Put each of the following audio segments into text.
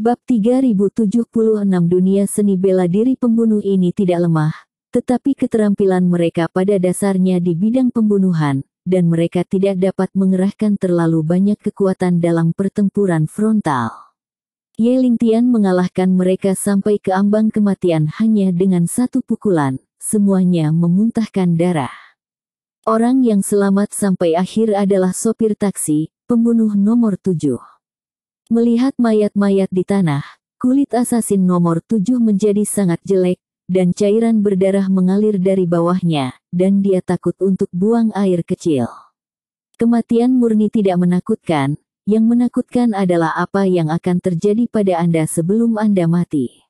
Bab 3076 Dunia seni bela diri pembunuh ini tidak lemah, tetapi keterampilan mereka pada dasarnya di bidang pembunuhan, dan mereka tidak dapat mengerahkan terlalu banyak kekuatan dalam pertempuran frontal. Ye Tian mengalahkan mereka sampai ke ambang kematian hanya dengan satu pukulan, semuanya memuntahkan darah. Orang yang selamat sampai akhir adalah sopir taksi, pembunuh nomor tujuh. Melihat mayat-mayat di tanah, kulit asasin nomor tujuh menjadi sangat jelek, dan cairan berdarah mengalir dari bawahnya, dan dia takut untuk buang air kecil. Kematian murni tidak menakutkan, yang menakutkan adalah apa yang akan terjadi pada Anda sebelum Anda mati.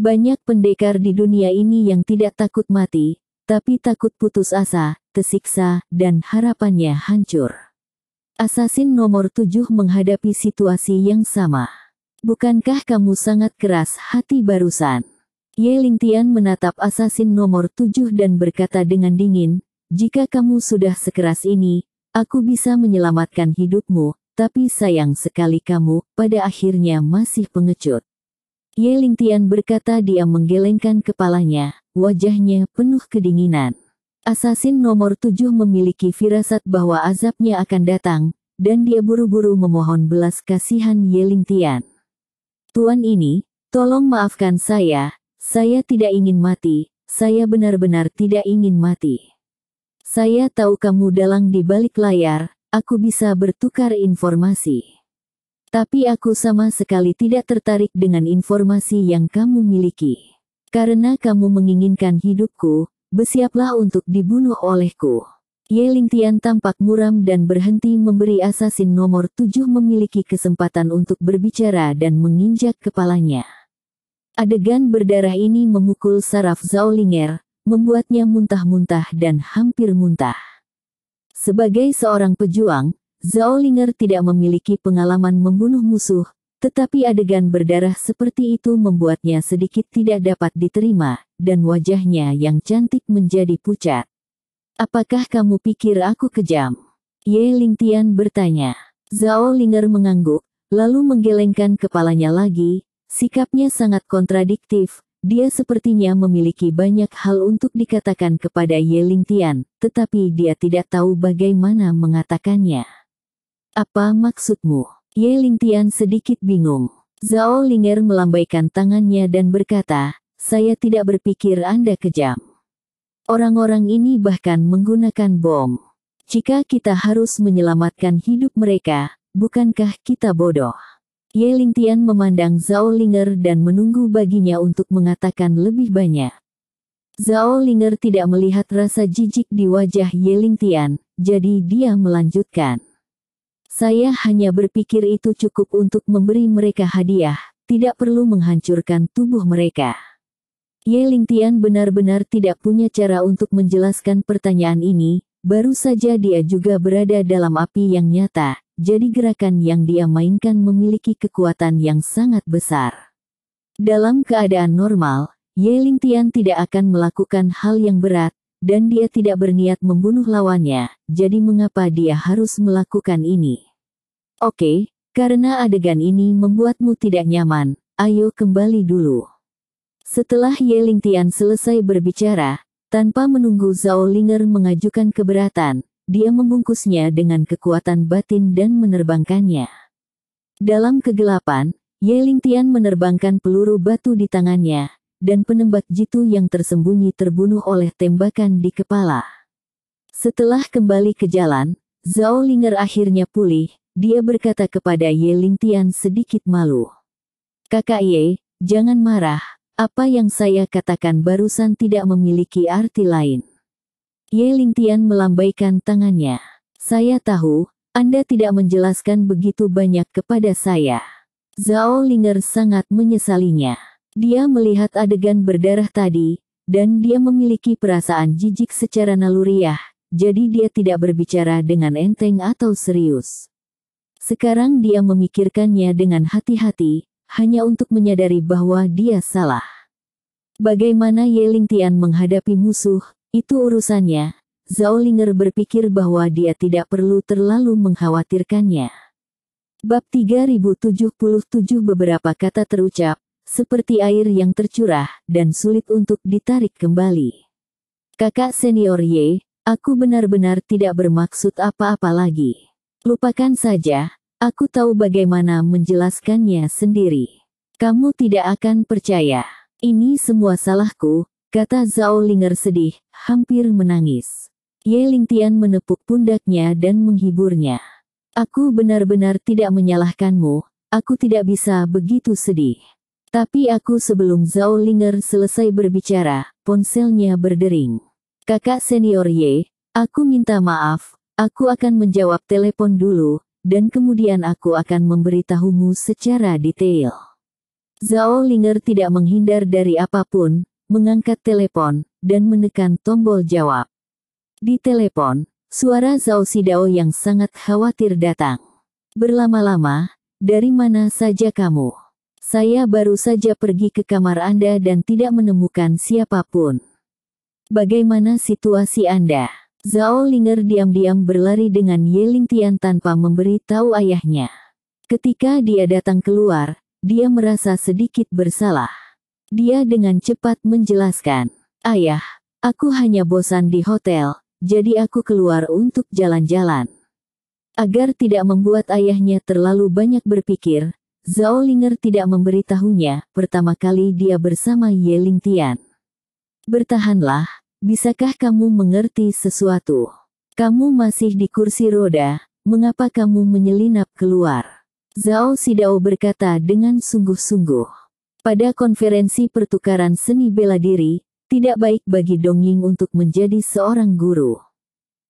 Banyak pendekar di dunia ini yang tidak takut mati, tapi takut putus asa, tersiksa, dan harapannya hancur. Asasin nomor tujuh menghadapi situasi yang sama. Bukankah kamu sangat keras hati barusan? Ye Lingtian menatap asasin nomor tujuh dan berkata dengan dingin, jika kamu sudah sekeras ini, aku bisa menyelamatkan hidupmu, tapi sayang sekali kamu, pada akhirnya masih pengecut. Ye Lingtian berkata dia menggelengkan kepalanya, wajahnya penuh kedinginan. Assassin nomor tujuh memiliki firasat bahwa azabnya akan datang, dan dia buru-buru memohon belas kasihan Yeling Tian. Tuan ini, tolong maafkan saya, saya tidak ingin mati, saya benar-benar tidak ingin mati. Saya tahu kamu dalang di balik layar, aku bisa bertukar informasi. Tapi aku sama sekali tidak tertarik dengan informasi yang kamu miliki. Karena kamu menginginkan hidupku, bersiaplah untuk dibunuh olehku. Yeling Tian tampak muram dan berhenti memberi asasin nomor tujuh memiliki kesempatan untuk berbicara dan menginjak kepalanya. Adegan berdarah ini memukul saraf Zhao Ling'er, membuatnya muntah-muntah dan hampir muntah. Sebagai seorang pejuang, Zhao Ling'er tidak memiliki pengalaman membunuh musuh, tetapi adegan berdarah seperti itu membuatnya sedikit tidak dapat diterima, dan wajahnya yang cantik menjadi pucat. Apakah kamu pikir aku kejam? Ye Lingtian bertanya. Zhao Linger mengangguk, lalu menggelengkan kepalanya lagi, sikapnya sangat kontradiktif, dia sepertinya memiliki banyak hal untuk dikatakan kepada Ye Lingtian, tetapi dia tidak tahu bagaimana mengatakannya. Apa maksudmu? Ye Lingtian sedikit bingung. Zhao Linger melambaikan tangannya dan berkata, saya tidak berpikir Anda kejam. Orang-orang ini bahkan menggunakan bom. Jika kita harus menyelamatkan hidup mereka, bukankah kita bodoh? Ye Lingtian memandang Zhao Linger dan menunggu baginya untuk mengatakan lebih banyak. Zhao Linger tidak melihat rasa jijik di wajah Ye Lingtian, jadi dia melanjutkan. Saya hanya berpikir itu cukup untuk memberi mereka hadiah, tidak perlu menghancurkan tubuh mereka. Ye Tian benar-benar tidak punya cara untuk menjelaskan pertanyaan ini, baru saja dia juga berada dalam api yang nyata, jadi gerakan yang dia mainkan memiliki kekuatan yang sangat besar. Dalam keadaan normal, Ye Tian tidak akan melakukan hal yang berat, dan dia tidak berniat membunuh lawannya, jadi mengapa dia harus melakukan ini? Oke, karena adegan ini membuatmu tidak nyaman, ayo kembali dulu. Setelah Ye Lingtian selesai berbicara, tanpa menunggu Zhao Linger mengajukan keberatan, dia membungkusnya dengan kekuatan batin dan menerbangkannya. Dalam kegelapan, Ye Lingtian menerbangkan peluru batu di tangannya, dan penembak jitu yang tersembunyi terbunuh oleh tembakan di kepala. Setelah kembali ke jalan, Zhao Linger akhirnya pulih, dia berkata kepada Ye Lingtian sedikit malu. Kakak Ye, jangan marah, apa yang saya katakan barusan tidak memiliki arti lain. Ye Lingtian melambaikan tangannya. Saya tahu, Anda tidak menjelaskan begitu banyak kepada saya. Zhao Linger sangat menyesalinya. Dia melihat adegan berdarah tadi, dan dia memiliki perasaan jijik secara naluriah, jadi dia tidak berbicara dengan enteng atau serius. Sekarang dia memikirkannya dengan hati-hati, hanya untuk menyadari bahwa dia salah. Bagaimana Yeling Tian menghadapi musuh, itu urusannya. Zhao Ling'er berpikir bahwa dia tidak perlu terlalu mengkhawatirkannya. Bab 3077 beberapa kata terucap, seperti air yang tercurah dan sulit untuk ditarik kembali. Kakak senior Ye, aku benar-benar tidak bermaksud apa-apa lagi. Lupakan saja, Aku tahu bagaimana menjelaskannya sendiri. Kamu tidak akan percaya. Ini semua salahku, kata Zhao Linger sedih, hampir menangis. Ye Lingtian menepuk pundaknya dan menghiburnya. Aku benar-benar tidak menyalahkanmu, aku tidak bisa begitu sedih. Tapi aku sebelum Zhao Linger selesai berbicara, ponselnya berdering. Kakak senior Ye, aku minta maaf, aku akan menjawab telepon dulu, dan kemudian aku akan memberitahumu secara detail. Zhao Linger tidak menghindar dari apapun, mengangkat telepon, dan menekan tombol jawab. Di telepon, suara Zhao Sidao yang sangat khawatir datang. Berlama-lama, dari mana saja kamu? Saya baru saja pergi ke kamar Anda dan tidak menemukan siapapun. Bagaimana situasi Anda? Zhao Linger diam-diam berlari dengan Ling Tian tanpa memberi tahu ayahnya. Ketika dia datang keluar, dia merasa sedikit bersalah. Dia dengan cepat menjelaskan, Ayah, aku hanya bosan di hotel, jadi aku keluar untuk jalan-jalan. Agar tidak membuat ayahnya terlalu banyak berpikir, Zhao Linger tidak memberitahunya pertama kali dia bersama Ling Tian. Bertahanlah, Bisakah kamu mengerti sesuatu? Kamu masih di kursi roda, mengapa kamu menyelinap keluar? Zhao Sidao berkata dengan sungguh-sungguh. Pada konferensi pertukaran seni bela diri, tidak baik bagi Dongying untuk menjadi seorang guru.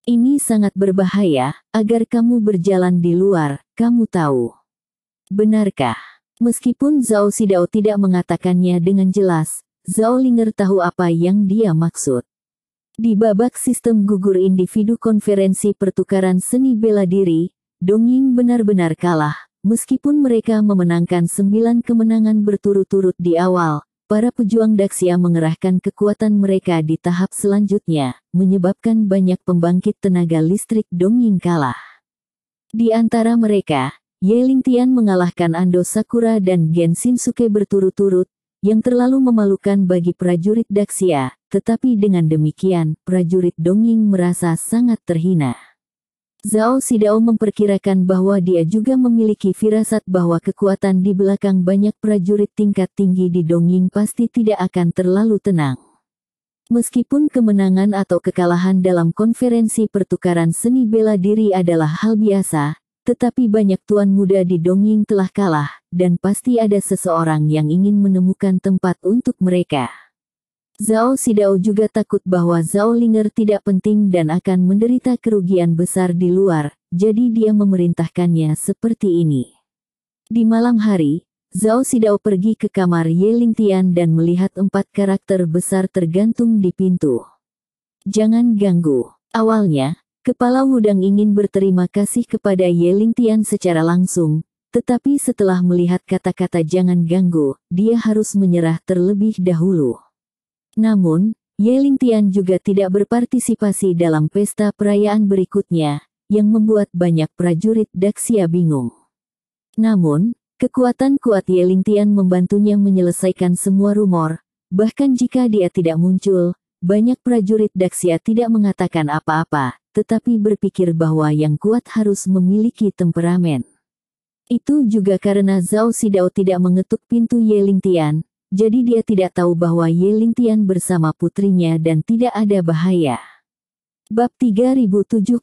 Ini sangat berbahaya, agar kamu berjalan di luar, kamu tahu. Benarkah? Meskipun Zhao Sidao tidak mengatakannya dengan jelas, Zhao Linger tahu apa yang dia maksud. Di babak sistem gugur individu konferensi pertukaran seni bela diri, Dongying benar-benar kalah. Meskipun mereka memenangkan sembilan kemenangan berturut-turut di awal, para pejuang Daxia mengerahkan kekuatan mereka di tahap selanjutnya, menyebabkan banyak pembangkit tenaga listrik Dongying kalah. Di antara mereka, Ye Lingtian mengalahkan Ando Sakura dan Genshin Suke berturut-turut, yang terlalu memalukan bagi prajurit Daxia, tetapi dengan demikian, prajurit Dongying merasa sangat terhina. Zhao Sidao memperkirakan bahwa dia juga memiliki firasat bahwa kekuatan di belakang banyak prajurit tingkat tinggi di Dongying pasti tidak akan terlalu tenang. Meskipun kemenangan atau kekalahan dalam konferensi pertukaran seni bela diri adalah hal biasa, tetapi banyak tuan muda di Dongying telah kalah, dan pasti ada seseorang yang ingin menemukan tempat untuk mereka. Zhao Sidao juga takut bahwa Zhao Linger tidak penting dan akan menderita kerugian besar di luar, jadi dia memerintahkannya seperti ini. Di malam hari, Zhao Sidao pergi ke kamar Ye Ling Tian dan melihat empat karakter besar tergantung di pintu. Jangan ganggu. Awalnya, Kepala Wudang ingin berterima kasih kepada Yelintian Tian secara langsung, tetapi setelah melihat kata-kata jangan ganggu, dia harus menyerah terlebih dahulu. Namun, Yelintian Tian juga tidak berpartisipasi dalam pesta perayaan berikutnya, yang membuat banyak prajurit Daxia bingung. Namun, kekuatan kuat Yelintian Tian membantunya menyelesaikan semua rumor, bahkan jika dia tidak muncul, banyak prajurit Daxia tidak mengatakan apa-apa, tetapi berpikir bahwa yang kuat harus memiliki temperamen. Itu juga karena Zhao Sidao tidak mengetuk pintu Ye Lingtian, jadi dia tidak tahu bahwa Ye Lingtian bersama putrinya dan tidak ada bahaya. Bab 3078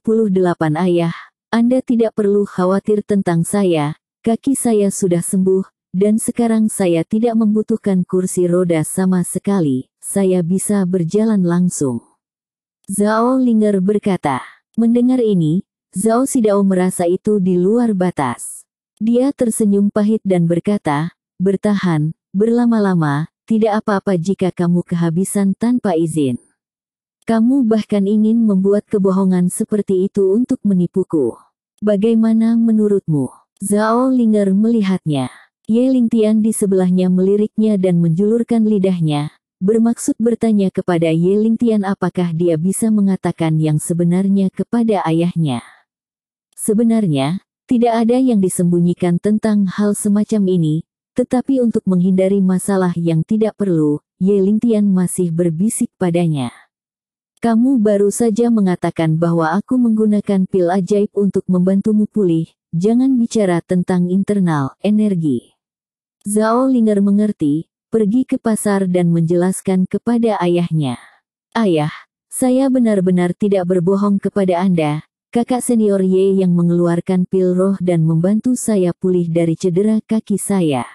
Ayah, Anda tidak perlu khawatir tentang saya, kaki saya sudah sembuh, dan sekarang saya tidak membutuhkan kursi roda sama sekali, saya bisa berjalan langsung. Zhao Linger berkata. Mendengar ini, Zhao Sidao merasa itu di luar batas. Dia tersenyum pahit dan berkata, bertahan, berlama-lama, tidak apa-apa jika kamu kehabisan tanpa izin. Kamu bahkan ingin membuat kebohongan seperti itu untuk menipuku. Bagaimana menurutmu? Zhao Linger melihatnya. Ye Lingtian di sebelahnya meliriknya dan menjulurkan lidahnya, bermaksud bertanya kepada Ye Lingtian apakah dia bisa mengatakan yang sebenarnya kepada ayahnya. Sebenarnya, tidak ada yang disembunyikan tentang hal semacam ini, tetapi untuk menghindari masalah yang tidak perlu, Ye Lingtian masih berbisik padanya. Kamu baru saja mengatakan bahwa aku menggunakan pil ajaib untuk membantumu pulih, jangan bicara tentang internal energi. Zhao Linger mengerti, pergi ke pasar dan menjelaskan kepada ayahnya. Ayah, saya benar-benar tidak berbohong kepada Anda, kakak senior Ye yang mengeluarkan pil roh dan membantu saya pulih dari cedera kaki saya.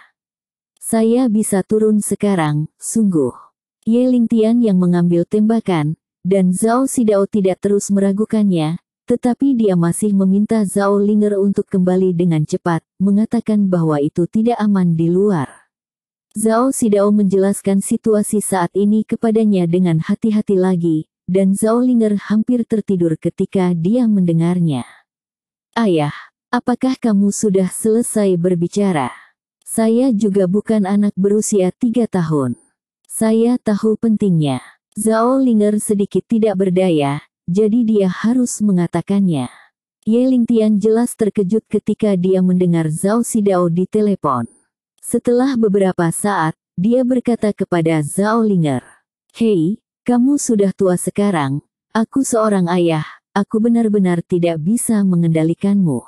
Saya bisa turun sekarang, sungguh. Ye Lingtian yang mengambil tembakan, dan Zhao Sidao tidak terus meragukannya, tetapi dia masih meminta Zhao Linger untuk kembali dengan cepat, mengatakan bahwa itu tidak aman di luar. Zhao Sidao menjelaskan situasi saat ini kepadanya dengan hati-hati lagi, dan Zhao Linger hampir tertidur ketika dia mendengarnya. Ayah, apakah kamu sudah selesai berbicara? Saya juga bukan anak berusia tiga tahun. Saya tahu pentingnya. Zhao Linger sedikit tidak berdaya, jadi dia harus mengatakannya. Ye Lingtian jelas terkejut ketika dia mendengar Zhao Sidao di telepon. Setelah beberapa saat, dia berkata kepada Zhao Linger, Hei, kamu sudah tua sekarang, aku seorang ayah, aku benar-benar tidak bisa mengendalikanmu.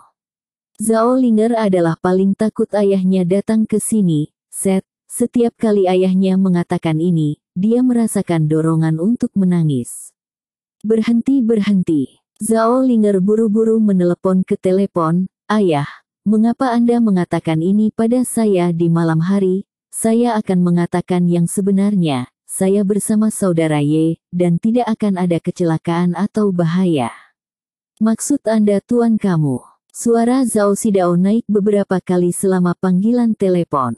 Zhao Linger adalah paling takut ayahnya datang ke sini, Seth. Setiap kali ayahnya mengatakan ini, dia merasakan dorongan untuk menangis. Berhenti, berhenti. Zhao Linger buru-buru menelepon ke telepon, Ayah, Mengapa Anda mengatakan ini pada saya di malam hari? Saya akan mengatakan yang sebenarnya. Saya bersama saudara Y, dan tidak akan ada kecelakaan atau bahaya. Maksud Anda tuan kamu? Suara Zhao Sidao naik beberapa kali selama panggilan telepon.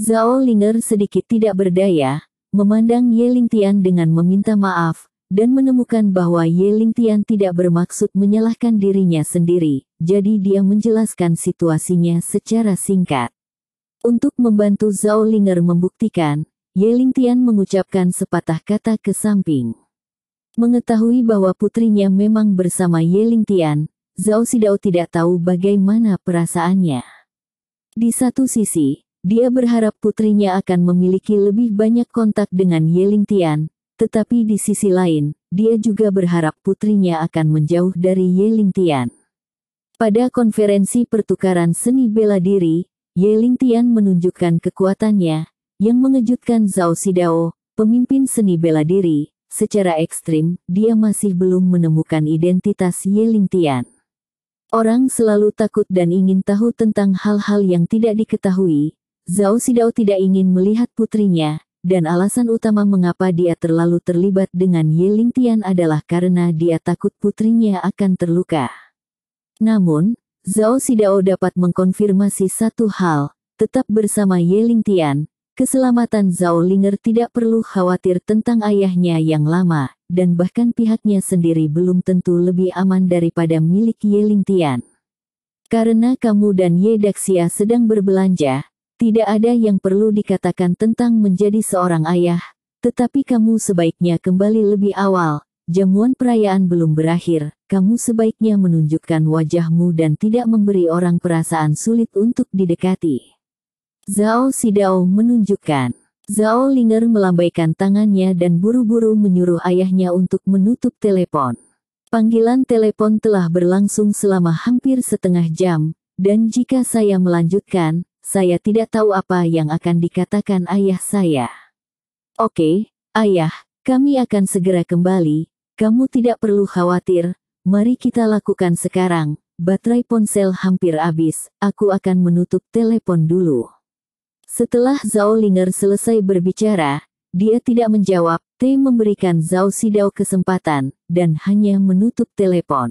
Zhao Linger sedikit tidak berdaya, memandang Ye Lingtian dengan meminta maaf, dan menemukan bahwa Ye Lingtian tidak bermaksud menyalahkan dirinya sendiri, jadi dia menjelaskan situasinya secara singkat. Untuk membantu Zhao Linger membuktikan, Ye Lingtian mengucapkan sepatah kata ke samping. Mengetahui bahwa putrinya memang bersama Ye Lingtian, Zhao Sidao tidak tahu bagaimana perasaannya. Di satu sisi, dia berharap putrinya akan memiliki lebih banyak kontak dengan Ye Lingtian, tetapi di sisi lain, dia juga berharap putrinya akan menjauh dari Ye Tian. Pada konferensi pertukaran seni bela diri, Ye Tian menunjukkan kekuatannya, yang mengejutkan Zhao Sidao, pemimpin seni bela diri. Secara ekstrim, dia masih belum menemukan identitas Ye Tian. Orang selalu takut dan ingin tahu tentang hal-hal yang tidak diketahui. Zhao Sidao tidak ingin melihat putrinya, dan alasan utama mengapa dia terlalu terlibat dengan Ling Tian adalah karena dia takut putrinya akan terluka. Namun, Zhao Sidao dapat mengkonfirmasi satu hal, tetap bersama Ling Tian, keselamatan Zhao Linger tidak perlu khawatir tentang ayahnya yang lama, dan bahkan pihaknya sendiri belum tentu lebih aman daripada milik Ling Tian. Karena kamu dan Ye Daxia sedang berbelanja, tidak ada yang perlu dikatakan tentang menjadi seorang ayah, tetapi kamu sebaiknya kembali lebih awal. Jamuan perayaan belum berakhir, kamu sebaiknya menunjukkan wajahmu dan tidak memberi orang perasaan sulit untuk didekati. Zhao Sidao menunjukkan. Zhao Linger melambaikan tangannya dan buru-buru menyuruh ayahnya untuk menutup telepon. Panggilan telepon telah berlangsung selama hampir setengah jam, dan jika saya melanjutkan, saya tidak tahu apa yang akan dikatakan ayah saya. Oke, ayah, kami akan segera kembali, kamu tidak perlu khawatir, mari kita lakukan sekarang, baterai ponsel hampir habis, aku akan menutup telepon dulu. Setelah Zhao Linger selesai berbicara, dia tidak menjawab, T memberikan Zhao Sidao kesempatan, dan hanya menutup telepon.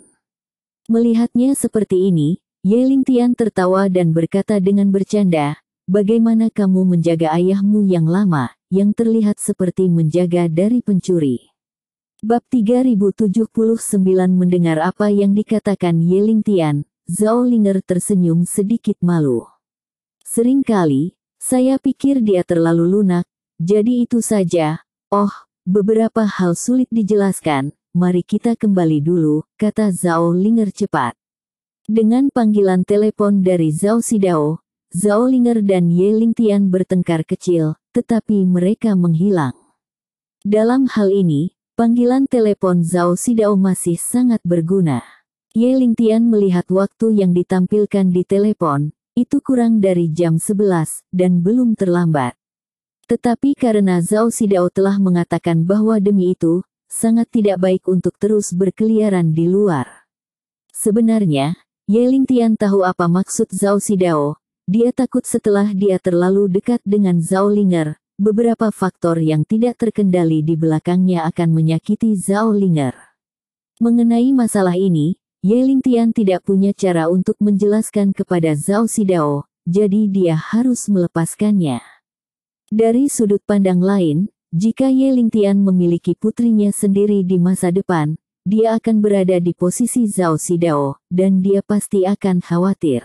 Melihatnya seperti ini, Ye Tian tertawa dan berkata dengan bercanda, Bagaimana kamu menjaga ayahmu yang lama, yang terlihat seperti menjaga dari pencuri? Bab 3079 mendengar apa yang dikatakan Ye Tian, Zhao Linger tersenyum sedikit malu. Seringkali, saya pikir dia terlalu lunak, jadi itu saja, oh, beberapa hal sulit dijelaskan, mari kita kembali dulu, kata Zhao Linger cepat. Dengan panggilan telepon dari Zhao Sidao, Zhao Linger dan Ye Lingtian bertengkar kecil, tetapi mereka menghilang. Dalam hal ini, panggilan telepon Zhao Sidao masih sangat berguna. Ye Lingtian melihat waktu yang ditampilkan di telepon, itu kurang dari jam 11 dan belum terlambat. Tetapi karena Zhao Sidao telah mengatakan bahwa demi itu, sangat tidak baik untuk terus berkeliaran di luar. Sebenarnya, Yeling Tian tahu apa maksud Zhao Sidao. Dia takut setelah dia terlalu dekat dengan Zhao Linger, beberapa faktor yang tidak terkendali di belakangnya akan menyakiti Zhao Linger. Mengenai masalah ini, Yeling Tian tidak punya cara untuk menjelaskan kepada Zhao Sidao, jadi dia harus melepaskannya. Dari sudut pandang lain, jika Yeling Tian memiliki putrinya sendiri di masa depan, dia akan berada di posisi Zhao Sidao, dan dia pasti akan khawatir.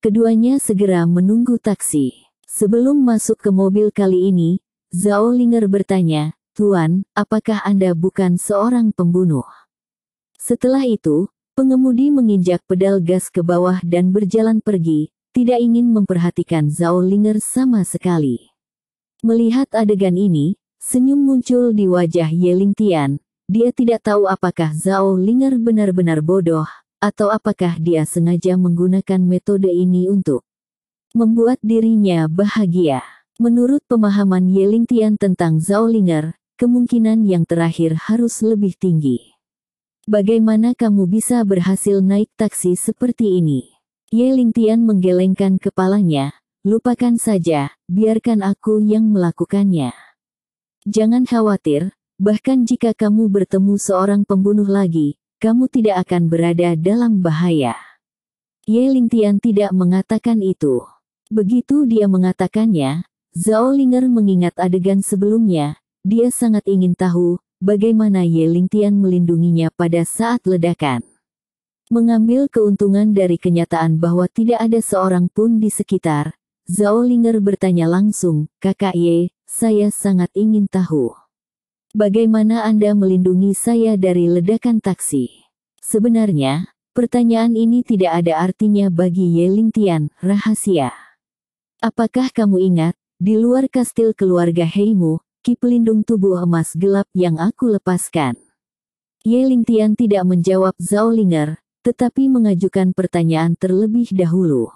Keduanya segera menunggu taksi. Sebelum masuk ke mobil kali ini, Zhao Linger bertanya, Tuan, apakah Anda bukan seorang pembunuh? Setelah itu, pengemudi menginjak pedal gas ke bawah dan berjalan pergi, tidak ingin memperhatikan Zhao Linger sama sekali. Melihat adegan ini, senyum muncul di wajah Yeling Tian, dia tidak tahu apakah Zhao Linger benar-benar bodoh, atau apakah dia sengaja menggunakan metode ini untuk membuat dirinya bahagia. Menurut pemahaman Yeling Tian tentang Zhao Ling'er, kemungkinan yang terakhir harus lebih tinggi. Bagaimana kamu bisa berhasil naik taksi seperti ini? Yeling Tian menggelengkan kepalanya, lupakan saja, biarkan aku yang melakukannya. Jangan khawatir, Bahkan jika kamu bertemu seorang pembunuh lagi, kamu tidak akan berada dalam bahaya. Ye Tian tidak mengatakan itu. Begitu dia mengatakannya, Zhao Linger mengingat adegan sebelumnya, dia sangat ingin tahu bagaimana Ye Tian melindunginya pada saat ledakan. Mengambil keuntungan dari kenyataan bahwa tidak ada seorang pun di sekitar, Zhao Linger bertanya langsung, kakak Ye, saya sangat ingin tahu. Bagaimana Anda melindungi saya dari ledakan taksi? Sebenarnya, pertanyaan ini tidak ada artinya bagi Ling Tian, rahasia. Apakah kamu ingat, di luar kastil keluarga Heimu, ki pelindung tubuh emas gelap yang aku lepaskan? Ling Tian tidak menjawab Zhao Ling'er, tetapi mengajukan pertanyaan terlebih dahulu.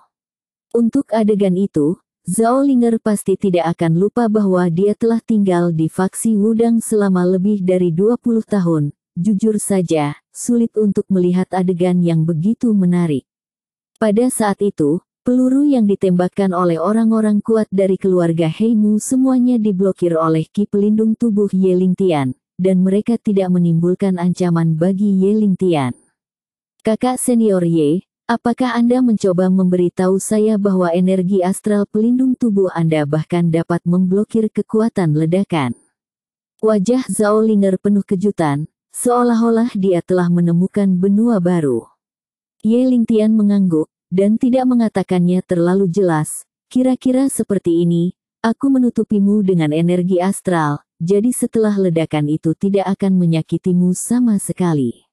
Untuk adegan itu, Zaolinger pasti tidak akan lupa bahwa dia telah tinggal di faksi Wudang selama lebih dari 20 tahun. Jujur saja, sulit untuk melihat adegan yang begitu menarik. Pada saat itu, peluru yang ditembakkan oleh orang-orang kuat dari keluarga Heimu semuanya diblokir oleh ki pelindung tubuh Yeling Tian, dan mereka tidak menimbulkan ancaman bagi Yeling Tian. Kakak senior Ye, Apakah Anda mencoba memberitahu saya bahwa energi astral pelindung tubuh Anda bahkan dapat memblokir kekuatan ledakan? Wajah Zhao Ling'er penuh kejutan, seolah-olah dia telah menemukan benua baru. Ye Lingtian mengangguk, dan tidak mengatakannya terlalu jelas, kira-kira seperti ini, aku menutupimu dengan energi astral, jadi setelah ledakan itu tidak akan menyakitimu sama sekali.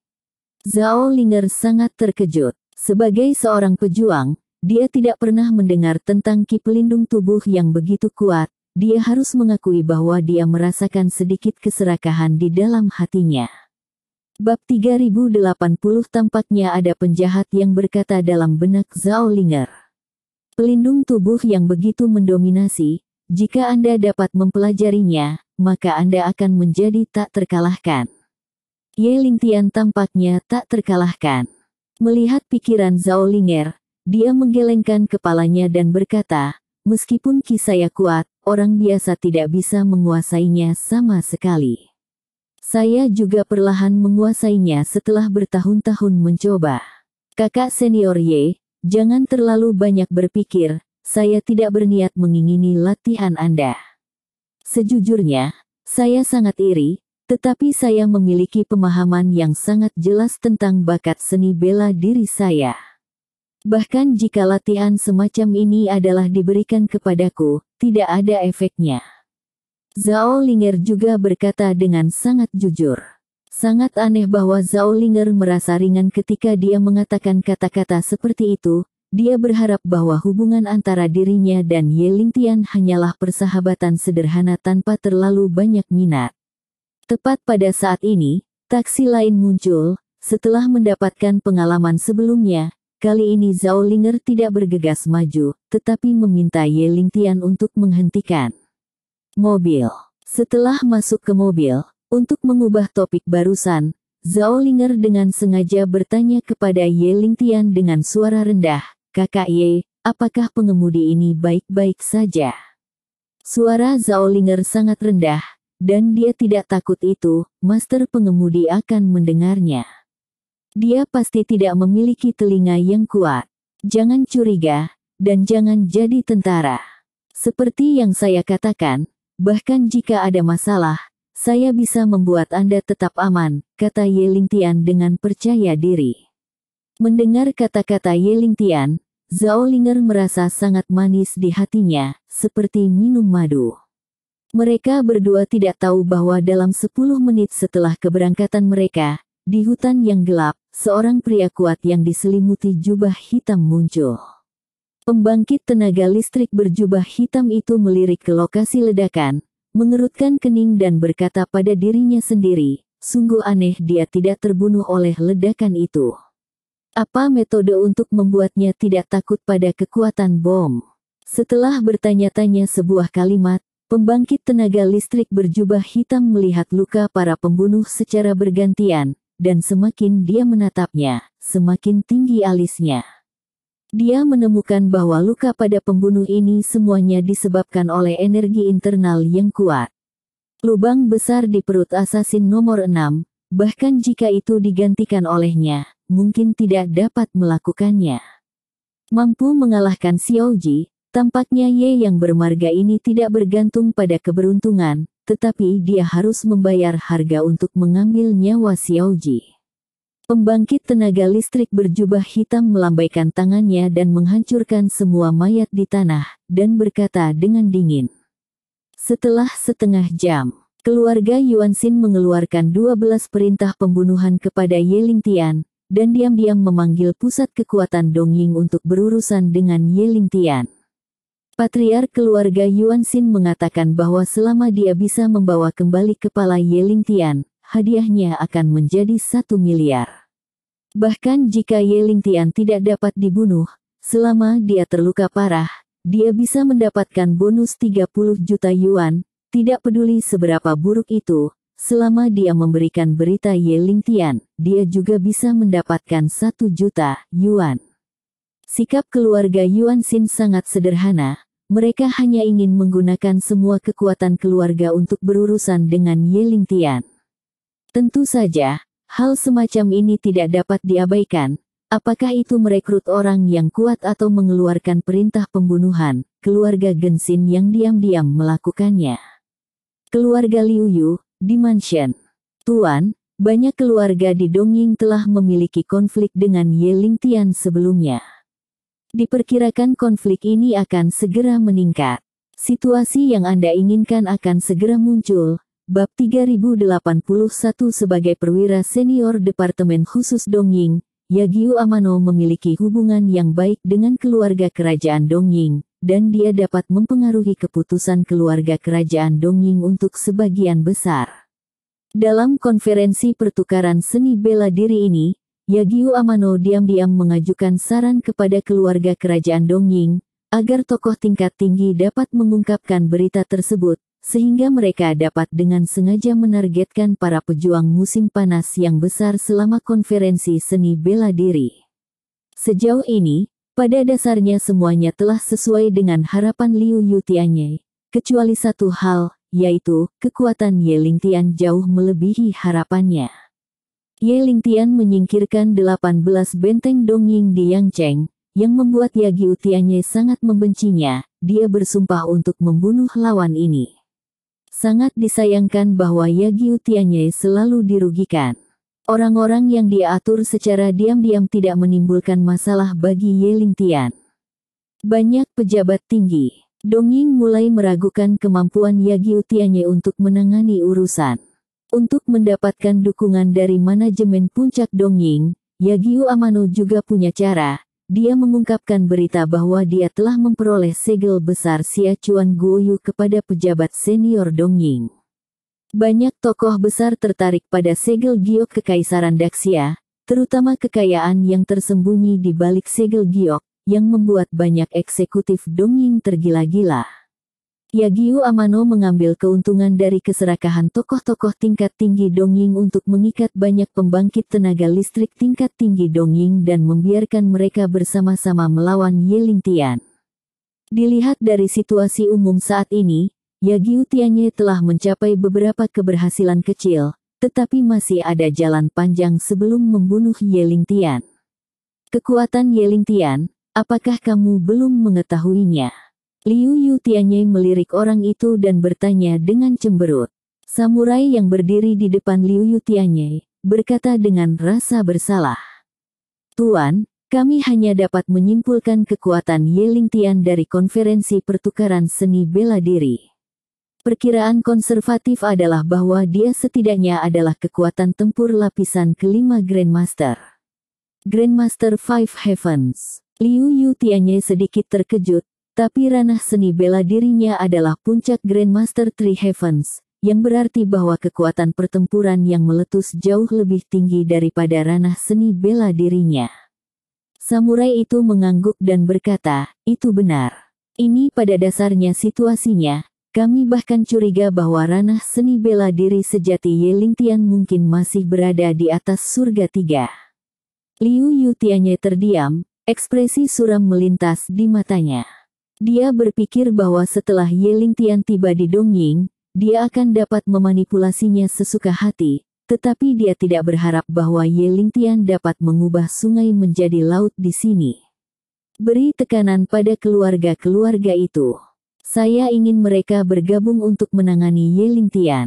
Zhao Linger sangat terkejut. Sebagai seorang pejuang, dia tidak pernah mendengar tentang ki pelindung tubuh yang begitu kuat, dia harus mengakui bahwa dia merasakan sedikit keserakahan di dalam hatinya. Bab 3080 tampaknya ada penjahat yang berkata dalam benak Zhao Ling'er. Pelindung tubuh yang begitu mendominasi, jika Anda dapat mempelajarinya, maka Anda akan menjadi tak terkalahkan. Ye Lingtian tampaknya tak terkalahkan. Melihat pikiran Zhao Linger, dia menggelengkan kepalanya dan berkata, meskipun Ki kuat, orang biasa tidak bisa menguasainya sama sekali. Saya juga perlahan menguasainya setelah bertahun-tahun mencoba. Kakak senior Ye, jangan terlalu banyak berpikir, saya tidak berniat mengingini latihan Anda. Sejujurnya, saya sangat iri, tetapi saya memiliki pemahaman yang sangat jelas tentang bakat seni bela diri saya. Bahkan jika latihan semacam ini adalah diberikan kepadaku, tidak ada efeknya. Zhao Linger juga berkata dengan sangat jujur. Sangat aneh bahwa Zhao Linger merasa ringan ketika dia mengatakan kata-kata seperti itu, dia berharap bahwa hubungan antara dirinya dan Ye Lingtian hanyalah persahabatan sederhana tanpa terlalu banyak minat. Tepat pada saat ini, taksi lain muncul, setelah mendapatkan pengalaman sebelumnya, kali ini Zhao Linger tidak bergegas maju, tetapi meminta Ye Ling Tian untuk menghentikan mobil. Setelah masuk ke mobil, untuk mengubah topik barusan, Zhao Linger dengan sengaja bertanya kepada Ye Ling Tian dengan suara rendah, kakak Ye, apakah pengemudi ini baik-baik saja? Suara Zhao Linger sangat rendah, dan dia tidak takut itu, master pengemudi akan mendengarnya. Dia pasti tidak memiliki telinga yang kuat. Jangan curiga, dan jangan jadi tentara. Seperti yang saya katakan, bahkan jika ada masalah, saya bisa membuat Anda tetap aman, kata Yelintian dengan percaya diri. Mendengar kata-kata Yelintian, Zhao Linger merasa sangat manis di hatinya, seperti minum madu. Mereka berdua tidak tahu bahwa dalam 10 menit setelah keberangkatan mereka, di hutan yang gelap, seorang pria kuat yang diselimuti jubah hitam muncul. Pembangkit tenaga listrik berjubah hitam itu melirik ke lokasi ledakan, mengerutkan kening dan berkata pada dirinya sendiri, sungguh aneh dia tidak terbunuh oleh ledakan itu. Apa metode untuk membuatnya tidak takut pada kekuatan bom? Setelah bertanya-tanya sebuah kalimat, Pembangkit tenaga listrik berjubah hitam melihat luka para pembunuh secara bergantian, dan semakin dia menatapnya, semakin tinggi alisnya. Dia menemukan bahwa luka pada pembunuh ini semuanya disebabkan oleh energi internal yang kuat. Lubang besar di perut asasin nomor enam, bahkan jika itu digantikan olehnya, mungkin tidak dapat melakukannya. Mampu mengalahkan Xiaoji, Tampaknya Ye yang bermarga ini tidak bergantung pada keberuntungan, tetapi dia harus membayar harga untuk mengambil nyawa Xiao Ji. Pembangkit tenaga listrik berjubah hitam melambaikan tangannya dan menghancurkan semua mayat di tanah, dan berkata dengan dingin. Setelah setengah jam, keluarga Yuan Xin mengeluarkan 12 perintah pembunuhan kepada Ye Ling Tian, dan diam-diam memanggil pusat kekuatan Dongying untuk berurusan dengan Ye Ling Tian. Patriark keluarga Yuan Xin mengatakan bahwa selama dia bisa membawa kembali kepala Ye Ling Tian, hadiahnya akan menjadi satu miliar. Bahkan jika Ye Ling Tian tidak dapat dibunuh, selama dia terluka parah, dia bisa mendapatkan bonus 30 juta yuan, tidak peduli seberapa buruk itu, selama dia memberikan berita Ye Ling Tian, dia juga bisa mendapatkan 1 juta yuan. Sikap keluarga Yuan Xin sangat sederhana, mereka hanya ingin menggunakan semua kekuatan keluarga untuk berurusan dengan Yeling Tian. Tentu saja, hal semacam ini tidak dapat diabaikan. Apakah itu merekrut orang yang kuat atau mengeluarkan perintah pembunuhan, keluarga Gensin yang diam-diam melakukannya. Keluarga Liu Yu, di mansion. Tuan, banyak keluarga di Dongying telah memiliki konflik dengan Ye Ling Tian sebelumnya. Diperkirakan konflik ini akan segera meningkat. Situasi yang Anda inginkan akan segera muncul. Bab 3081 sebagai perwira senior Departemen Khusus Dongying, Yagyu Amano memiliki hubungan yang baik dengan keluarga kerajaan Dongying, dan dia dapat mempengaruhi keputusan keluarga kerajaan Dongying untuk sebagian besar. Dalam konferensi pertukaran seni bela diri ini, Yagyu Amano diam-diam mengajukan saran kepada keluarga kerajaan Dongying, agar tokoh tingkat tinggi dapat mengungkapkan berita tersebut, sehingga mereka dapat dengan sengaja menargetkan para pejuang musim panas yang besar selama konferensi seni bela diri. Sejauh ini, pada dasarnya semuanya telah sesuai dengan harapan Liu Yutianye, kecuali satu hal, yaitu kekuatan Ye Ling Tian jauh melebihi harapannya. Ye Tian menyingkirkan 18 benteng Dongying di Yangcheng, yang membuat Yagi Utianye sangat membencinya, dia bersumpah untuk membunuh lawan ini. Sangat disayangkan bahwa Yagi Utianye selalu dirugikan. Orang-orang yang diatur secara diam-diam tidak menimbulkan masalah bagi Ye Tian. Banyak pejabat tinggi, Dongying mulai meragukan kemampuan Yagi Utianye untuk menangani urusan. Untuk mendapatkan dukungan dari manajemen puncak Dongying, Yagyu Amano juga punya cara. Dia mengungkapkan berita bahwa dia telah memperoleh segel besar Xia Chuan Guoyu kepada pejabat senior Dongying. Banyak tokoh besar tertarik pada segel giok kekaisaran Daxia, terutama kekayaan yang tersembunyi di balik segel giok, yang membuat banyak eksekutif Dongying tergila-gila. Yagyu Amano mengambil keuntungan dari keserakahan tokoh-tokoh tingkat tinggi Dongying untuk mengikat banyak pembangkit tenaga listrik tingkat tinggi Dongying dan membiarkan mereka bersama-sama melawan Yeling Tian. Dilihat dari situasi umum saat ini, Yagyu Tianye telah mencapai beberapa keberhasilan kecil, tetapi masih ada jalan panjang sebelum membunuh Yeling Tian. Kekuatan Yeling Tian, apakah kamu belum mengetahuinya? Liu Yu Tianye melirik orang itu dan bertanya dengan cemberut. Samurai yang berdiri di depan Liu Yu Tianye berkata dengan rasa bersalah. Tuan, kami hanya dapat menyimpulkan kekuatan Ye Ling Tian dari konferensi pertukaran seni bela diri. Perkiraan konservatif adalah bahwa dia setidaknya adalah kekuatan tempur lapisan kelima Grandmaster. Grandmaster Five Heavens. Liu Yu Tianye sedikit terkejut tapi ranah seni bela dirinya adalah puncak Grandmaster Three Heavens, yang berarti bahwa kekuatan pertempuran yang meletus jauh lebih tinggi daripada ranah seni bela dirinya. Samurai itu mengangguk dan berkata, itu benar. Ini pada dasarnya situasinya, kami bahkan curiga bahwa ranah seni bela diri sejati Tian mungkin masih berada di atas surga tiga. Liu Yutianye terdiam, ekspresi suram melintas di matanya. Dia berpikir bahwa setelah Ling Tian tiba di Dongying, dia akan dapat memanipulasinya sesuka hati, tetapi dia tidak berharap bahwa Ling Tian dapat mengubah sungai menjadi laut di sini. Beri tekanan pada keluarga-keluarga itu. Saya ingin mereka bergabung untuk menangani Ling Tian.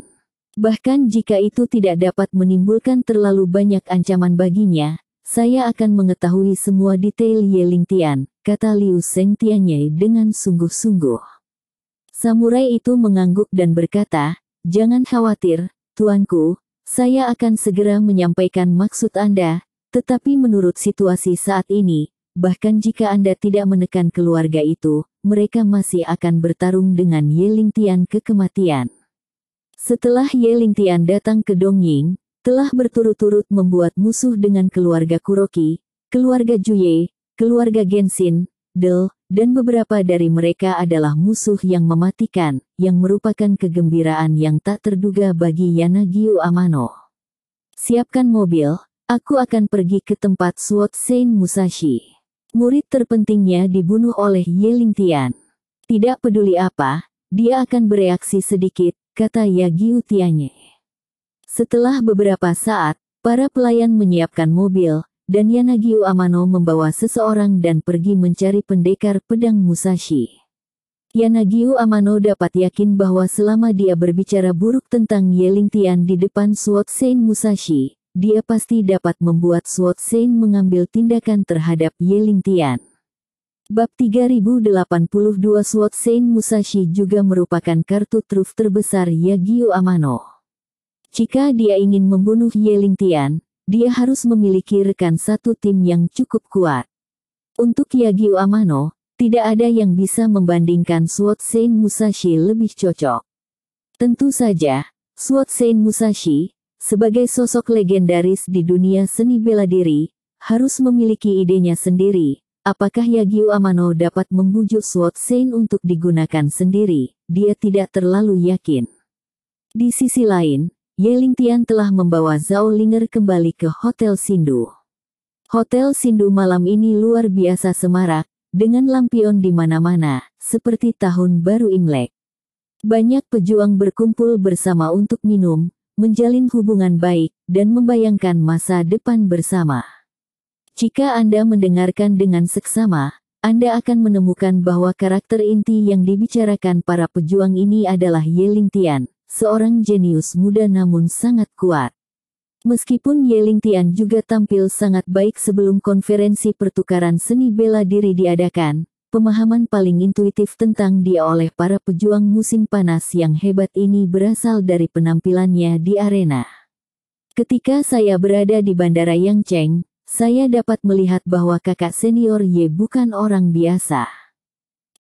Bahkan jika itu tidak dapat menimbulkan terlalu banyak ancaman baginya, saya akan mengetahui semua detail Ling Tian, kata Liu Seng Tianye dengan sungguh-sungguh. Samurai itu mengangguk dan berkata, Jangan khawatir, tuanku, saya akan segera menyampaikan maksud Anda, tetapi menurut situasi saat ini, bahkan jika Anda tidak menekan keluarga itu, mereka masih akan bertarung dengan Ling Tian ke kematian. Setelah Ling Tian datang ke Dongying, telah berturut-turut membuat musuh dengan keluarga Kuroki, keluarga Juye, keluarga Genshin, Del, dan beberapa dari mereka adalah musuh yang mematikan, yang merupakan kegembiraan yang tak terduga bagi Yanagio Amano. Siapkan mobil, aku akan pergi ke tempat SWAT Sein Musashi. Murid terpentingnya dibunuh oleh Ye Ling Tian. Tidak peduli apa, dia akan bereaksi sedikit, kata Yagiu Tianye. Setelah beberapa saat, para pelayan menyiapkan mobil, dan Yanagio Amano membawa seseorang dan pergi mencari pendekar pedang Musashi. Yanagio Amano dapat yakin bahwa selama dia berbicara buruk tentang Yeling Tian di depan Sword Sein Musashi, dia pasti dapat membuat Sword Sein mengambil tindakan terhadap Yeling Tian. Bab 3082 Sword Sein Musashi juga merupakan kartu truf terbesar Yagio Amano. Jika dia ingin membunuh Yeling Tian, dia harus memiliki rekan satu tim yang cukup kuat. Untuk Yagyu Amano, tidak ada yang bisa membandingkan Sword Saint Musashi lebih cocok. Tentu saja, Sword Saint Musashi, sebagai sosok legendaris di dunia seni bela diri, harus memiliki idenya sendiri. Apakah Yagyu Amano dapat membujuk Sword Saint untuk digunakan sendiri? Dia tidak terlalu yakin. Di sisi lain, Ling Tian telah membawa Zhao Linger kembali ke Hotel Sindu. Hotel Sindu malam ini luar biasa semarak, dengan lampion di mana-mana, seperti tahun baru Imlek. Banyak pejuang berkumpul bersama untuk minum, menjalin hubungan baik, dan membayangkan masa depan bersama. Jika Anda mendengarkan dengan seksama, Anda akan menemukan bahwa karakter inti yang dibicarakan para pejuang ini adalah Ling Tian, seorang jenius muda namun sangat kuat. Meskipun Yeling Tian juga tampil sangat baik sebelum konferensi pertukaran seni bela diri diadakan, pemahaman paling intuitif tentang dia oleh para pejuang musim panas yang hebat ini berasal dari penampilannya di arena. Ketika saya berada di Bandara Yangcheng, saya dapat melihat bahwa kakak senior Ye bukan orang biasa.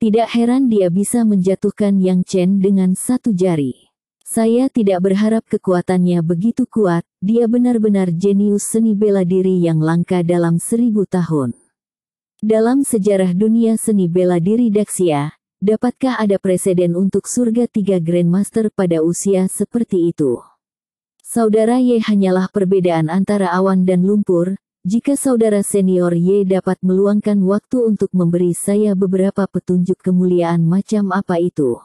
Tidak heran dia bisa menjatuhkan Yang Chen dengan satu jari. Saya tidak berharap kekuatannya begitu kuat, dia benar-benar jenius seni bela diri yang langka dalam seribu tahun. Dalam sejarah dunia seni bela diri Daxia, dapatkah ada presiden untuk surga tiga Grandmaster pada usia seperti itu? Saudara Ye hanyalah perbedaan antara awan dan lumpur, jika saudara senior Ye dapat meluangkan waktu untuk memberi saya beberapa petunjuk kemuliaan macam apa itu.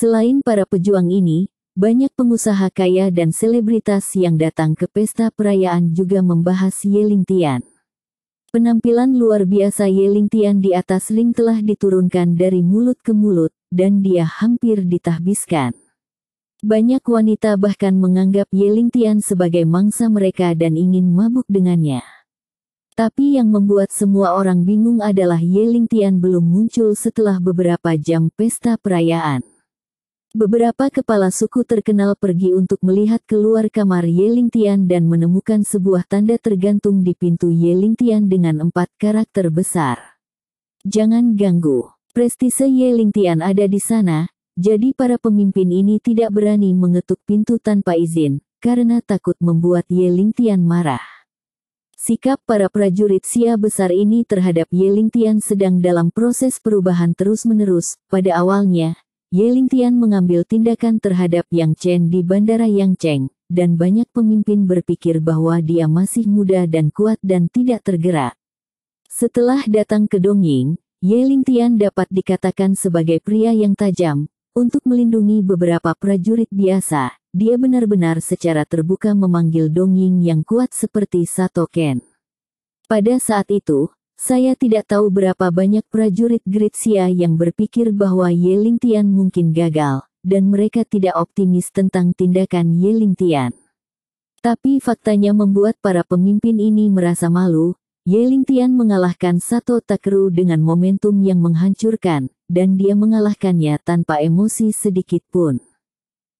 Selain para pejuang ini, banyak pengusaha kaya dan selebritas yang datang ke pesta perayaan juga membahas Yeling Tian. Penampilan luar biasa Yeling Tian di atas ring telah diturunkan dari mulut ke mulut, dan dia hampir ditahbiskan. Banyak wanita bahkan menganggap Yeling Tian sebagai mangsa mereka dan ingin mabuk dengannya. Tapi yang membuat semua orang bingung adalah Yeling Tian belum muncul setelah beberapa jam pesta perayaan. Beberapa kepala suku terkenal pergi untuk melihat keluar kamar Yelintian dan menemukan sebuah tanda tergantung di pintu Yelintian dengan empat karakter besar. Jangan ganggu. Prestise Yelintian ada di sana, jadi para pemimpin ini tidak berani mengetuk pintu tanpa izin, karena takut membuat Yelintian marah. Sikap para prajurit Sia besar ini terhadap Yelintian sedang dalam proses perubahan terus-menerus. Pada awalnya, Ye Lingtian mengambil tindakan terhadap Yang Chen di Bandara Yang Cheng, dan banyak pemimpin berpikir bahwa dia masih muda dan kuat dan tidak tergerak. Setelah datang ke Dongying, Ye Lingtian dapat dikatakan sebagai pria yang tajam, untuk melindungi beberapa prajurit biasa, dia benar-benar secara terbuka memanggil Dongying yang kuat seperti Ken. Pada saat itu, saya tidak tahu berapa banyak prajurit Gritsia yang berpikir bahwa Yelintian Tian mungkin gagal, dan mereka tidak optimis tentang tindakan Yelintian. Tian. Tapi faktanya membuat para pemimpin ini merasa malu, Yelintian Tian mengalahkan Sato Takeru dengan momentum yang menghancurkan, dan dia mengalahkannya tanpa emosi sedikit pun.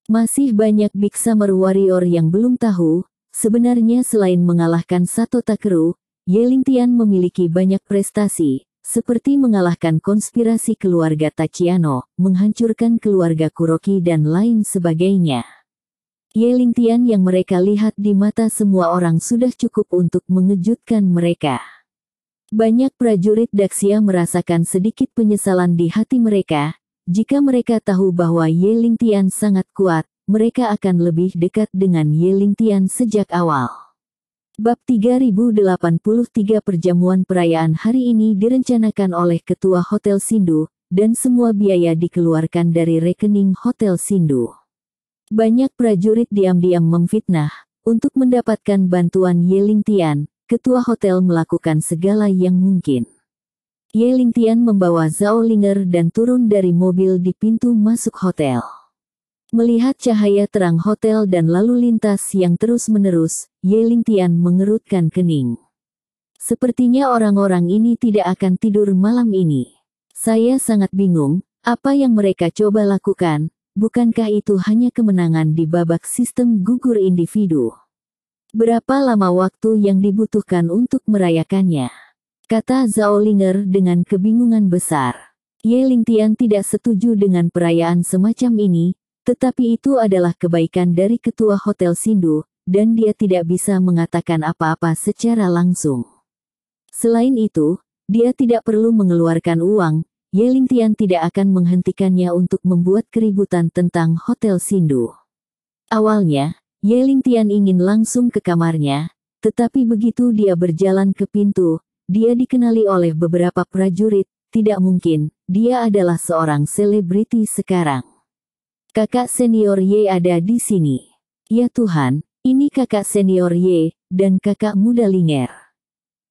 Masih banyak Big Summer Warrior yang belum tahu, sebenarnya selain mengalahkan Sato Takeru, Yeling Tian memiliki banyak prestasi, seperti mengalahkan konspirasi keluarga Tachiano, menghancurkan keluarga Kuroki dan lain sebagainya. Yeling Tian yang mereka lihat di mata semua orang sudah cukup untuk mengejutkan mereka. Banyak prajurit Daxia merasakan sedikit penyesalan di hati mereka, jika mereka tahu bahwa Yeling Tian sangat kuat, mereka akan lebih dekat dengan Yeling Tian sejak awal. Bab 3083 perjamuan perayaan hari ini direncanakan oleh Ketua Hotel Sindu, dan semua biaya dikeluarkan dari rekening Hotel Sindu. Banyak prajurit diam-diam memfitnah, untuk mendapatkan bantuan Yeling Tian, Ketua Hotel melakukan segala yang mungkin. Yeling Tian membawa Zhao Linger dan turun dari mobil di pintu masuk hotel. Melihat cahaya terang hotel dan lalu lintas yang terus-menerus, Ling Tian mengerutkan kening. Sepertinya orang-orang ini tidak akan tidur malam ini. Saya sangat bingung, apa yang mereka coba lakukan, bukankah itu hanya kemenangan di babak sistem gugur individu? Berapa lama waktu yang dibutuhkan untuk merayakannya? Kata Zhao Linger dengan kebingungan besar. Ye Lingtian tidak setuju dengan perayaan semacam ini, tetapi itu adalah kebaikan dari ketua Hotel Sindu, dan dia tidak bisa mengatakan apa-apa secara langsung. Selain itu, dia tidak perlu mengeluarkan uang, Yelintian tidak akan menghentikannya untuk membuat keributan tentang Hotel Sindu. Awalnya, Yelintian ingin langsung ke kamarnya, tetapi begitu dia berjalan ke pintu, dia dikenali oleh beberapa prajurit, tidak mungkin, dia adalah seorang selebriti sekarang. Kakak senior Y ada di sini. Ya Tuhan, ini kakak senior Y, dan kakak muda Linger.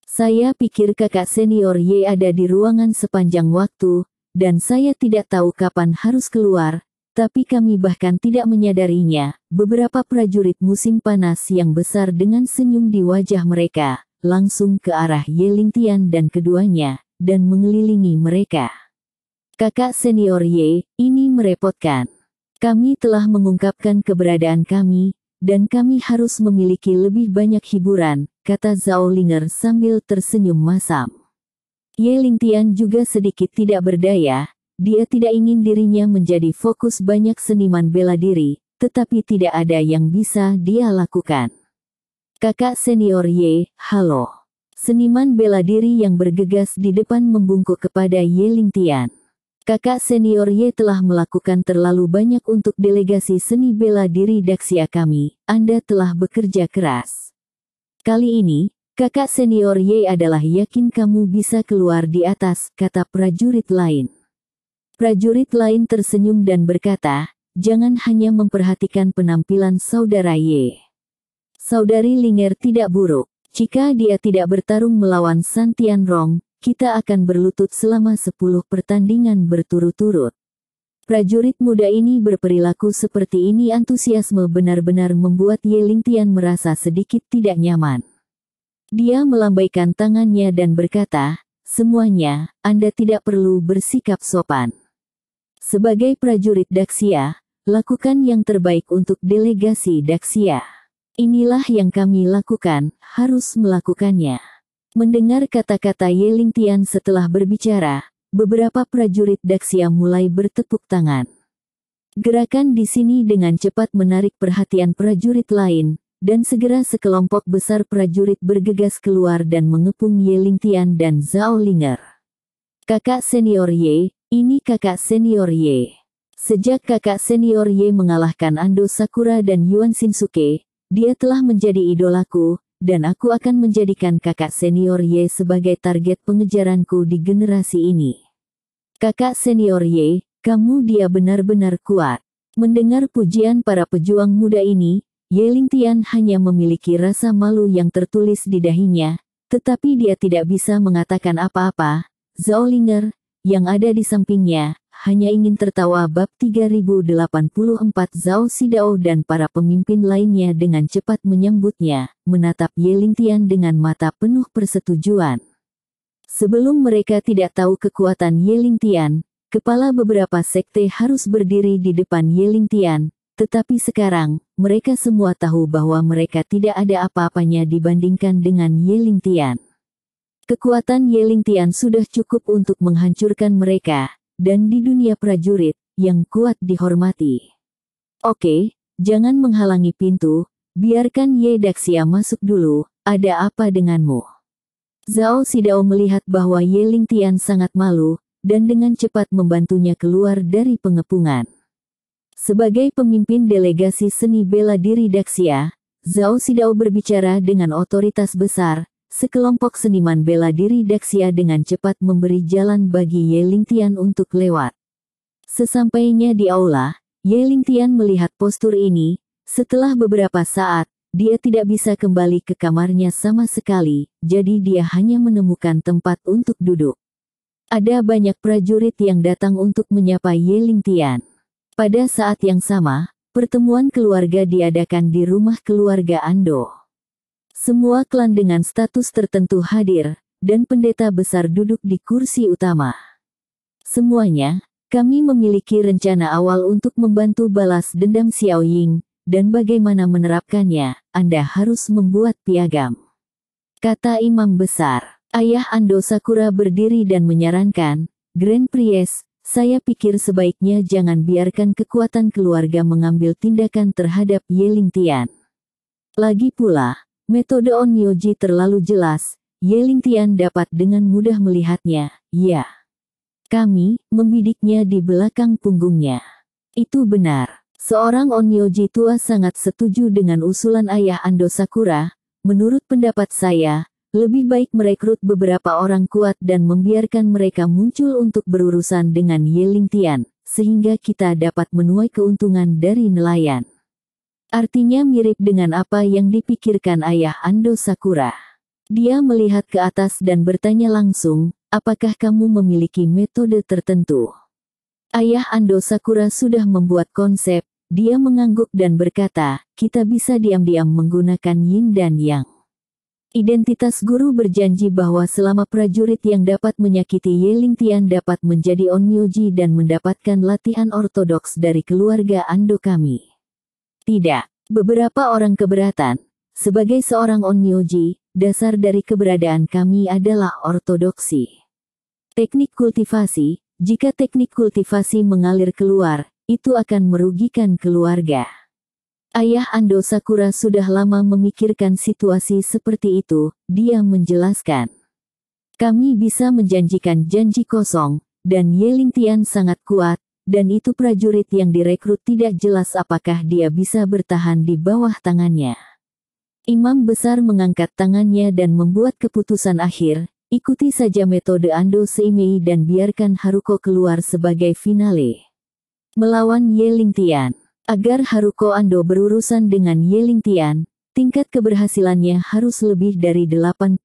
Saya pikir kakak senior Y ada di ruangan sepanjang waktu, dan saya tidak tahu kapan harus keluar, tapi kami bahkan tidak menyadarinya. Beberapa prajurit musim panas yang besar dengan senyum di wajah mereka langsung ke arah Ye Lingtian dan keduanya, dan mengelilingi mereka. Kakak senior Ye, ini merepotkan. Kami telah mengungkapkan keberadaan kami, dan kami harus memiliki lebih banyak hiburan, kata Zhao Linger sambil tersenyum masam. Ye Lingtian juga sedikit tidak berdaya, dia tidak ingin dirinya menjadi fokus banyak seniman bela diri, tetapi tidak ada yang bisa dia lakukan. Kakak senior Ye, halo. Seniman bela diri yang bergegas di depan membungkuk kepada Ye Lingtian. Kakak senior Ye telah melakukan terlalu banyak untuk delegasi seni bela diri Daksia kami. Anda telah bekerja keras. Kali ini, kakak senior Ye adalah yakin kamu bisa keluar di atas, kata prajurit lain. Prajurit lain tersenyum dan berkata, jangan hanya memperhatikan penampilan saudara Ye. Saudari Linger tidak buruk. Jika dia tidak bertarung melawan Santian Rong, kita akan berlutut selama sepuluh pertandingan berturut-turut. Prajurit muda ini berperilaku seperti ini antusiasme benar-benar membuat Ye Tian merasa sedikit tidak nyaman. Dia melambaikan tangannya dan berkata, semuanya, Anda tidak perlu bersikap sopan. Sebagai prajurit Daksia, lakukan yang terbaik untuk delegasi Daksia. Inilah yang kami lakukan, harus melakukannya. Mendengar kata-kata Yeling Tian setelah berbicara, beberapa prajurit Daxia mulai bertepuk tangan. Gerakan di sini dengan cepat menarik perhatian prajurit lain, dan segera sekelompok besar prajurit bergegas keluar dan mengepung Yeling Tian dan Zhao Linger. Kakak senior Ye, ini kakak senior Ye. Sejak kakak senior Ye mengalahkan Ando Sakura dan Yuan Shinsuke, dia telah menjadi idolaku, dan aku akan menjadikan kakak senior Y sebagai target pengejaranku di generasi ini. Kakak senior Y, kamu dia benar-benar kuat. Mendengar pujian para pejuang muda ini, Ye Tian hanya memiliki rasa malu yang tertulis di dahinya, tetapi dia tidak bisa mengatakan apa-apa. Zhao Linger, yang ada di sampingnya, hanya ingin tertawa bab 3084 Zhao Sidao dan para pemimpin lainnya dengan cepat menyambutnya, menatap Yelintian dengan mata penuh persetujuan. Sebelum mereka tidak tahu kekuatan Yelintian, kepala beberapa sekte harus berdiri di depan Yelintian, tetapi sekarang, mereka semua tahu bahwa mereka tidak ada apa-apanya dibandingkan dengan Yelintian. Kekuatan Yelintian sudah cukup untuk menghancurkan mereka, dan di dunia prajurit, yang kuat dihormati. Oke, jangan menghalangi pintu, biarkan Ye Daxia masuk dulu, ada apa denganmu? Zhao Sidao melihat bahwa Ye Lingtian sangat malu, dan dengan cepat membantunya keluar dari pengepungan. Sebagai pemimpin delegasi seni bela diri Daxia, Zhao Sidao berbicara dengan otoritas besar, sekelompok seniman bela diri Dexia dengan cepat memberi jalan bagi Ye Lingtian untuk lewat. Sesampainya di aula, Ye Lingtian melihat postur ini, setelah beberapa saat, dia tidak bisa kembali ke kamarnya sama sekali, jadi dia hanya menemukan tempat untuk duduk. Ada banyak prajurit yang datang untuk menyapa Ye Lingtian. Pada saat yang sama, pertemuan keluarga diadakan di rumah keluarga Ando. Semua klan dengan status tertentu hadir, dan pendeta besar duduk di kursi utama. Semuanya, kami memiliki rencana awal untuk membantu balas dendam Xiao Ying, dan bagaimana menerapkannya, Anda harus membuat piagam. Kata Imam Besar, Ayah Ando Sakura berdiri dan menyarankan, Grand Priest, saya pikir sebaiknya jangan biarkan kekuatan keluarga mengambil tindakan terhadap Yeling Tian. Lagi pula, Metode Onmyoji terlalu jelas, Ling Tian dapat dengan mudah melihatnya, ya. Kami, membidiknya di belakang punggungnya. Itu benar. Seorang Onmyoji tua sangat setuju dengan usulan ayah Ando Sakura, menurut pendapat saya, lebih baik merekrut beberapa orang kuat dan membiarkan mereka muncul untuk berurusan dengan Ling Tian, sehingga kita dapat menuai keuntungan dari nelayan. Artinya mirip dengan apa yang dipikirkan ayah Ando Sakura. Dia melihat ke atas dan bertanya langsung, apakah kamu memiliki metode tertentu? Ayah Ando Sakura sudah membuat konsep, dia mengangguk dan berkata, kita bisa diam-diam menggunakan yin dan yang. Identitas guru berjanji bahwa selama prajurit yang dapat menyakiti Yeling Tian dapat menjadi Onmyoji dan mendapatkan latihan ortodoks dari keluarga Ando kami. Tidak, beberapa orang keberatan. Sebagai seorang Onmyoji, dasar dari keberadaan kami adalah ortodoksi. Teknik kultivasi, jika teknik kultivasi mengalir keluar, itu akan merugikan keluarga. Ayah Ando Sakura sudah lama memikirkan situasi seperti itu, dia menjelaskan. Kami bisa menjanjikan janji kosong, dan Yelintian sangat kuat, dan itu prajurit yang direkrut tidak jelas apakah dia bisa bertahan di bawah tangannya. Imam besar mengangkat tangannya dan membuat keputusan akhir, ikuti saja metode Ando Seimei dan biarkan Haruko keluar sebagai finale. Melawan Ling Tian Agar Haruko Ando berurusan dengan Ling Tian, tingkat keberhasilannya harus lebih dari 80%.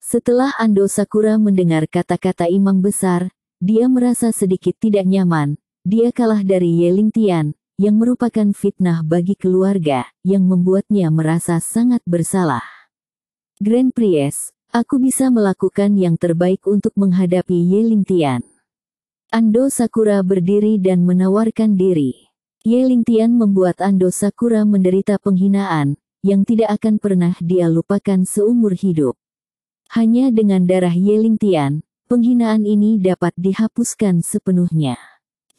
Setelah Ando Sakura mendengar kata-kata imam besar, dia merasa sedikit tidak nyaman, dia kalah dari Ling Tian, yang merupakan fitnah bagi keluarga, yang membuatnya merasa sangat bersalah. Grand Prix, aku bisa melakukan yang terbaik untuk menghadapi Ling Tian. Ando Sakura berdiri dan menawarkan diri. Ling Tian membuat Ando Sakura menderita penghinaan, yang tidak akan pernah dia lupakan seumur hidup. Hanya dengan darah Ling Tian, penghinaan ini dapat dihapuskan sepenuhnya.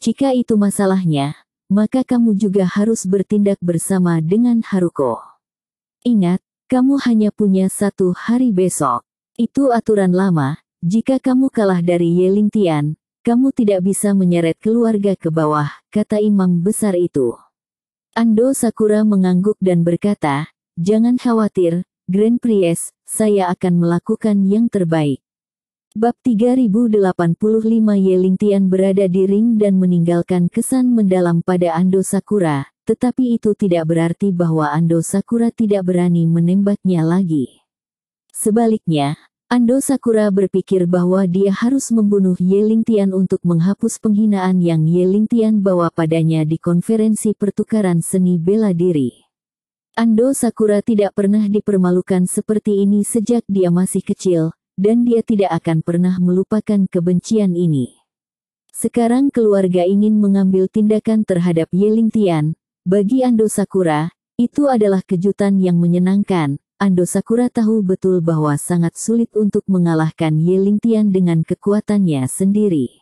Jika itu masalahnya, maka kamu juga harus bertindak bersama dengan Haruko. Ingat, kamu hanya punya satu hari besok. Itu aturan lama, jika kamu kalah dari Yeling Tian, kamu tidak bisa menyeret keluarga ke bawah, kata imam besar itu. Ando Sakura mengangguk dan berkata, jangan khawatir, Grand Priest, saya akan melakukan yang terbaik. Bab 3085 Yeling Tian berada di ring dan meninggalkan kesan mendalam pada Ando Sakura, tetapi itu tidak berarti bahwa Ando Sakura tidak berani menembaknya lagi. Sebaliknya, Ando Sakura berpikir bahwa dia harus membunuh Yeling Tian untuk menghapus penghinaan yang Yeling Tian bawa padanya di konferensi pertukaran seni bela diri. Ando Sakura tidak pernah dipermalukan seperti ini sejak dia masih kecil, dan dia tidak akan pernah melupakan kebencian ini. Sekarang keluarga ingin mengambil tindakan terhadap Yeling Tian. Bagi Ando Sakura, itu adalah kejutan yang menyenangkan. Ando Sakura tahu betul bahwa sangat sulit untuk mengalahkan Yeling Tian dengan kekuatannya sendiri.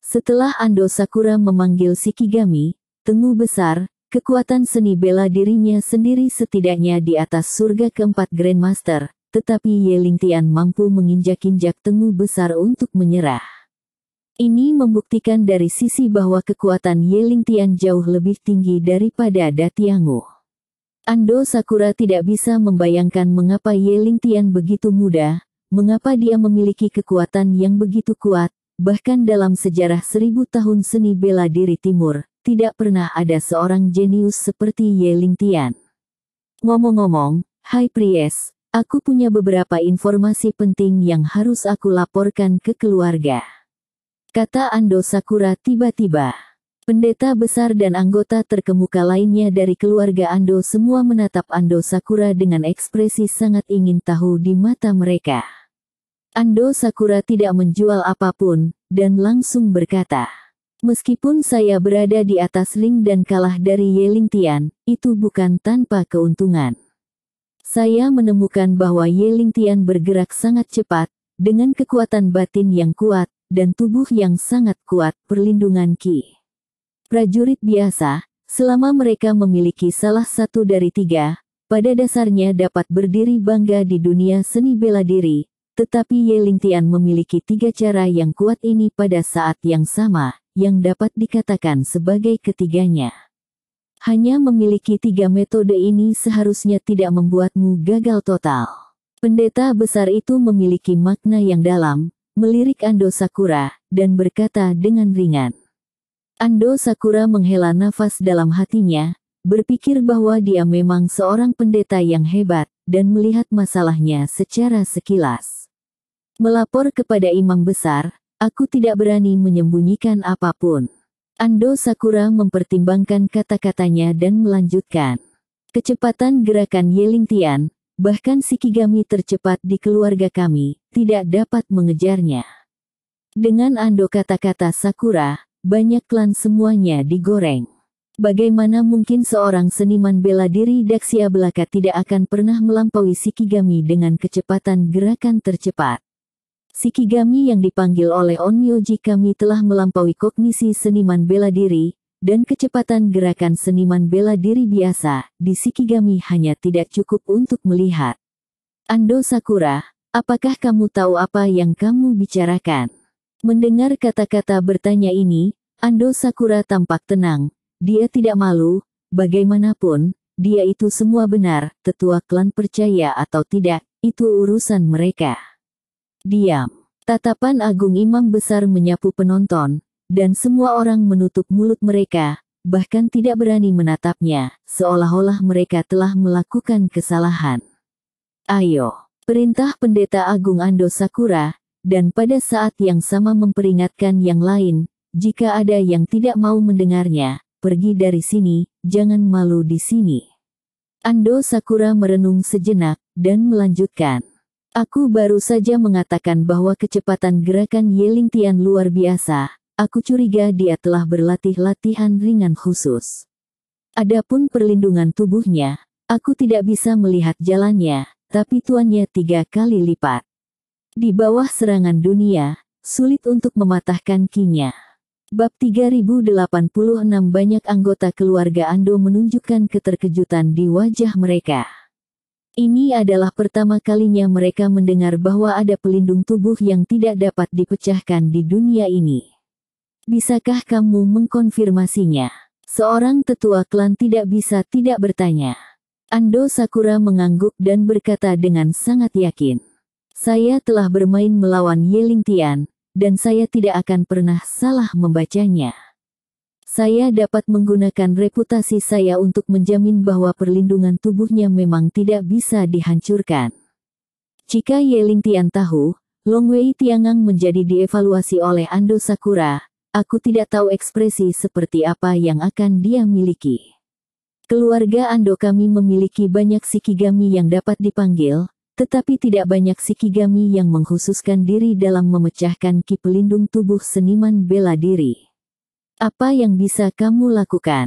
Setelah Ando Sakura memanggil Shikigami, Tengu Besar, kekuatan seni bela dirinya sendiri setidaknya di atas surga keempat Grandmaster, tetapi Yeling Tian mampu menginjak-injak tengu besar untuk menyerah. Ini membuktikan dari sisi bahwa kekuatan Yeling Tian jauh lebih tinggi daripada Datiangu. Ando Sakura tidak bisa membayangkan mengapa Yeling Tian begitu muda, mengapa dia memiliki kekuatan yang begitu kuat, bahkan dalam sejarah seribu tahun seni bela diri timur, tidak pernah ada seorang jenius seperti Yeling Tian. Ngomong-ngomong, Hai Priest, Aku punya beberapa informasi penting yang harus aku laporkan ke keluarga. Kata Ando Sakura tiba-tiba. Pendeta besar dan anggota terkemuka lainnya dari keluarga Ando semua menatap Ando Sakura dengan ekspresi sangat ingin tahu di mata mereka. Ando Sakura tidak menjual apapun, dan langsung berkata, Meskipun saya berada di atas ring dan kalah dari Yeling Tian, itu bukan tanpa keuntungan. Saya menemukan bahwa Ling Tian bergerak sangat cepat, dengan kekuatan batin yang kuat, dan tubuh yang sangat kuat, perlindungan Ki. Prajurit biasa, selama mereka memiliki salah satu dari tiga, pada dasarnya dapat berdiri bangga di dunia seni bela diri, tetapi Ling Tian memiliki tiga cara yang kuat ini pada saat yang sama, yang dapat dikatakan sebagai ketiganya. Hanya memiliki tiga metode ini seharusnya tidak membuatmu gagal total. Pendeta besar itu memiliki makna yang dalam, melirik Ando Sakura, dan berkata dengan ringan. Ando Sakura menghela nafas dalam hatinya, berpikir bahwa dia memang seorang pendeta yang hebat, dan melihat masalahnya secara sekilas. Melapor kepada imam besar, aku tidak berani menyembunyikan apapun. Ando Sakura mempertimbangkan kata-katanya dan melanjutkan. Kecepatan gerakan Yeling Tian, bahkan Sikigami tercepat di keluarga kami, tidak dapat mengejarnya. Dengan Ando kata-kata Sakura, banyak klan semuanya digoreng. Bagaimana mungkin seorang seniman bela diri Daxia Belaka tidak akan pernah melampaui Sikigami dengan kecepatan gerakan tercepat? Shikigami yang dipanggil oleh Onmyoji kami telah melampaui kognisi seniman bela diri, dan kecepatan gerakan seniman bela diri biasa di Shikigami hanya tidak cukup untuk melihat. Ando Sakura, apakah kamu tahu apa yang kamu bicarakan? Mendengar kata-kata bertanya ini, Ando Sakura tampak tenang. Dia tidak malu, bagaimanapun, dia itu semua benar, tetua klan percaya atau tidak, itu urusan mereka. Diam. Tatapan Agung Imam besar menyapu penonton, dan semua orang menutup mulut mereka, bahkan tidak berani menatapnya, seolah-olah mereka telah melakukan kesalahan. Ayo, perintah Pendeta Agung Ando Sakura, dan pada saat yang sama memperingatkan yang lain, jika ada yang tidak mau mendengarnya, pergi dari sini, jangan malu di sini. Ando Sakura merenung sejenak, dan melanjutkan. Aku baru saja mengatakan bahwa kecepatan gerakan Yeling Tian luar biasa. Aku curiga dia telah berlatih latihan ringan khusus. Adapun perlindungan tubuhnya, aku tidak bisa melihat jalannya, tapi tuannya tiga kali lipat. Di bawah serangan dunia, sulit untuk mematahkan kinya. Bab 3086 banyak anggota keluarga Ando menunjukkan keterkejutan di wajah mereka. Ini adalah pertama kalinya mereka mendengar bahwa ada pelindung tubuh yang tidak dapat dipecahkan di dunia ini. Bisakah kamu mengkonfirmasinya? Seorang tetua klan tidak bisa tidak bertanya. Ando Sakura mengangguk dan berkata dengan sangat yakin. Saya telah bermain melawan Yeling Tian, dan saya tidak akan pernah salah membacanya. Saya dapat menggunakan reputasi saya untuk menjamin bahwa perlindungan tubuhnya memang tidak bisa dihancurkan. Jika Yeling Tian tahu, Long Wei Tiangang menjadi dievaluasi oleh Ando Sakura, aku tidak tahu ekspresi seperti apa yang akan dia miliki. Keluarga Ando kami memiliki banyak sikigami yang dapat dipanggil, tetapi tidak banyak sikigami yang menghususkan diri dalam memecahkan ki pelindung tubuh seniman bela diri. Apa yang bisa kamu lakukan?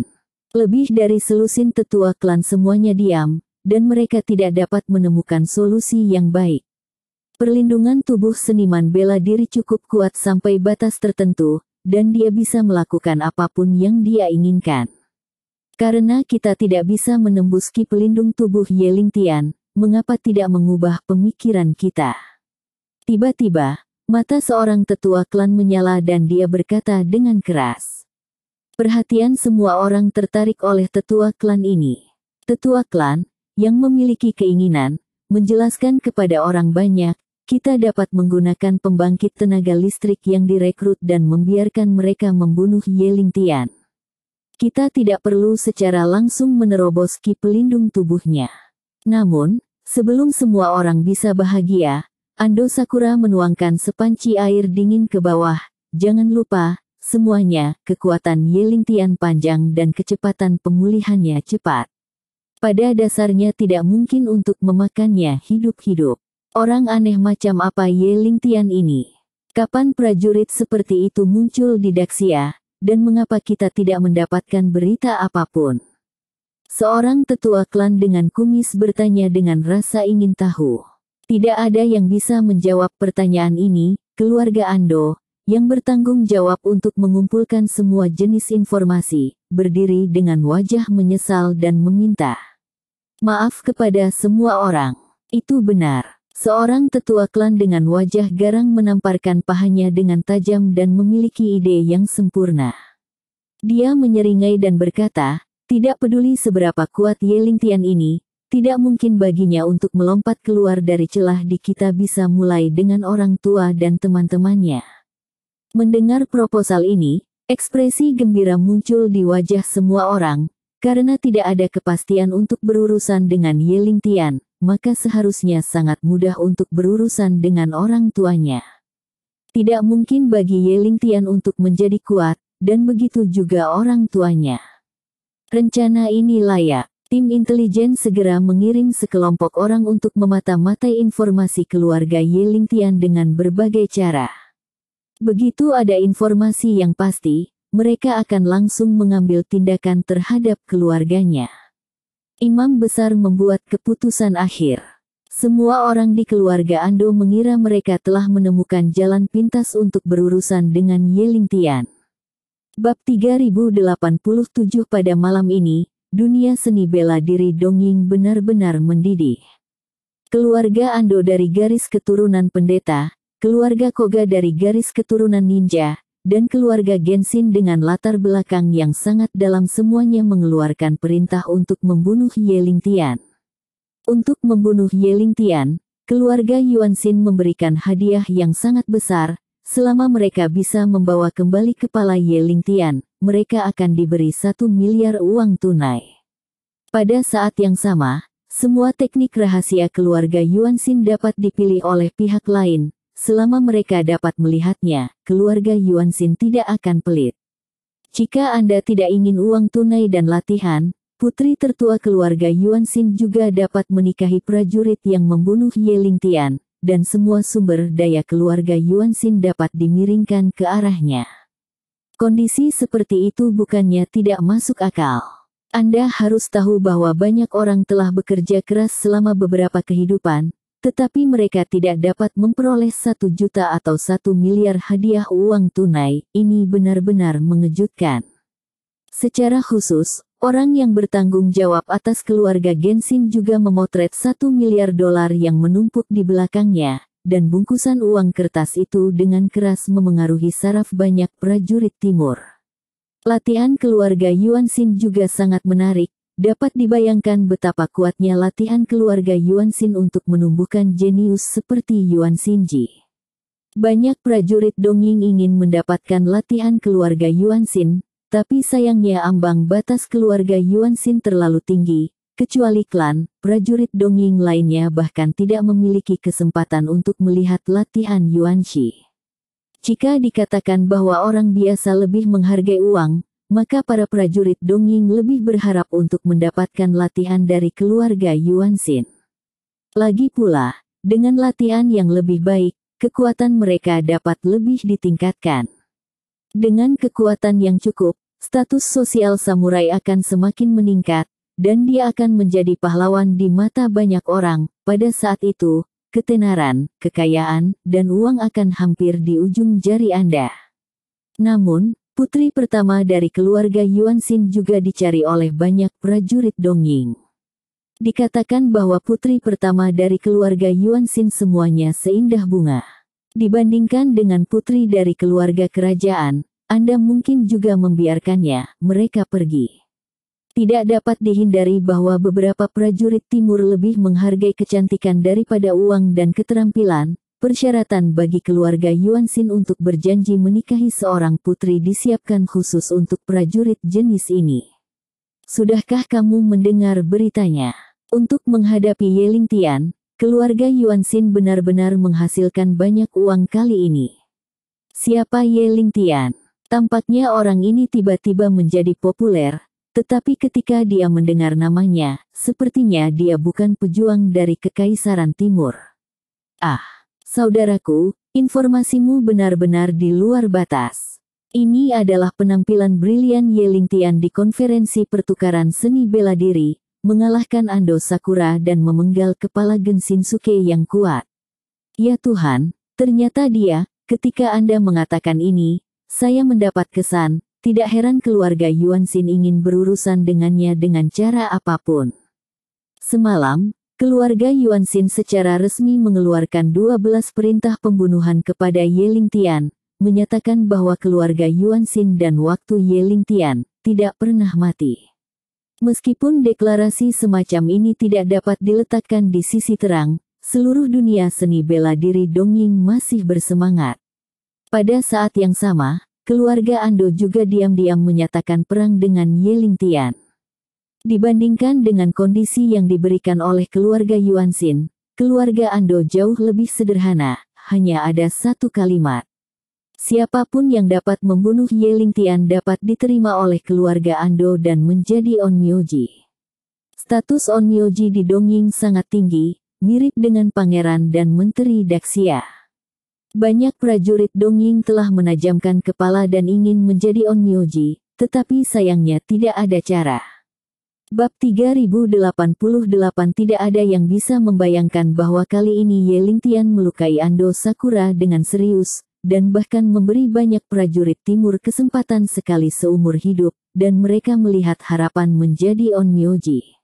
Lebih dari selusin tetua klan semuanya diam, dan mereka tidak dapat menemukan solusi yang baik. Perlindungan tubuh seniman bela diri cukup kuat sampai batas tertentu, dan dia bisa melakukan apapun yang dia inginkan. Karena kita tidak bisa menembus ki pelindung tubuh Yeling Tian, mengapa tidak mengubah pemikiran kita? Tiba-tiba, mata seorang tetua klan menyala dan dia berkata dengan keras. Perhatian semua orang tertarik oleh tetua klan ini. Tetua klan, yang memiliki keinginan, menjelaskan kepada orang banyak, kita dapat menggunakan pembangkit tenaga listrik yang direkrut dan membiarkan mereka membunuh Yeling Tian. Kita tidak perlu secara langsung menerobos ki pelindung tubuhnya. Namun, sebelum semua orang bisa bahagia, Ando Sakura menuangkan sepanci air dingin ke bawah. Jangan lupa, Semuanya, kekuatan Yeling Tian panjang dan kecepatan pemulihannya cepat. Pada dasarnya tidak mungkin untuk memakannya hidup-hidup. Orang aneh macam apa Yeling Tian ini? Kapan prajurit seperti itu muncul di Daksia? dan mengapa kita tidak mendapatkan berita apapun? Seorang tetua klan dengan kumis bertanya dengan rasa ingin tahu. Tidak ada yang bisa menjawab pertanyaan ini, keluarga Ando, yang bertanggung jawab untuk mengumpulkan semua jenis informasi, berdiri dengan wajah menyesal dan meminta maaf kepada semua orang. Itu benar. Seorang tetua klan dengan wajah garang menamparkan pahanya dengan tajam dan memiliki ide yang sempurna. Dia menyeringai dan berkata, tidak peduli seberapa kuat Yeling Tian ini, tidak mungkin baginya untuk melompat keluar dari celah di kita bisa mulai dengan orang tua dan teman-temannya. Mendengar proposal ini, ekspresi gembira muncul di wajah semua orang, karena tidak ada kepastian untuk berurusan dengan Yeling Tian, maka seharusnya sangat mudah untuk berurusan dengan orang tuanya. Tidak mungkin bagi Yeling Tian untuk menjadi kuat, dan begitu juga orang tuanya. Rencana ini layak. Tim intelijen segera mengirim sekelompok orang untuk memata-matai informasi keluarga Yeling Tian dengan berbagai cara. Begitu ada informasi yang pasti, mereka akan langsung mengambil tindakan terhadap keluarganya. Imam besar membuat keputusan akhir. Semua orang di keluarga Ando mengira mereka telah menemukan jalan pintas untuk berurusan dengan Yeling Tian. Bab 3087 pada malam ini, dunia seni bela diri Dongying benar-benar mendidih. Keluarga Ando dari garis keturunan pendeta, keluarga Koga dari garis keturunan ninja, dan keluarga Genshin dengan latar belakang yang sangat dalam semuanya mengeluarkan perintah untuk membunuh Yeling Tian. Untuk membunuh Yeling Tian, keluarga Yuan Xin memberikan hadiah yang sangat besar, selama mereka bisa membawa kembali kepala Yeling Tian, mereka akan diberi satu miliar uang tunai. Pada saat yang sama, semua teknik rahasia keluarga Yuan Xin dapat dipilih oleh pihak lain, Selama mereka dapat melihatnya, keluarga Yuan Xin tidak akan pelit. Jika Anda tidak ingin uang tunai dan latihan, putri tertua keluarga Yuan Xin juga dapat menikahi prajurit yang membunuh Ye Ling Tian, dan semua sumber daya keluarga Yuan Xin dapat dimiringkan ke arahnya. Kondisi seperti itu bukannya tidak masuk akal. Anda harus tahu bahwa banyak orang telah bekerja keras selama beberapa kehidupan, tetapi mereka tidak dapat memperoleh satu juta atau satu miliar hadiah uang tunai, ini benar-benar mengejutkan. Secara khusus, orang yang bertanggung jawab atas keluarga Genshin juga memotret satu miliar dolar yang menumpuk di belakangnya, dan bungkusan uang kertas itu dengan keras memengaruhi saraf banyak prajurit timur. Latihan keluarga Yuan Xin juga sangat menarik, Dapat dibayangkan betapa kuatnya latihan keluarga Yuan Xin untuk menumbuhkan jenius seperti Yuan Xinji. Banyak prajurit Dongying ingin mendapatkan latihan keluarga Yuan Xin, tapi sayangnya ambang batas keluarga Yuan Xin terlalu tinggi, kecuali klan, prajurit Dongying lainnya bahkan tidak memiliki kesempatan untuk melihat latihan Yuan Xi. Jika dikatakan bahwa orang biasa lebih menghargai uang, maka para prajurit Dongying lebih berharap untuk mendapatkan latihan dari keluarga Yuan Xin. Lagi pula, dengan latihan yang lebih baik, kekuatan mereka dapat lebih ditingkatkan. Dengan kekuatan yang cukup, status sosial samurai akan semakin meningkat, dan dia akan menjadi pahlawan di mata banyak orang. Pada saat itu, ketenaran, kekayaan, dan uang akan hampir di ujung jari Anda. Namun, putri pertama dari keluarga Yuan Xin juga dicari oleh banyak prajurit Dongying. Dikatakan bahwa putri pertama dari keluarga Yuan Xin semuanya seindah bunga. Dibandingkan dengan putri dari keluarga kerajaan, Anda mungkin juga membiarkannya, mereka pergi. Tidak dapat dihindari bahwa beberapa prajurit timur lebih menghargai kecantikan daripada uang dan keterampilan, Persyaratan bagi keluarga Yuan Xin untuk berjanji menikahi seorang putri disiapkan khusus untuk prajurit jenis ini. Sudahkah kamu mendengar beritanya? Untuk menghadapi Ye Ling Tian, keluarga Yuan Xin benar-benar menghasilkan banyak uang kali ini. Siapa Ye Ling Tian? Tampaknya orang ini tiba-tiba menjadi populer, tetapi ketika dia mendengar namanya, sepertinya dia bukan pejuang dari Kekaisaran Timur. Ah, Saudaraku, informasimu benar-benar di luar batas. Ini adalah penampilan brilian Yelintian di konferensi pertukaran seni bela diri, mengalahkan Ando Sakura dan memenggal kepala Genshin Suke yang kuat. Ya Tuhan, ternyata dia, ketika Anda mengatakan ini, saya mendapat kesan, tidak heran keluarga Yuan Xin ingin berurusan dengannya dengan cara apapun. Semalam, keluarga Yuan Xin secara resmi mengeluarkan 12 perintah pembunuhan kepada Ye Ling Tian, menyatakan bahwa keluarga Yuan Xin dan waktu Ye Ling Tian tidak pernah mati. Meskipun deklarasi semacam ini tidak dapat diletakkan di sisi terang, seluruh dunia seni bela diri Dongying masih bersemangat. Pada saat yang sama, keluarga Ando juga diam-diam menyatakan perang dengan Ye Ling Tian. Dibandingkan dengan kondisi yang diberikan oleh keluarga Yuan Xin, keluarga Ando jauh lebih sederhana, hanya ada satu kalimat. Siapapun yang dapat membunuh Ye Ling Tian dapat diterima oleh keluarga Ando dan menjadi On Myoji. Status Onmyoji di Dongying sangat tinggi, mirip dengan pangeran dan menteri Daxia. Banyak prajurit Dongying telah menajamkan kepala dan ingin menjadi On Myoji, tetapi sayangnya tidak ada cara. Bab 3088 tidak ada yang bisa membayangkan bahwa kali ini Ye Tian melukai Ando Sakura dengan serius, dan bahkan memberi banyak prajurit timur kesempatan sekali seumur hidup, dan mereka melihat harapan menjadi Onmyoji.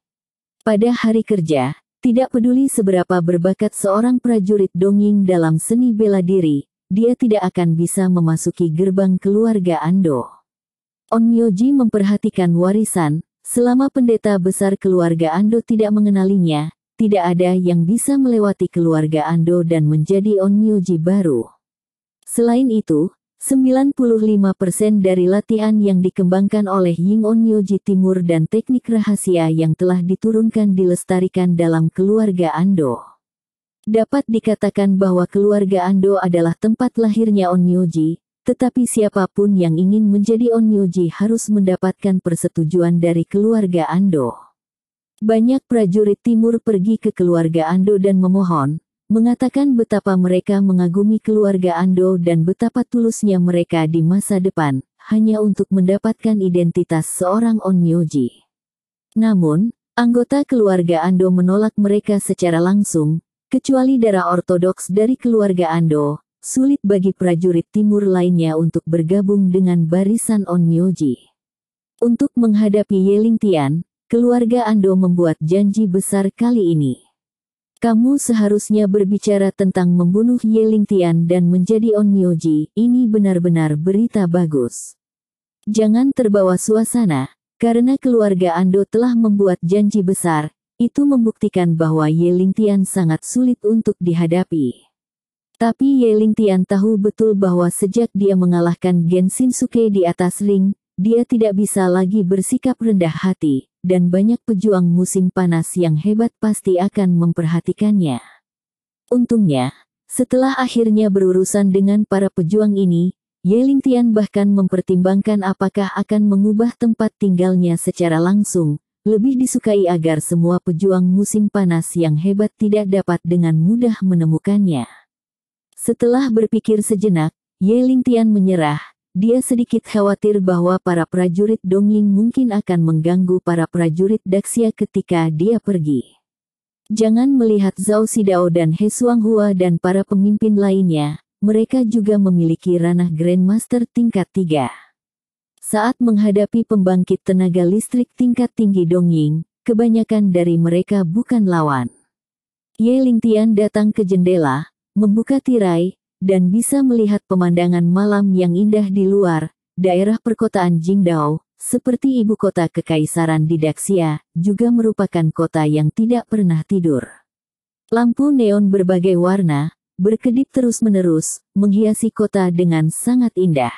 Pada hari kerja, tidak peduli seberapa berbakat seorang prajurit Dongying dalam seni bela diri, dia tidak akan bisa memasuki gerbang keluarga Ando. Onmyoji memperhatikan warisan, Selama pendeta besar keluarga Ando tidak mengenalinya, tidak ada yang bisa melewati keluarga Ando dan menjadi Onmyoji baru. Selain itu, 95% dari latihan yang dikembangkan oleh Ying Onmyoji Timur dan teknik rahasia yang telah diturunkan dilestarikan dalam keluarga Ando. Dapat dikatakan bahwa keluarga Ando adalah tempat lahirnya Onmyoji, tetapi siapapun yang ingin menjadi Onyuji harus mendapatkan persetujuan dari keluarga Ando. Banyak prajurit timur pergi ke keluarga Ando dan memohon, mengatakan betapa mereka mengagumi keluarga Ando dan betapa tulusnya mereka di masa depan, hanya untuk mendapatkan identitas seorang Onyuji. Namun, anggota keluarga Ando menolak mereka secara langsung, kecuali darah ortodoks dari keluarga Ando, sulit bagi prajurit timur lainnya untuk bergabung dengan barisan Onmyoji. Untuk menghadapi Yeling Tian, keluarga Ando membuat janji besar kali ini. Kamu seharusnya berbicara tentang membunuh Yeling Tian dan menjadi Onmyoji, ini benar-benar berita bagus. Jangan terbawa suasana, karena keluarga Ando telah membuat janji besar, itu membuktikan bahwa Yeling Tian sangat sulit untuk dihadapi. Tapi Ling Tian tahu betul bahwa sejak dia mengalahkan Gen Shinsuke di atas ring, dia tidak bisa lagi bersikap rendah hati, dan banyak pejuang musim panas yang hebat pasti akan memperhatikannya. Untungnya, setelah akhirnya berurusan dengan para pejuang ini, Ling Tian bahkan mempertimbangkan apakah akan mengubah tempat tinggalnya secara langsung, lebih disukai agar semua pejuang musim panas yang hebat tidak dapat dengan mudah menemukannya. Setelah berpikir sejenak, Ye Lingtian menyerah. Dia sedikit khawatir bahwa para prajurit Dongying mungkin akan mengganggu para prajurit Daxia ketika dia pergi. Jangan melihat Zhao Sidao dan He Hua dan para pemimpin lainnya, mereka juga memiliki ranah Grandmaster tingkat 3. Saat menghadapi pembangkit tenaga listrik tingkat tinggi Dongying, kebanyakan dari mereka bukan lawan. Ye Lingtian datang ke jendela, membuka tirai, dan bisa melihat pemandangan malam yang indah di luar, daerah perkotaan Jingdao, seperti ibu kota Kekaisaran di Daxia, juga merupakan kota yang tidak pernah tidur. Lampu neon berbagai warna, berkedip terus-menerus, menghiasi kota dengan sangat indah.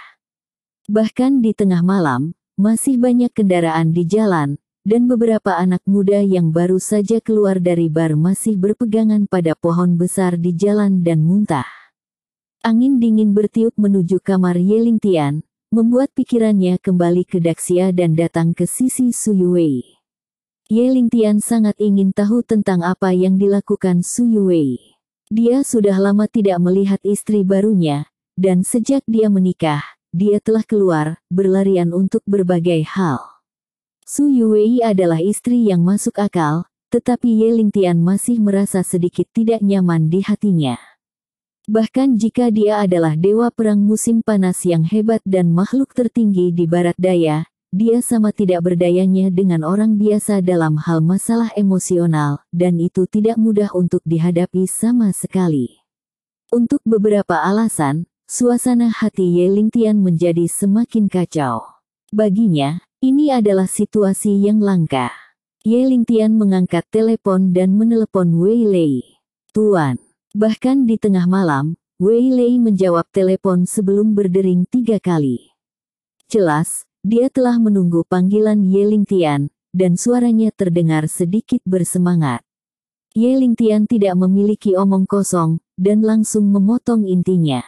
Bahkan di tengah malam, masih banyak kendaraan di jalan, dan beberapa anak muda yang baru saja keluar dari bar masih berpegangan pada pohon besar di jalan dan muntah. Angin dingin bertiup menuju kamar Yeling Tian, membuat pikirannya kembali ke Daxia dan datang ke sisi Su Suyuwei. Yeling Tian sangat ingin tahu tentang apa yang dilakukan Su Suyuwei. Dia sudah lama tidak melihat istri barunya, dan sejak dia menikah, dia telah keluar, berlarian untuk berbagai hal. Su Yuwei adalah istri yang masuk akal, tetapi Ye Lingtian masih merasa sedikit tidak nyaman di hatinya. Bahkan jika dia adalah dewa perang musim panas yang hebat dan makhluk tertinggi di barat daya, dia sama tidak berdayanya dengan orang biasa dalam hal masalah emosional, dan itu tidak mudah untuk dihadapi sama sekali. Untuk beberapa alasan, suasana hati Ye Lingtian menjadi semakin kacau. Baginya, ini adalah situasi yang langka. Ye Lingtian mengangkat telepon dan menelepon Wei Lei. Tuan, bahkan di tengah malam, Wei Lei menjawab telepon sebelum berdering tiga kali. Jelas, dia telah menunggu panggilan Ye Lingtian, dan suaranya terdengar sedikit bersemangat. Ye Lingtian tidak memiliki omong kosong, dan langsung memotong intinya.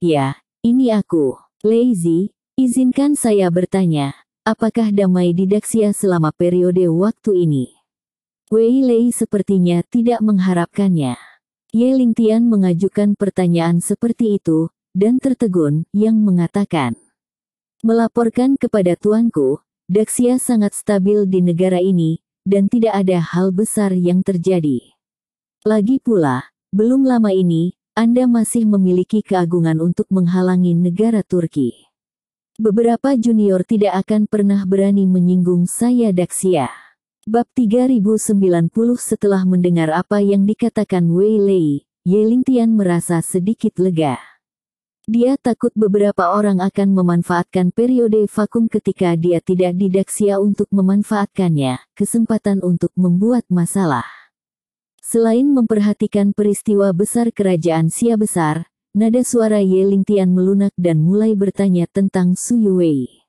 Ya, ini aku, Lazy, izinkan saya bertanya, Apakah damai di Daksia selama periode waktu ini? Wei Lei sepertinya tidak mengharapkannya. Ye Lingtian mengajukan pertanyaan seperti itu, dan tertegun, yang mengatakan. Melaporkan kepada tuanku, Daksia sangat stabil di negara ini, dan tidak ada hal besar yang terjadi. Lagi pula, belum lama ini, Anda masih memiliki keagungan untuk menghalangi negara Turki. Beberapa junior tidak akan pernah berani menyinggung saya daksia. Bab 3090 setelah mendengar apa yang dikatakan Wei Lei, Ye Tian merasa sedikit lega. Dia takut beberapa orang akan memanfaatkan periode vakum ketika dia tidak didaksia untuk memanfaatkannya, kesempatan untuk membuat masalah. Selain memperhatikan peristiwa besar kerajaan Sia Besar, Nada suara Ye Lingtian melunak dan mulai bertanya tentang Su Yuei.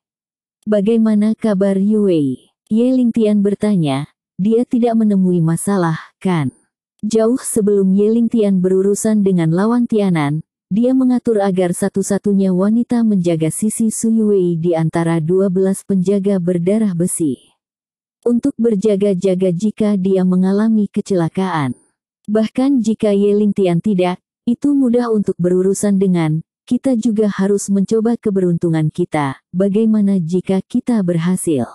Bagaimana kabar Yuei? Ye Lingtian bertanya, dia tidak menemui masalah, kan? Jauh sebelum Ye Lingtian berurusan dengan lawan Tianan, dia mengatur agar satu-satunya wanita menjaga sisi Su Yuei di antara dua belas penjaga berdarah besi. Untuk berjaga-jaga jika dia mengalami kecelakaan. Bahkan jika Ye Lingtian tidak, itu mudah untuk berurusan dengan, kita juga harus mencoba keberuntungan kita, bagaimana jika kita berhasil.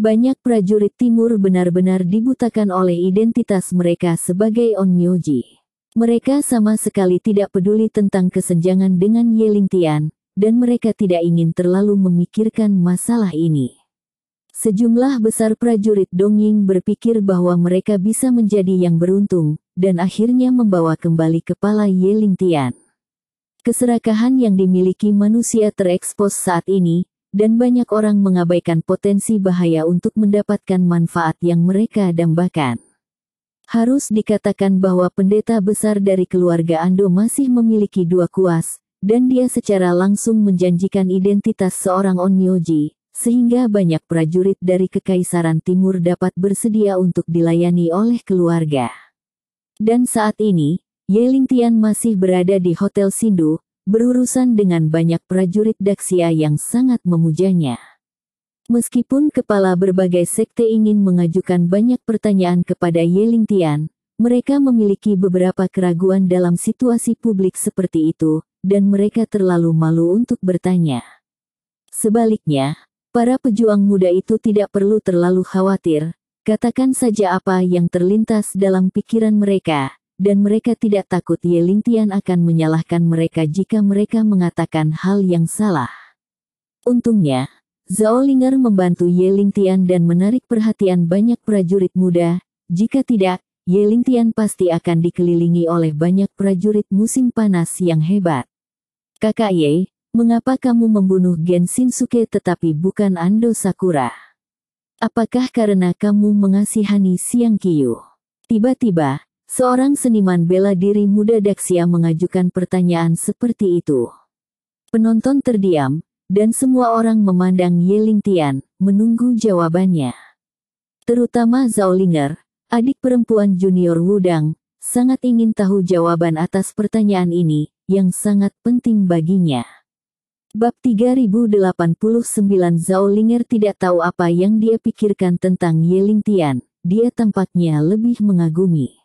Banyak prajurit timur benar-benar dibutakan oleh identitas mereka sebagai Onmyoji. Mereka sama sekali tidak peduli tentang kesenjangan dengan Yelingtian, dan mereka tidak ingin terlalu memikirkan masalah ini. Sejumlah besar prajurit Dongying berpikir bahwa mereka bisa menjadi yang beruntung, dan akhirnya membawa kembali kepala Ling Tian. Keserakahan yang dimiliki manusia terekspos saat ini, dan banyak orang mengabaikan potensi bahaya untuk mendapatkan manfaat yang mereka dambakan. Harus dikatakan bahwa pendeta besar dari keluarga Ando masih memiliki dua kuas, dan dia secara langsung menjanjikan identitas seorang Onmyoji, sehingga banyak prajurit dari Kekaisaran Timur dapat bersedia untuk dilayani oleh keluarga. Dan saat ini, Yeling Tian masih berada di Hotel Sindu, berurusan dengan banyak prajurit Daxia yang sangat memujanya. Meskipun kepala berbagai sekte ingin mengajukan banyak pertanyaan kepada Yeling Tian, mereka memiliki beberapa keraguan dalam situasi publik seperti itu, dan mereka terlalu malu untuk bertanya. Sebaliknya, Para pejuang muda itu tidak perlu terlalu khawatir, katakan saja apa yang terlintas dalam pikiran mereka, dan mereka tidak takut Yelintian akan menyalahkan mereka jika mereka mengatakan hal yang salah. Untungnya, Zhao Linger membantu Yelintian dan menarik perhatian banyak prajurit muda, jika tidak, Yelintian pasti akan dikelilingi oleh banyak prajurit musim panas yang hebat. Kakak Ye, Mengapa kamu membunuh Gen Shinsuke tetapi bukan Ando Sakura? Apakah karena kamu mengasihani Siang Kiyu? Tiba-tiba, seorang seniman bela diri muda Daxia mengajukan pertanyaan seperti itu. Penonton terdiam, dan semua orang memandang Ling Tian, menunggu jawabannya. Terutama Zhao Linger, adik perempuan junior Wudang, sangat ingin tahu jawaban atas pertanyaan ini, yang sangat penting baginya. Bab 3089 Linger tidak tahu apa yang dia pikirkan tentang Yeling Tian, dia tampaknya lebih mengagumi.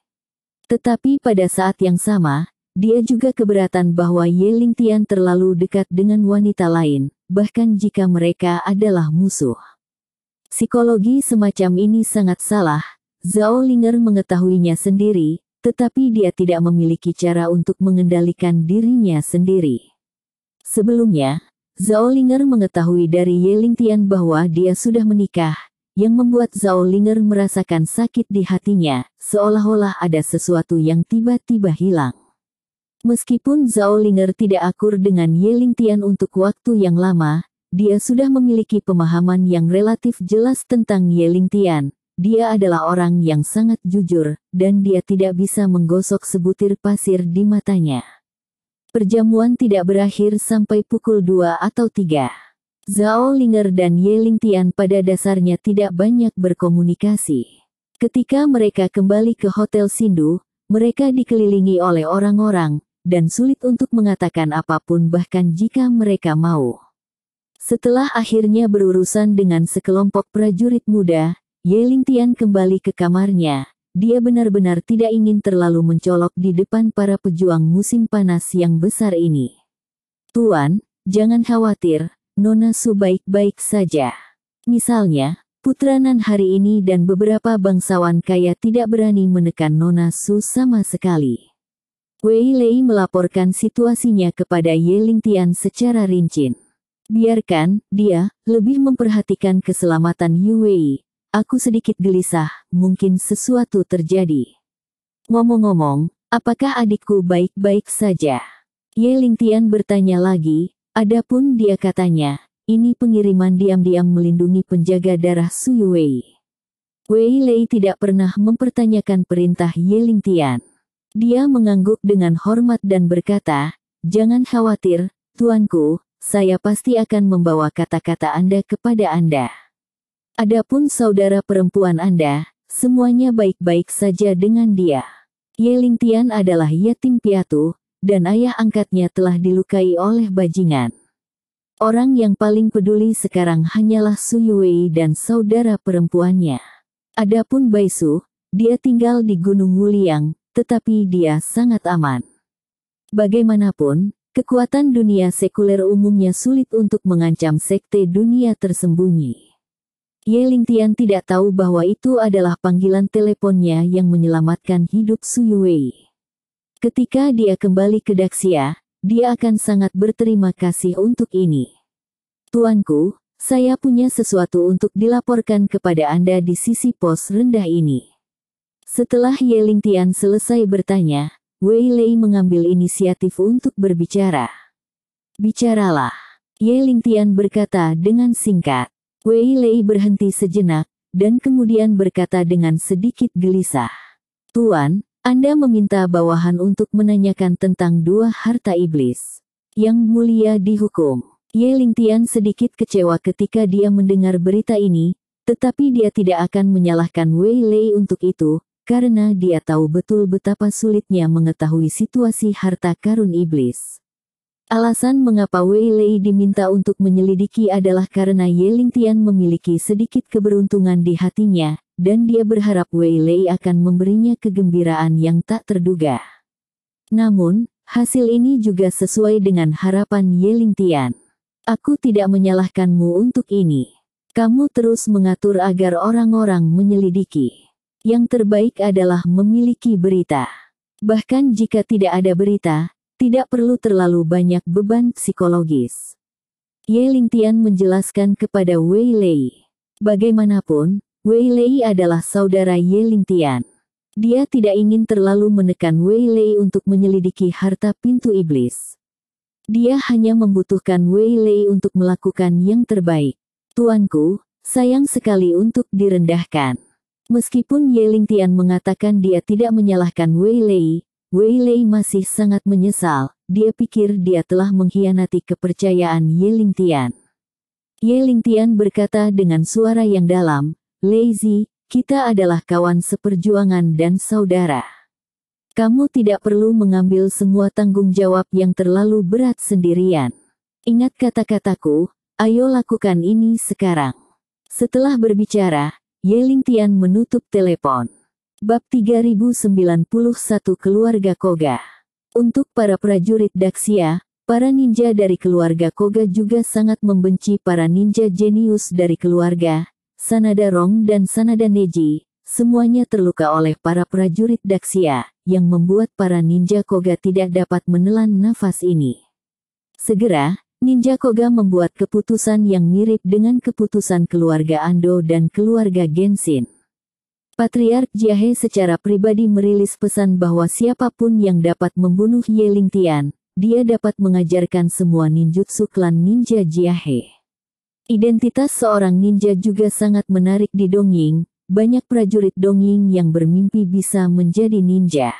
Tetapi pada saat yang sama, dia juga keberatan bahwa Yeling Tian terlalu dekat dengan wanita lain, bahkan jika mereka adalah musuh. Psikologi semacam ini sangat salah, Zhao Linger mengetahuinya sendiri, tetapi dia tidak memiliki cara untuk mengendalikan dirinya sendiri. Sebelumnya, Zhao Linger mengetahui dari Ye Lingtian bahwa dia sudah menikah, yang membuat Zhao Linger merasakan sakit di hatinya, seolah-olah ada sesuatu yang tiba-tiba hilang. Meskipun Zhao Linger tidak akur dengan Ye Lingtian untuk waktu yang lama, dia sudah memiliki pemahaman yang relatif jelas tentang Ye Lingtian. Dia adalah orang yang sangat jujur, dan dia tidak bisa menggosok sebutir pasir di matanya. Perjamuan tidak berakhir sampai pukul 2 atau 3. Zhao Linger dan Ye Lingtian pada dasarnya tidak banyak berkomunikasi. Ketika mereka kembali ke Hotel Sindu, mereka dikelilingi oleh orang-orang, dan sulit untuk mengatakan apapun bahkan jika mereka mau. Setelah akhirnya berurusan dengan sekelompok prajurit muda, Ye Lingtian kembali ke kamarnya, dia benar-benar tidak ingin terlalu mencolok di depan para pejuang musim panas yang besar ini. Tuan, jangan khawatir, Nona Su baik-baik saja. Misalnya, putranan hari ini dan beberapa bangsawan kaya tidak berani menekan Nona Su sama sekali. Wei Lei melaporkan situasinya kepada Ye Lingtian secara rinci. Biarkan, dia, lebih memperhatikan keselamatan Yu Wei, Aku sedikit gelisah, mungkin sesuatu terjadi. Ngomong-ngomong, apakah adikku baik-baik saja? Ye Lingtian bertanya lagi, adapun dia katanya, ini pengiriman diam-diam melindungi penjaga darah Su Wei. Wei Lei tidak pernah mempertanyakan perintah Ye Lingtian. Dia mengangguk dengan hormat dan berkata, Jangan khawatir, tuanku, saya pasti akan membawa kata-kata Anda kepada Anda. Adapun saudara perempuan Anda, semuanya baik-baik saja dengan dia. Ling Tian adalah yatim piatu, dan ayah angkatnya telah dilukai oleh bajingan. Orang yang paling peduli sekarang hanyalah Su Yue dan saudara perempuannya. Adapun Su, dia tinggal di Gunung Wuliang, tetapi dia sangat aman. Bagaimanapun, kekuatan dunia sekuler umumnya sulit untuk mengancam sekte dunia tersembunyi. Ye Lingtian tidak tahu bahwa itu adalah panggilan teleponnya yang menyelamatkan hidup Su Yue. Ketika dia kembali ke Daxia, dia akan sangat berterima kasih untuk ini. Tuanku, saya punya sesuatu untuk dilaporkan kepada Anda di sisi pos rendah ini. Setelah Ye Lingtian selesai bertanya, Wei Lei mengambil inisiatif untuk berbicara. Bicaralah. Ye Lingtian berkata dengan singkat. Wei Lei berhenti sejenak, dan kemudian berkata dengan sedikit gelisah. Tuan, Anda meminta bawahan untuk menanyakan tentang dua harta iblis. Yang mulia dihukum. Ye Lingtian sedikit kecewa ketika dia mendengar berita ini, tetapi dia tidak akan menyalahkan Wei Lei untuk itu, karena dia tahu betul betapa sulitnya mengetahui situasi harta karun iblis. Alasan mengapa Wei Lei diminta untuk menyelidiki adalah karena Ye Lingtian memiliki sedikit keberuntungan di hatinya, dan dia berharap Wei Lei akan memberinya kegembiraan yang tak terduga. Namun, hasil ini juga sesuai dengan harapan Ye Lingtian. Aku tidak menyalahkanmu untuk ini. Kamu terus mengatur agar orang-orang menyelidiki. Yang terbaik adalah memiliki berita. Bahkan jika tidak ada berita, tidak perlu terlalu banyak beban psikologis. Ye Lingtian menjelaskan kepada Wei Lei. Bagaimanapun, Wei Lei adalah saudara Ye Lingtian. Dia tidak ingin terlalu menekan Wei Lei untuk menyelidiki harta pintu iblis. Dia hanya membutuhkan Wei Lei untuk melakukan yang terbaik. Tuanku, sayang sekali untuk direndahkan. Meskipun Ye Lingtian mengatakan dia tidak menyalahkan Wei Lei, Wei Lei masih sangat menyesal, dia pikir dia telah mengkhianati kepercayaan Ling Tian. Ling Tian berkata dengan suara yang dalam, Lazy, kita adalah kawan seperjuangan dan saudara. Kamu tidak perlu mengambil semua tanggung jawab yang terlalu berat sendirian. Ingat kata-kataku, ayo lakukan ini sekarang. Setelah berbicara, Ling Tian menutup telepon. Bab 3091 Keluarga Koga Untuk para prajurit Daxia, para ninja dari keluarga Koga juga sangat membenci para ninja jenius dari keluarga, Sanada Rong dan Sanada Neji. Semuanya terluka oleh para prajurit Daxia, yang membuat para ninja Koga tidak dapat menelan nafas ini. Segera, Ninja Koga membuat keputusan yang mirip dengan keputusan keluarga Ando dan keluarga Genshin. Patriark Jiahe secara pribadi merilis pesan bahwa siapapun yang dapat membunuh Ling Tian, dia dapat mengajarkan semua ninjutsu klan ninja Jiahe. Identitas seorang ninja juga sangat menarik di Dongying, banyak prajurit Dongying yang bermimpi bisa menjadi ninja.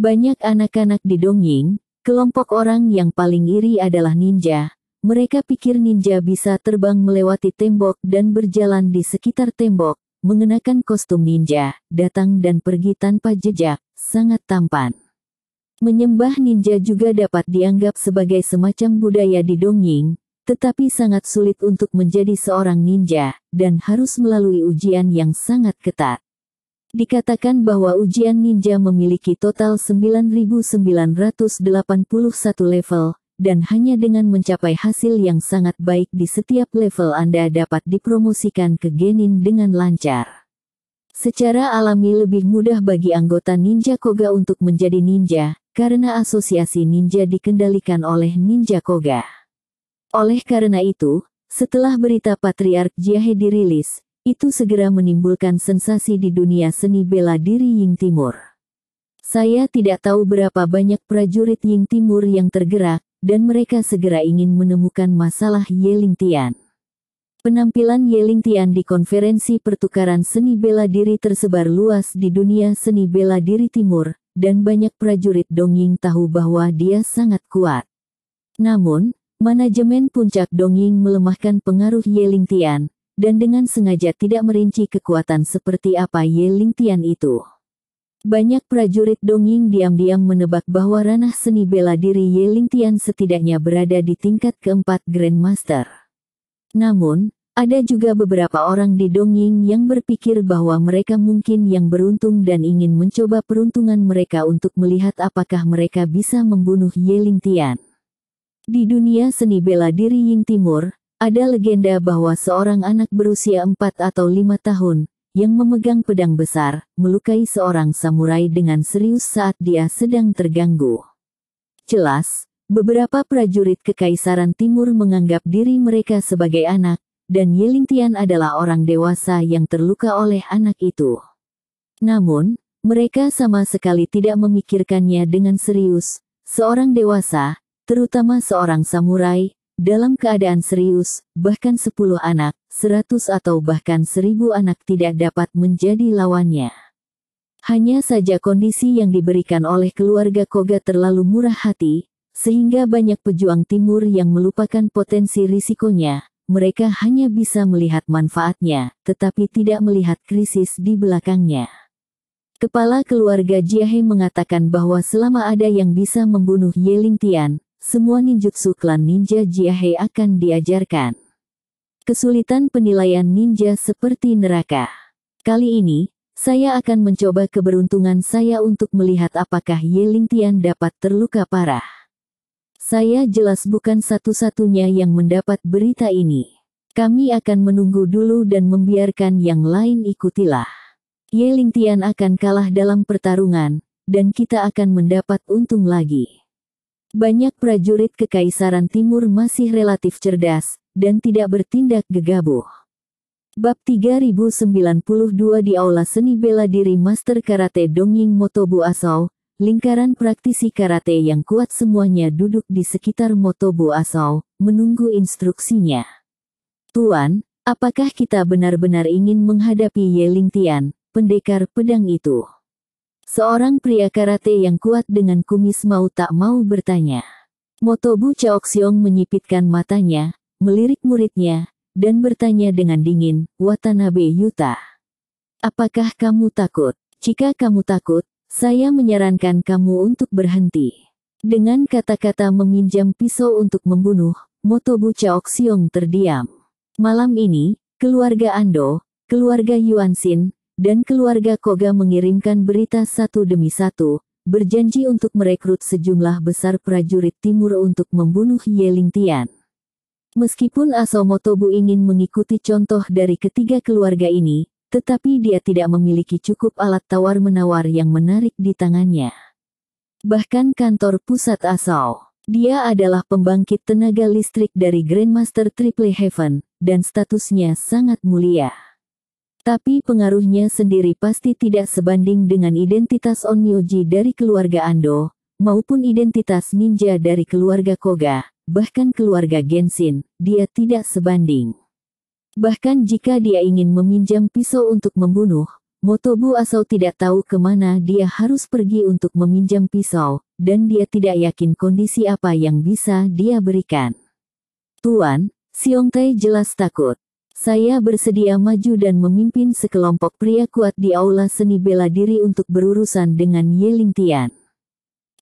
Banyak anak-anak di Dongying, kelompok orang yang paling iri adalah ninja, mereka pikir ninja bisa terbang melewati tembok dan berjalan di sekitar tembok, mengenakan kostum ninja, datang dan pergi tanpa jejak, sangat tampan. Menyembah ninja juga dapat dianggap sebagai semacam budaya di Dongying, tetapi sangat sulit untuk menjadi seorang ninja, dan harus melalui ujian yang sangat ketat. Dikatakan bahwa ujian ninja memiliki total 9.981 level, dan hanya dengan mencapai hasil yang sangat baik di setiap level Anda dapat dipromosikan ke genin dengan lancar. Secara alami lebih mudah bagi anggota Ninja Koga untuk menjadi ninja, karena asosiasi ninja dikendalikan oleh Ninja Koga. Oleh karena itu, setelah berita Patriark Jiahe dirilis, itu segera menimbulkan sensasi di dunia seni bela diri Ying Timur. Saya tidak tahu berapa banyak prajurit Ying Timur yang tergerak, dan mereka segera ingin menemukan masalah Yeling Tian. Penampilan Yeling Tian di konferensi pertukaran seni bela diri tersebar luas di dunia seni bela diri timur, dan banyak prajurit Dongying tahu bahwa dia sangat kuat. Namun, manajemen puncak Dongying melemahkan pengaruh Yeling Tian, dan dengan sengaja tidak merinci kekuatan seperti apa Yeling Tian itu. Banyak prajurit Dongying diam-diam menebak bahwa ranah seni bela diri Ling Tian setidaknya berada di tingkat keempat Grandmaster. Namun, ada juga beberapa orang di Dongying yang berpikir bahwa mereka mungkin yang beruntung dan ingin mencoba peruntungan mereka untuk melihat apakah mereka bisa membunuh Ling Tian. Di dunia seni bela diri Ying Timur, ada legenda bahwa seorang anak berusia 4 atau 5 tahun, yang memegang pedang besar, melukai seorang samurai dengan serius saat dia sedang terganggu. Jelas, beberapa prajurit Kekaisaran Timur menganggap diri mereka sebagai anak, dan Yelintian adalah orang dewasa yang terluka oleh anak itu. Namun, mereka sama sekali tidak memikirkannya dengan serius, seorang dewasa, terutama seorang samurai, dalam keadaan serius, bahkan sepuluh anak, seratus atau bahkan seribu anak tidak dapat menjadi lawannya. Hanya saja kondisi yang diberikan oleh keluarga Koga terlalu murah hati, sehingga banyak pejuang timur yang melupakan potensi risikonya, mereka hanya bisa melihat manfaatnya, tetapi tidak melihat krisis di belakangnya. Kepala keluarga Jiahe mengatakan bahwa selama ada yang bisa membunuh Yeling Tian, semua ninjutsu klan ninja Jiahei akan diajarkan. Kesulitan penilaian ninja seperti neraka. Kali ini, saya akan mencoba keberuntungan saya untuk melihat apakah Ye Lingtian dapat terluka parah. Saya jelas bukan satu-satunya yang mendapat berita ini. Kami akan menunggu dulu dan membiarkan yang lain ikutilah. Ye Lingtian akan kalah dalam pertarungan, dan kita akan mendapat untung lagi. Banyak prajurit Kekaisaran Timur masih relatif cerdas, dan tidak bertindak gegabah. Bab 3092 di Aula Seni Bela Diri Master Karate Dongying Motobu Asau, lingkaran praktisi karate yang kuat semuanya duduk di sekitar Motobu Asau, menunggu instruksinya. Tuan, apakah kita benar-benar ingin menghadapi Ling Tian, pendekar pedang itu? Seorang pria karate yang kuat dengan kumis mau tak mau bertanya. Motobu Chaok menyipitkan matanya, melirik muridnya, dan bertanya dengan dingin, Watanabe Yuta. Apakah kamu takut? Jika kamu takut, saya menyarankan kamu untuk berhenti. Dengan kata-kata meminjam pisau untuk membunuh, Motobu Chaok terdiam. Malam ini, keluarga Ando, keluarga Yuan Xin, dan keluarga Koga mengirimkan berita satu demi satu, berjanji untuk merekrut sejumlah besar prajurit timur untuk membunuh Yeling Tian. Meskipun Asomotobu ingin mengikuti contoh dari ketiga keluarga ini, tetapi dia tidak memiliki cukup alat tawar-menawar yang menarik di tangannya. Bahkan kantor pusat Asau, dia adalah pembangkit tenaga listrik dari Grandmaster Triple Heaven, dan statusnya sangat mulia. Tapi pengaruhnya sendiri pasti tidak sebanding dengan identitas Onmyoji dari keluarga Ando, maupun identitas ninja dari keluarga Koga, bahkan keluarga Genshin, dia tidak sebanding. Bahkan jika dia ingin meminjam pisau untuk membunuh, Motobu Asau tidak tahu kemana dia harus pergi untuk meminjam pisau, dan dia tidak yakin kondisi apa yang bisa dia berikan. Tuan, Siong Tai jelas takut. Saya bersedia maju dan memimpin sekelompok pria kuat di aula seni bela diri untuk berurusan dengan Ling Tian.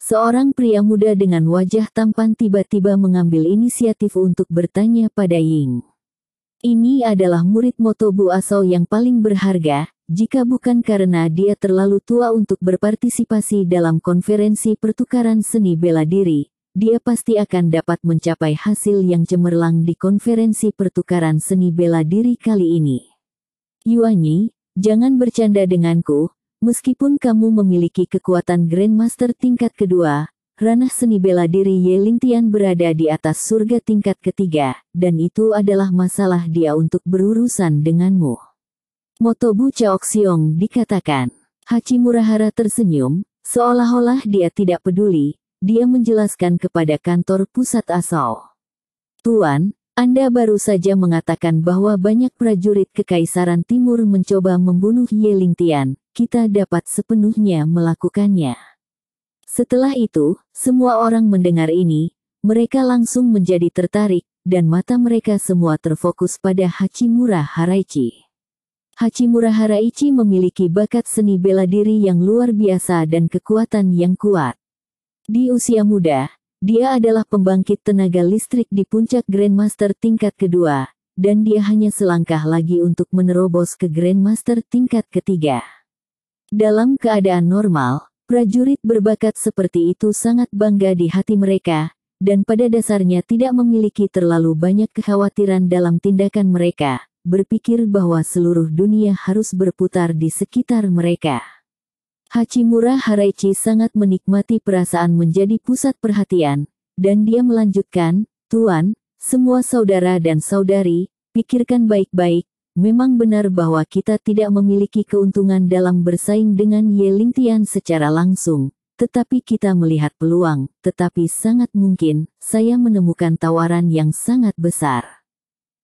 Seorang pria muda dengan wajah tampan tiba-tiba mengambil inisiatif untuk bertanya pada Ying. Ini adalah murid Motobu Asau yang paling berharga, jika bukan karena dia terlalu tua untuk berpartisipasi dalam konferensi pertukaran seni bela diri, dia pasti akan dapat mencapai hasil yang cemerlang di konferensi pertukaran seni bela diri kali ini. Yuanyi, jangan bercanda denganku, meskipun kamu memiliki kekuatan Grandmaster tingkat kedua, ranah seni bela diri Ye Tian berada di atas surga tingkat ketiga, dan itu adalah masalah dia untuk berurusan denganmu. Motobu Chaok Xiong dikatakan. Hachimurahara tersenyum, seolah-olah dia tidak peduli, dia menjelaskan kepada kantor pusat asal. Tuan, Anda baru saja mengatakan bahwa banyak prajurit Kekaisaran Timur mencoba membunuh Ye Tian, kita dapat sepenuhnya melakukannya. Setelah itu, semua orang mendengar ini, mereka langsung menjadi tertarik, dan mata mereka semua terfokus pada Hachimura Haraichi. Hachimura Haraichi memiliki bakat seni bela diri yang luar biasa dan kekuatan yang kuat. Di usia muda, dia adalah pembangkit tenaga listrik di puncak Grandmaster tingkat kedua, dan dia hanya selangkah lagi untuk menerobos ke Grandmaster tingkat ketiga. Dalam keadaan normal, prajurit berbakat seperti itu sangat bangga di hati mereka, dan pada dasarnya tidak memiliki terlalu banyak kekhawatiran dalam tindakan mereka, berpikir bahwa seluruh dunia harus berputar di sekitar mereka. Hachimura Haraichi sangat menikmati perasaan menjadi pusat perhatian, dan dia melanjutkan, Tuan, semua saudara dan saudari, pikirkan baik-baik, memang benar bahwa kita tidak memiliki keuntungan dalam bersaing dengan Yelintian Lingtian secara langsung. Tetapi kita melihat peluang, tetapi sangat mungkin, saya menemukan tawaran yang sangat besar.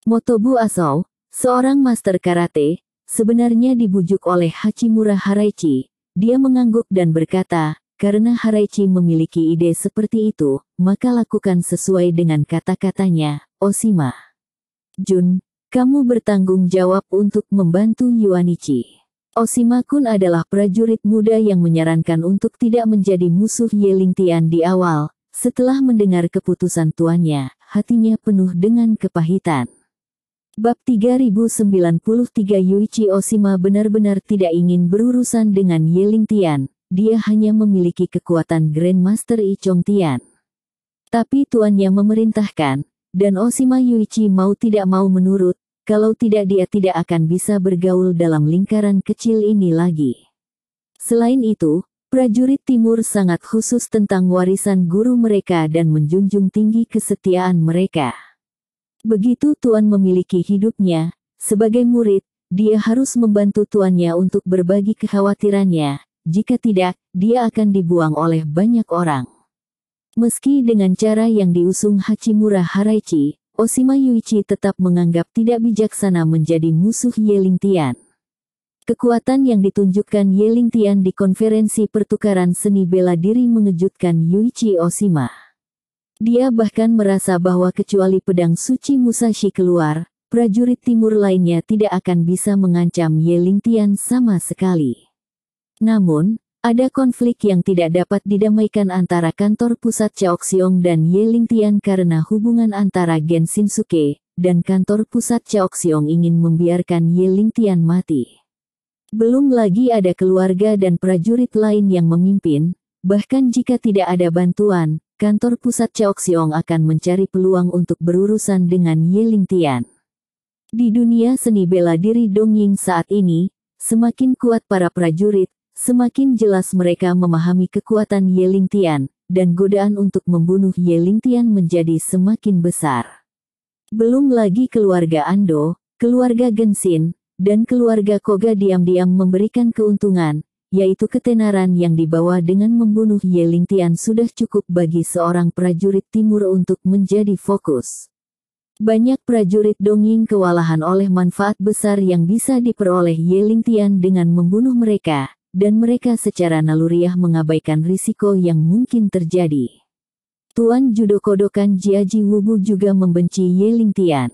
Motobu Asao, seorang master karate, sebenarnya dibujuk oleh Hachimura Haraichi, dia mengangguk dan berkata, karena Haraichi memiliki ide seperti itu, maka lakukan sesuai dengan kata-katanya, Oshima. Jun, kamu bertanggung jawab untuk membantu Yuanichi. Oshima Kun adalah prajurit muda yang menyarankan untuk tidak menjadi musuh Yeling Tian di awal. Setelah mendengar keputusan tuannya, hatinya penuh dengan kepahitan. Bab 3093 Yuichi Oshima benar-benar tidak ingin berurusan dengan Yeling Tian. Dia hanya memiliki kekuatan Grandmaster Chong Tian. Tapi tuannya memerintahkan, dan Oshima Yuichi mau tidak mau menurut, kalau tidak dia tidak akan bisa bergaul dalam lingkaran kecil ini lagi. Selain itu, prajurit timur sangat khusus tentang warisan guru mereka dan menjunjung tinggi kesetiaan mereka. Begitu Tuan memiliki hidupnya, sebagai murid, dia harus membantu tuannya untuk berbagi kekhawatirannya. Jika tidak, dia akan dibuang oleh banyak orang. Meski dengan cara yang diusung Hachimura Haraichi, Oshima Yuichi tetap menganggap tidak bijaksana menjadi musuh Yeling Tian. Kekuatan yang ditunjukkan Yeling Tian di konferensi pertukaran seni bela diri mengejutkan Yuichi Oshima. Dia bahkan merasa bahwa kecuali pedang suci Musashi keluar, prajurit timur lainnya tidak akan bisa mengancam Ye Tian sama sekali. Namun, ada konflik yang tidak dapat didamaikan antara kantor pusat Chaoxiong dan Ye Tian karena hubungan antara Gen Shinsuke dan kantor pusat Chaoxiong ingin membiarkan Ye Tian mati. Belum lagi ada keluarga dan prajurit lain yang memimpin, bahkan jika tidak ada bantuan, kantor pusat Cheoksiong akan mencari peluang untuk berurusan dengan Ling Tian. Di dunia seni bela diri Dongying saat ini, semakin kuat para prajurit, semakin jelas mereka memahami kekuatan Ling Tian, dan godaan untuk membunuh Ling Tian menjadi semakin besar. Belum lagi keluarga Ando, keluarga Gensin, dan keluarga Koga diam-diam memberikan keuntungan, yaitu ketenaran yang dibawa dengan membunuh ye ling Tian sudah cukup bagi seorang prajurit timur untuk menjadi fokus. Banyak prajurit Dongying kewalahan oleh manfaat besar yang bisa diperoleh ye ling Tian dengan membunuh mereka, dan mereka secara naluriah mengabaikan risiko yang mungkin terjadi. Tuan Kodokan jia Jiaji Wubu juga membenci ye ling Tian.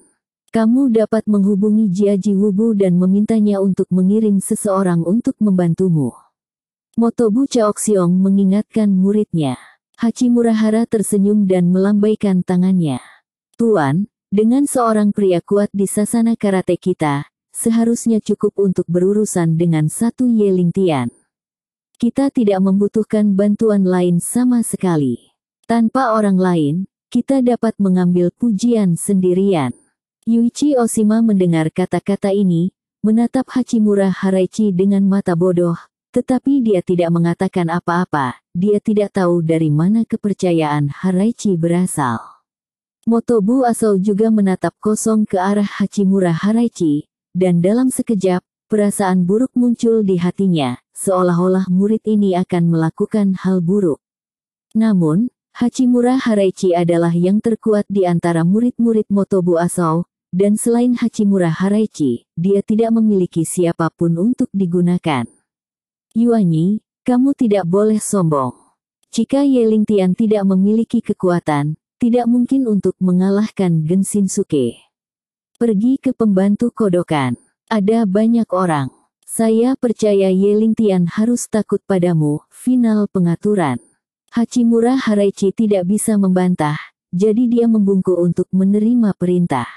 Kamu dapat menghubungi Jiaji Wubu dan memintanya untuk mengirim seseorang untuk membantumu. Motobu Chaoxiong mengingatkan muridnya. Hachimurahara tersenyum dan melambaikan tangannya. Tuan, dengan seorang pria kuat di sasana karate kita, seharusnya cukup untuk berurusan dengan satu Yeling Tian. Kita tidak membutuhkan bantuan lain sama sekali. Tanpa orang lain, kita dapat mengambil pujian sendirian. Yuichi Oshima mendengar kata-kata ini, menatap Hachimura Haraichi dengan mata bodoh, tetapi dia tidak mengatakan apa-apa, dia tidak tahu dari mana kepercayaan Haraichi berasal. Motobu Asou juga menatap kosong ke arah Hachimura Haraichi, dan dalam sekejap, perasaan buruk muncul di hatinya, seolah-olah murid ini akan melakukan hal buruk. Namun, Hachimura Haraichi adalah yang terkuat di antara murid-murid Motobu Asau, dan selain Hachimura Haraichi, dia tidak memiliki siapapun untuk digunakan. Yuan Yi, kamu tidak boleh sombong. Jika Ling Tian tidak memiliki kekuatan, tidak mungkin untuk mengalahkan Genshin Suke. Pergi ke pembantu kodokan. Ada banyak orang. Saya percaya Ling Tian harus takut padamu, final pengaturan. Hachimura Haraichi tidak bisa membantah, jadi dia membungkuk untuk menerima perintah.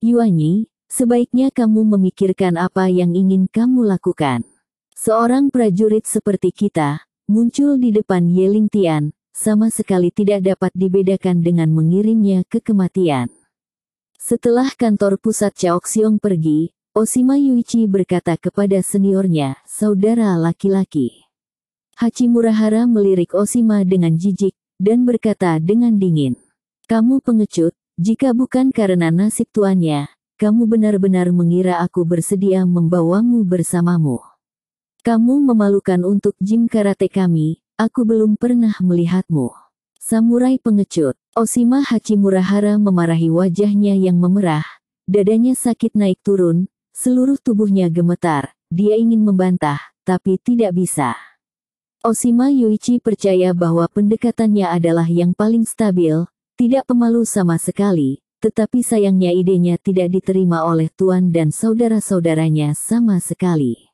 Yuan Yi, sebaiknya kamu memikirkan apa yang ingin kamu lakukan. Seorang prajurit seperti kita, muncul di depan Yeling Tian, sama sekali tidak dapat dibedakan dengan mengirimnya ke kematian. Setelah kantor pusat Chaoxiong pergi, Osima Yuichi berkata kepada seniornya, saudara laki-laki. Hachimurahara melirik Osima dengan jijik, dan berkata dengan dingin. Kamu pengecut, jika bukan karena nasib tuannya, kamu benar-benar mengira aku bersedia membawamu bersamamu. Kamu memalukan untuk gym karate kami, aku belum pernah melihatmu. Samurai pengecut, Oshima Hachimurahara memarahi wajahnya yang memerah, dadanya sakit naik turun, seluruh tubuhnya gemetar, dia ingin membantah, tapi tidak bisa. Oshima Yuichi percaya bahwa pendekatannya adalah yang paling stabil, tidak pemalu sama sekali, tetapi sayangnya idenya tidak diterima oleh tuan dan saudara-saudaranya sama sekali.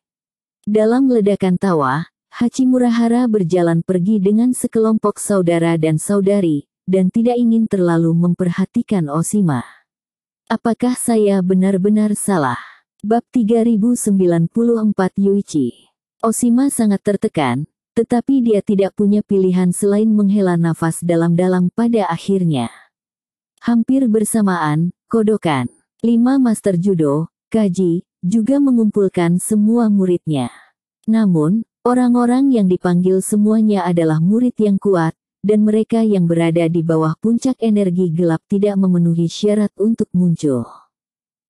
Dalam ledakan tawa, Hachimurahara berjalan pergi dengan sekelompok saudara dan saudari, dan tidak ingin terlalu memperhatikan Osima. Apakah saya benar-benar salah? Bab 3094 Yuichi Osima sangat tertekan, tetapi dia tidak punya pilihan selain menghela nafas dalam-dalam pada akhirnya. Hampir bersamaan, Kodokan, lima master judo, Kaji, juga mengumpulkan semua muridnya. Namun, orang-orang yang dipanggil semuanya adalah murid yang kuat, dan mereka yang berada di bawah puncak energi gelap tidak memenuhi syarat untuk muncul.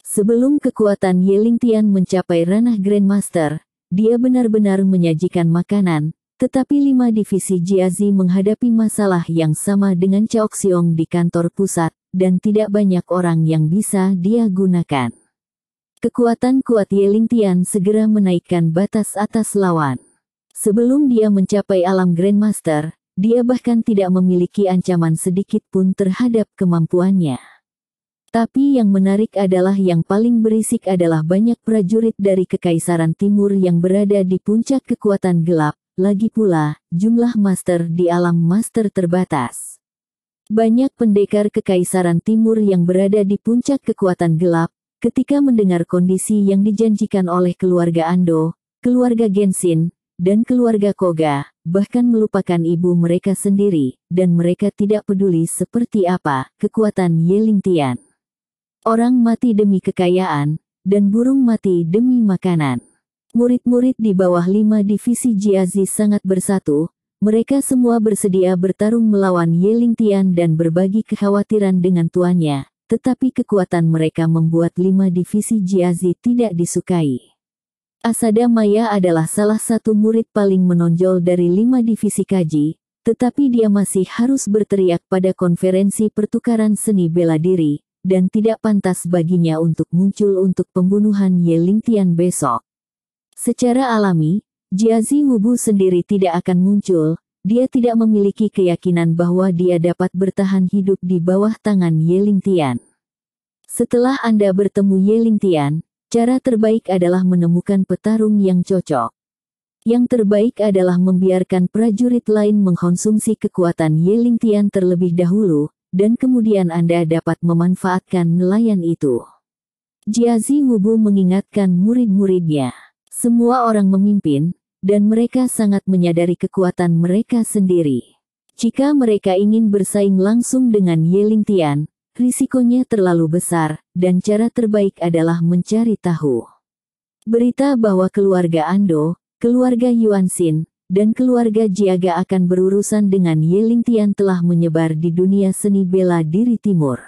Sebelum kekuatan Yeling Tian mencapai ranah Grandmaster, dia benar-benar menyajikan makanan, tetapi lima divisi Jiazi menghadapi masalah yang sama dengan Chaoxiong di kantor pusat, dan tidak banyak orang yang bisa dia gunakan. Kekuatan kuat Yeling Tian segera menaikkan batas atas lawan. Sebelum dia mencapai alam Grandmaster, dia bahkan tidak memiliki ancaman sedikit pun terhadap kemampuannya. Tapi yang menarik adalah yang paling berisik adalah banyak prajurit dari Kekaisaran Timur yang berada di puncak kekuatan gelap, lagi pula, jumlah master di alam master terbatas. Banyak pendekar Kekaisaran Timur yang berada di puncak kekuatan gelap, Ketika mendengar kondisi yang dijanjikan oleh keluarga Ando, keluarga Genshin, dan keluarga Koga, bahkan melupakan ibu mereka sendiri, dan mereka tidak peduli seperti apa kekuatan Yeling Tian. Orang mati demi kekayaan, dan burung mati demi makanan. Murid-murid di bawah lima divisi Jiazi sangat bersatu, mereka semua bersedia bertarung melawan Yeling Tian dan berbagi kekhawatiran dengan tuannya, tetapi kekuatan mereka membuat lima divisi Jiazi tidak disukai. Asada Maya adalah salah satu murid paling menonjol dari lima divisi kaji, tetapi dia masih harus berteriak pada konferensi pertukaran seni bela diri, dan tidak pantas baginya untuk muncul untuk pembunuhan Ye Tian besok. Secara alami, Jiazi Wubu sendiri tidak akan muncul, dia tidak memiliki keyakinan bahwa dia dapat bertahan hidup di bawah tangan Yeling Tian. Setelah Anda bertemu Yeling Tian, cara terbaik adalah menemukan petarung yang cocok. Yang terbaik adalah membiarkan prajurit lain mengkonsumsi kekuatan Yeling Tian terlebih dahulu, dan kemudian Anda dapat memanfaatkan nelayan itu. Jiazi Wubu mengingatkan murid-muridnya, semua orang memimpin, dan mereka sangat menyadari kekuatan mereka sendiri. Jika mereka ingin bersaing langsung dengan Yeling Tian, risikonya terlalu besar, dan cara terbaik adalah mencari tahu. Berita bahwa keluarga Ando, keluarga Yuan Xin, dan keluarga Jiaga akan berurusan dengan Yeling Tian telah menyebar di dunia seni bela diri timur.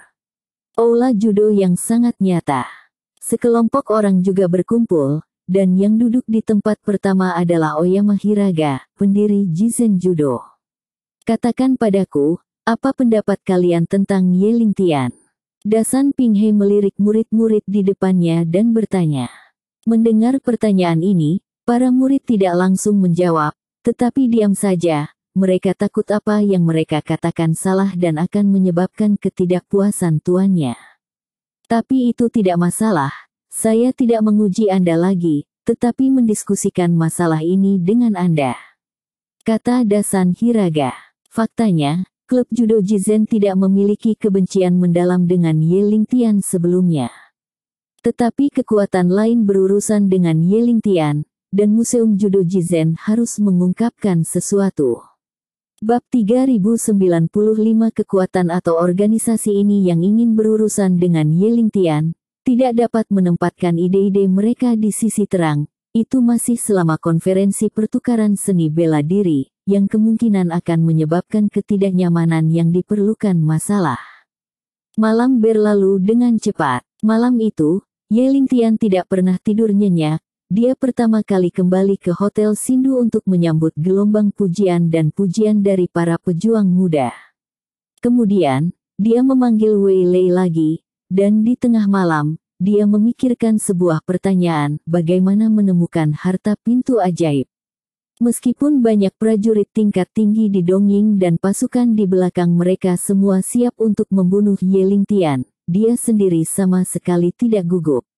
ola judo yang sangat nyata. Sekelompok orang juga berkumpul, dan yang duduk di tempat pertama adalah Oyama Hiraga, pendiri Jizen Judo. Katakan padaku, apa pendapat kalian tentang Yeling Tian? Dasan Pinghe melirik murid-murid di depannya dan bertanya. Mendengar pertanyaan ini, para murid tidak langsung menjawab, tetapi diam saja, mereka takut apa yang mereka katakan salah dan akan menyebabkan ketidakpuasan tuannya. Tapi itu tidak masalah, saya tidak menguji Anda lagi, tetapi mendiskusikan masalah ini dengan Anda. Kata Dasan Hiraga. Faktanya, klub judo Jizen tidak memiliki kebencian mendalam dengan Ling Tian sebelumnya. Tetapi kekuatan lain berurusan dengan Ling Tian, dan Museum Judo Jizen harus mengungkapkan sesuatu. Bab 3095 kekuatan atau organisasi ini yang ingin berurusan dengan Ling Tian, tidak dapat menempatkan ide-ide mereka di sisi terang, itu masih selama konferensi pertukaran seni bela diri, yang kemungkinan akan menyebabkan ketidaknyamanan yang diperlukan masalah. Malam berlalu dengan cepat. Malam itu, Ling Tian tidak pernah tidur nyenyak, dia pertama kali kembali ke Hotel Sindu untuk menyambut gelombang pujian dan pujian dari para pejuang muda. Kemudian, dia memanggil Wei Lei lagi, dan di tengah malam, dia memikirkan sebuah pertanyaan, bagaimana menemukan harta pintu ajaib. Meskipun banyak prajurit tingkat tinggi di Dongying dan pasukan di belakang mereka semua siap untuk membunuh Yeling Tian, dia sendiri sama sekali tidak gugup.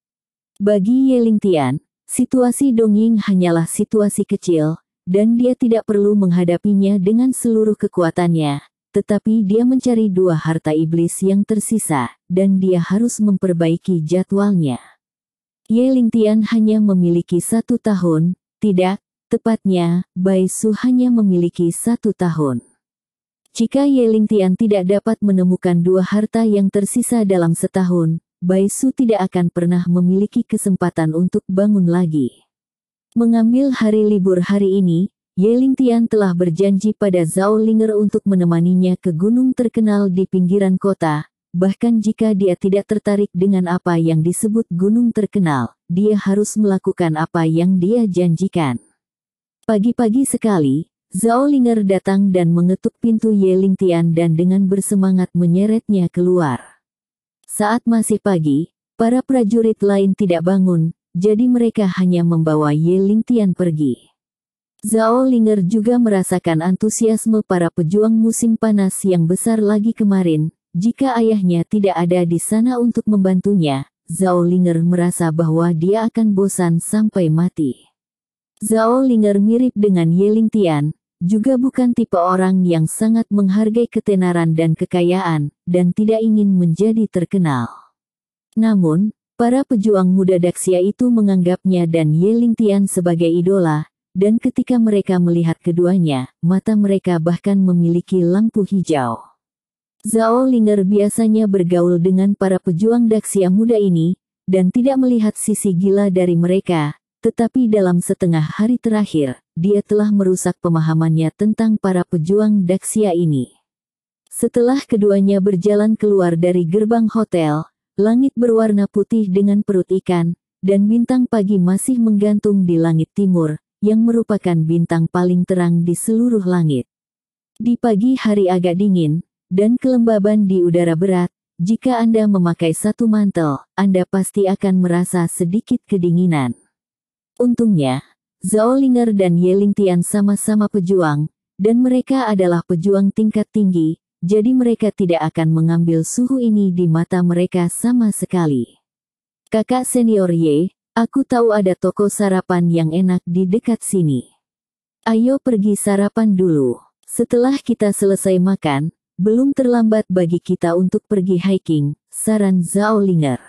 Bagi Yeling Tian, situasi Dongying hanyalah situasi kecil, dan dia tidak perlu menghadapinya dengan seluruh kekuatannya tetapi dia mencari dua harta iblis yang tersisa, dan dia harus memperbaiki jadwalnya. Ye Tian hanya memiliki satu tahun, tidak, tepatnya, Bai Su hanya memiliki satu tahun. Jika Ye Tian tidak dapat menemukan dua harta yang tersisa dalam setahun, Bai Su tidak akan pernah memiliki kesempatan untuk bangun lagi. Mengambil hari libur hari ini, Yeling Tian telah berjanji pada Zhao Linger untuk menemaninya ke gunung terkenal di pinggiran kota, bahkan jika dia tidak tertarik dengan apa yang disebut gunung terkenal, dia harus melakukan apa yang dia janjikan. Pagi-pagi sekali, Zhao Linger datang dan mengetuk pintu Yeling Tian dan dengan bersemangat menyeretnya keluar. Saat masih pagi, para prajurit lain tidak bangun, jadi mereka hanya membawa Yeling Tian pergi. Zhao Linger juga merasakan antusiasme para pejuang musim panas yang besar lagi kemarin. Jika ayahnya tidak ada di sana untuk membantunya, Zhao Linger merasa bahwa dia akan bosan sampai mati. Zhao Linger mirip dengan Ling Tian, juga bukan tipe orang yang sangat menghargai ketenaran dan kekayaan, dan tidak ingin menjadi terkenal. Namun, para pejuang muda Daxia itu menganggapnya dan Ling Tian sebagai idola, dan ketika mereka melihat keduanya, mata mereka bahkan memiliki lampu hijau. Zhao Linger biasanya bergaul dengan para pejuang Daksia muda ini, dan tidak melihat sisi gila dari mereka, tetapi dalam setengah hari terakhir, dia telah merusak pemahamannya tentang para pejuang Daksia ini. Setelah keduanya berjalan keluar dari gerbang hotel, langit berwarna putih dengan perut ikan, dan bintang pagi masih menggantung di langit timur, yang merupakan bintang paling terang di seluruh langit. Di pagi hari agak dingin, dan kelembaban di udara berat, jika Anda memakai satu mantel, Anda pasti akan merasa sedikit kedinginan. Untungnya, Zhao Linger dan Ye Tian sama-sama pejuang, dan mereka adalah pejuang tingkat tinggi, jadi mereka tidak akan mengambil suhu ini di mata mereka sama sekali. Kakak senior Ye, Aku tahu ada toko sarapan yang enak di dekat sini. Ayo pergi sarapan dulu. Setelah kita selesai makan, belum terlambat bagi kita untuk pergi hiking, saran Zhao Linger.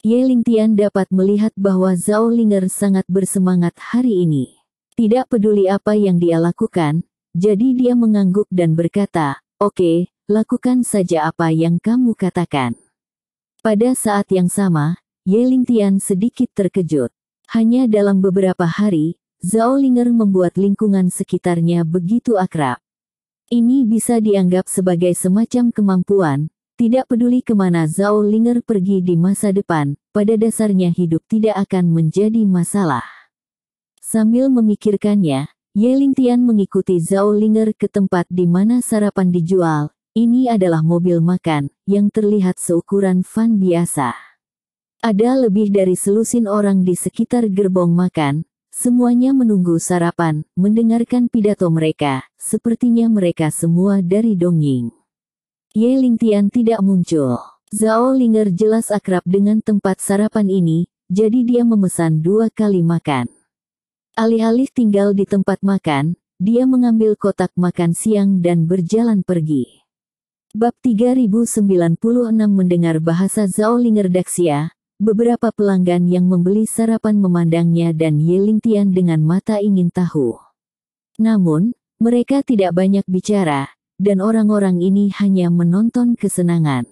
Ye Lingtian dapat melihat bahwa Zhao Linger sangat bersemangat hari ini. Tidak peduli apa yang dia lakukan, jadi dia mengangguk dan berkata, Oke, okay, lakukan saja apa yang kamu katakan. Pada saat yang sama, Ling Tian sedikit terkejut. Hanya dalam beberapa hari, Zhao Linger membuat lingkungan sekitarnya begitu akrab. Ini bisa dianggap sebagai semacam kemampuan, tidak peduli kemana Zhao Linger pergi di masa depan, pada dasarnya hidup tidak akan menjadi masalah. Sambil memikirkannya, Ling Tian mengikuti Zhao Linger ke tempat di mana sarapan dijual. Ini adalah mobil makan yang terlihat seukuran van biasa. Ada lebih dari selusin orang di sekitar gerbong makan, semuanya menunggu sarapan, mendengarkan pidato mereka, sepertinya mereka semua dari Dongying. Ye Lingtian tidak muncul. Zhao Linger jelas akrab dengan tempat sarapan ini, jadi dia memesan dua kali makan. Alih-alih tinggal di tempat makan, dia mengambil kotak makan siang dan berjalan pergi. Bab 3096 mendengar bahasa Zhao Linger Daxia, Beberapa pelanggan yang membeli sarapan memandangnya dan Yeling Tian dengan mata ingin tahu. Namun, mereka tidak banyak bicara, dan orang-orang ini hanya menonton kesenangan.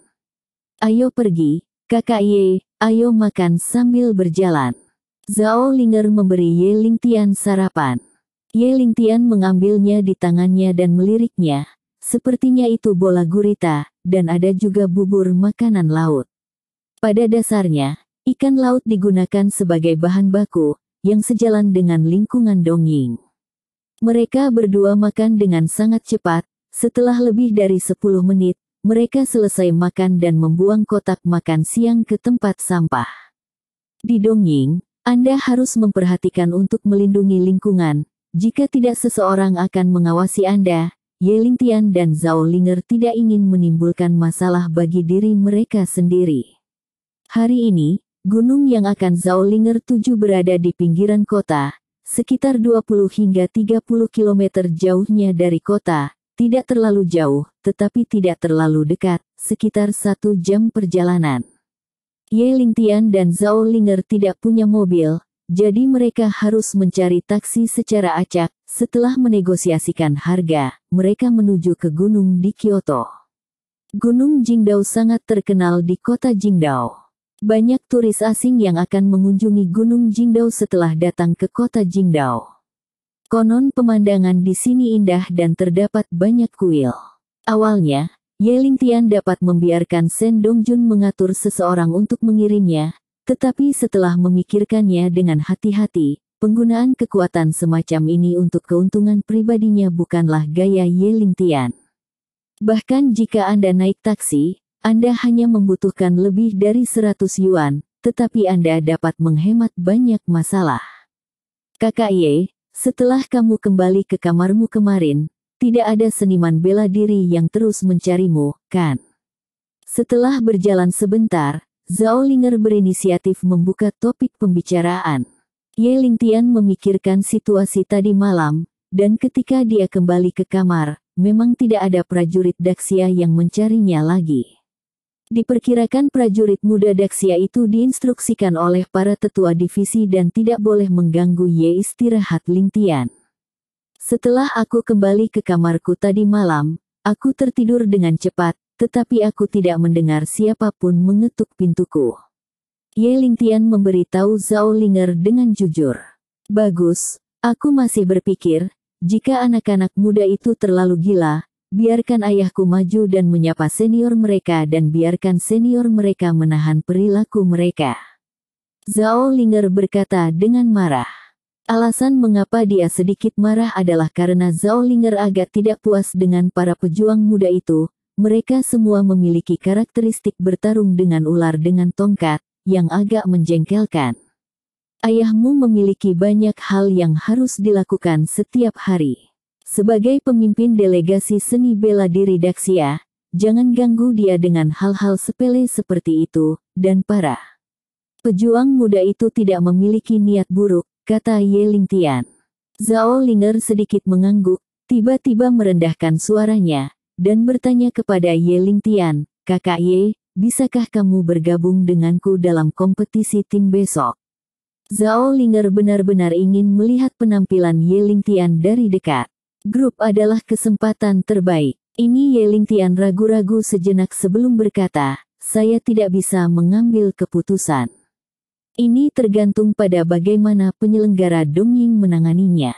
Ayo pergi, kakak Ye, ayo makan sambil berjalan. Zhao Linger memberi Ye Ling Tian sarapan. Ye Ling Tian mengambilnya di tangannya dan meliriknya. Sepertinya itu bola gurita, dan ada juga bubur makanan laut. Pada dasarnya, ikan laut digunakan sebagai bahan baku, yang sejalan dengan lingkungan donging. Mereka berdua makan dengan sangat cepat, setelah lebih dari 10 menit, mereka selesai makan dan membuang kotak makan siang ke tempat sampah. Di donging, Anda harus memperhatikan untuk melindungi lingkungan, jika tidak seseorang akan mengawasi Anda, Yelintian dan Zhao Linger tidak ingin menimbulkan masalah bagi diri mereka sendiri. Hari ini, gunung yang akan Zaulinger tuju berada di pinggiran kota, sekitar 20 hingga 30 km jauhnya dari kota, tidak terlalu jauh, tetapi tidak terlalu dekat, sekitar satu jam perjalanan. Ye Lingtian dan Zhao Linger tidak punya mobil, jadi mereka harus mencari taksi secara acak. Setelah menegosiasikan harga, mereka menuju ke gunung di Kyoto. Gunung Jingdao sangat terkenal di kota Jingdao. Banyak turis asing yang akan mengunjungi Gunung Jingdao setelah datang ke kota Jingdao. Konon pemandangan di sini indah dan terdapat banyak kuil. Awalnya, Ling Tian dapat membiarkan Sen Jun mengatur seseorang untuk mengirimnya, tetapi setelah memikirkannya dengan hati-hati, penggunaan kekuatan semacam ini untuk keuntungan pribadinya bukanlah gaya Ling Tian. Bahkan jika Anda naik taksi, anda hanya membutuhkan lebih dari 100 yuan, tetapi Anda dapat menghemat banyak masalah. Kakak Ye, setelah kamu kembali ke kamarmu kemarin, tidak ada seniman bela diri yang terus mencarimu, kan? Setelah berjalan sebentar, Zhao Linger berinisiatif membuka topik pembicaraan. Ye Lingtian memikirkan situasi tadi malam, dan ketika dia kembali ke kamar, memang tidak ada prajurit Daxia yang mencarinya lagi. Diperkirakan prajurit muda Daksia itu diinstruksikan oleh para tetua divisi dan tidak boleh mengganggu Ye istirahat Lingtian. Setelah aku kembali ke kamarku tadi malam, aku tertidur dengan cepat, tetapi aku tidak mendengar siapapun mengetuk pintuku. Ye Lintian memberitahu Zhao Linger dengan jujur. Bagus, aku masih berpikir, jika anak-anak muda itu terlalu gila, Biarkan ayahku maju dan menyapa senior mereka dan biarkan senior mereka menahan perilaku mereka. Zhao Linger berkata dengan marah. Alasan mengapa dia sedikit marah adalah karena Zhao Linger agak tidak puas dengan para pejuang muda itu. Mereka semua memiliki karakteristik bertarung dengan ular dengan tongkat, yang agak menjengkelkan. Ayahmu memiliki banyak hal yang harus dilakukan setiap hari. Sebagai pemimpin delegasi seni bela diri Daksia, jangan ganggu dia dengan hal-hal sepele seperti itu, dan para Pejuang muda itu tidak memiliki niat buruk, kata Ye Ling Tian. Zhao Linger sedikit mengangguk, tiba-tiba merendahkan suaranya, dan bertanya kepada Ye Ling Tian, kakak Ye, bisakah kamu bergabung denganku dalam kompetisi tim besok? Zhao Linger benar-benar ingin melihat penampilan Ye Ling Tian dari dekat. Grup adalah kesempatan terbaik. Ini Yeling Tian ragu-ragu sejenak sebelum berkata, saya tidak bisa mengambil keputusan. Ini tergantung pada bagaimana penyelenggara Dongying menanganinya.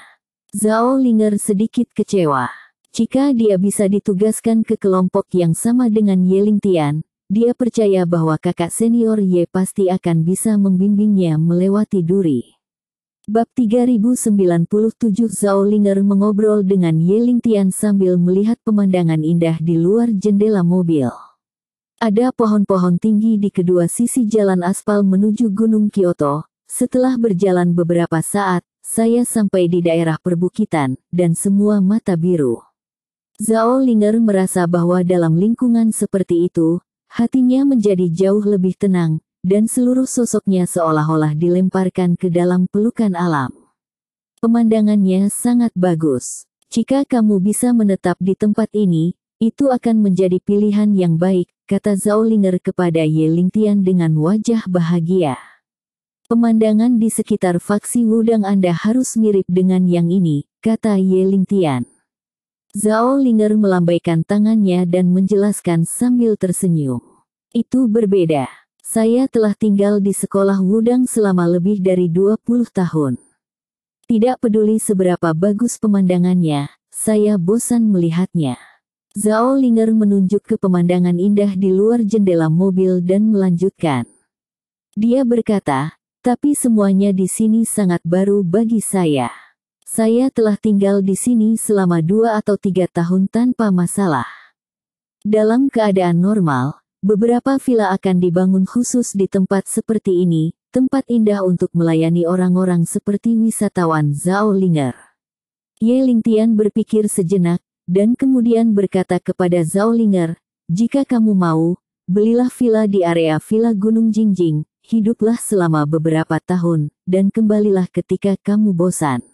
Zhao Linger sedikit kecewa. Jika dia bisa ditugaskan ke kelompok yang sama dengan Yeling Tian, dia percaya bahwa kakak senior Ye pasti akan bisa membimbingnya melewati duri. Bab 3097 Zaolinger mengobrol dengan Yeling Tian sambil melihat pemandangan indah di luar jendela mobil. Ada pohon-pohon tinggi di kedua sisi jalan aspal menuju Gunung Kyoto. Setelah berjalan beberapa saat, saya sampai di daerah perbukitan, dan semua mata biru. Zhao Linger merasa bahwa dalam lingkungan seperti itu, hatinya menjadi jauh lebih tenang, dan seluruh sosoknya seolah-olah dilemparkan ke dalam pelukan alam. Pemandangannya sangat bagus. Jika kamu bisa menetap di tempat ini, itu akan menjadi pilihan yang baik, kata Zaulinger kepada Ye Lingtian dengan wajah bahagia. Pemandangan di sekitar faksi Wudang Anda harus mirip dengan yang ini, kata Ye Lingtian. Zhao Linger melambaikan tangannya dan menjelaskan sambil tersenyum. Itu berbeda. Saya telah tinggal di sekolah Wudang selama lebih dari 20 tahun. Tidak peduli seberapa bagus pemandangannya, saya bosan melihatnya. Zhao Linger menunjuk ke pemandangan indah di luar jendela mobil dan melanjutkan. Dia berkata, tapi semuanya di sini sangat baru bagi saya. Saya telah tinggal di sini selama dua atau tiga tahun tanpa masalah. Dalam keadaan normal, Beberapa villa akan dibangun khusus di tempat seperti ini, tempat indah untuk melayani orang-orang seperti wisatawan Zhao Linger. Ye Lingtian berpikir sejenak, dan kemudian berkata kepada Zhao Linger, jika kamu mau, belilah villa di area Villa Gunung Jingjing, hiduplah selama beberapa tahun, dan kembalilah ketika kamu bosan.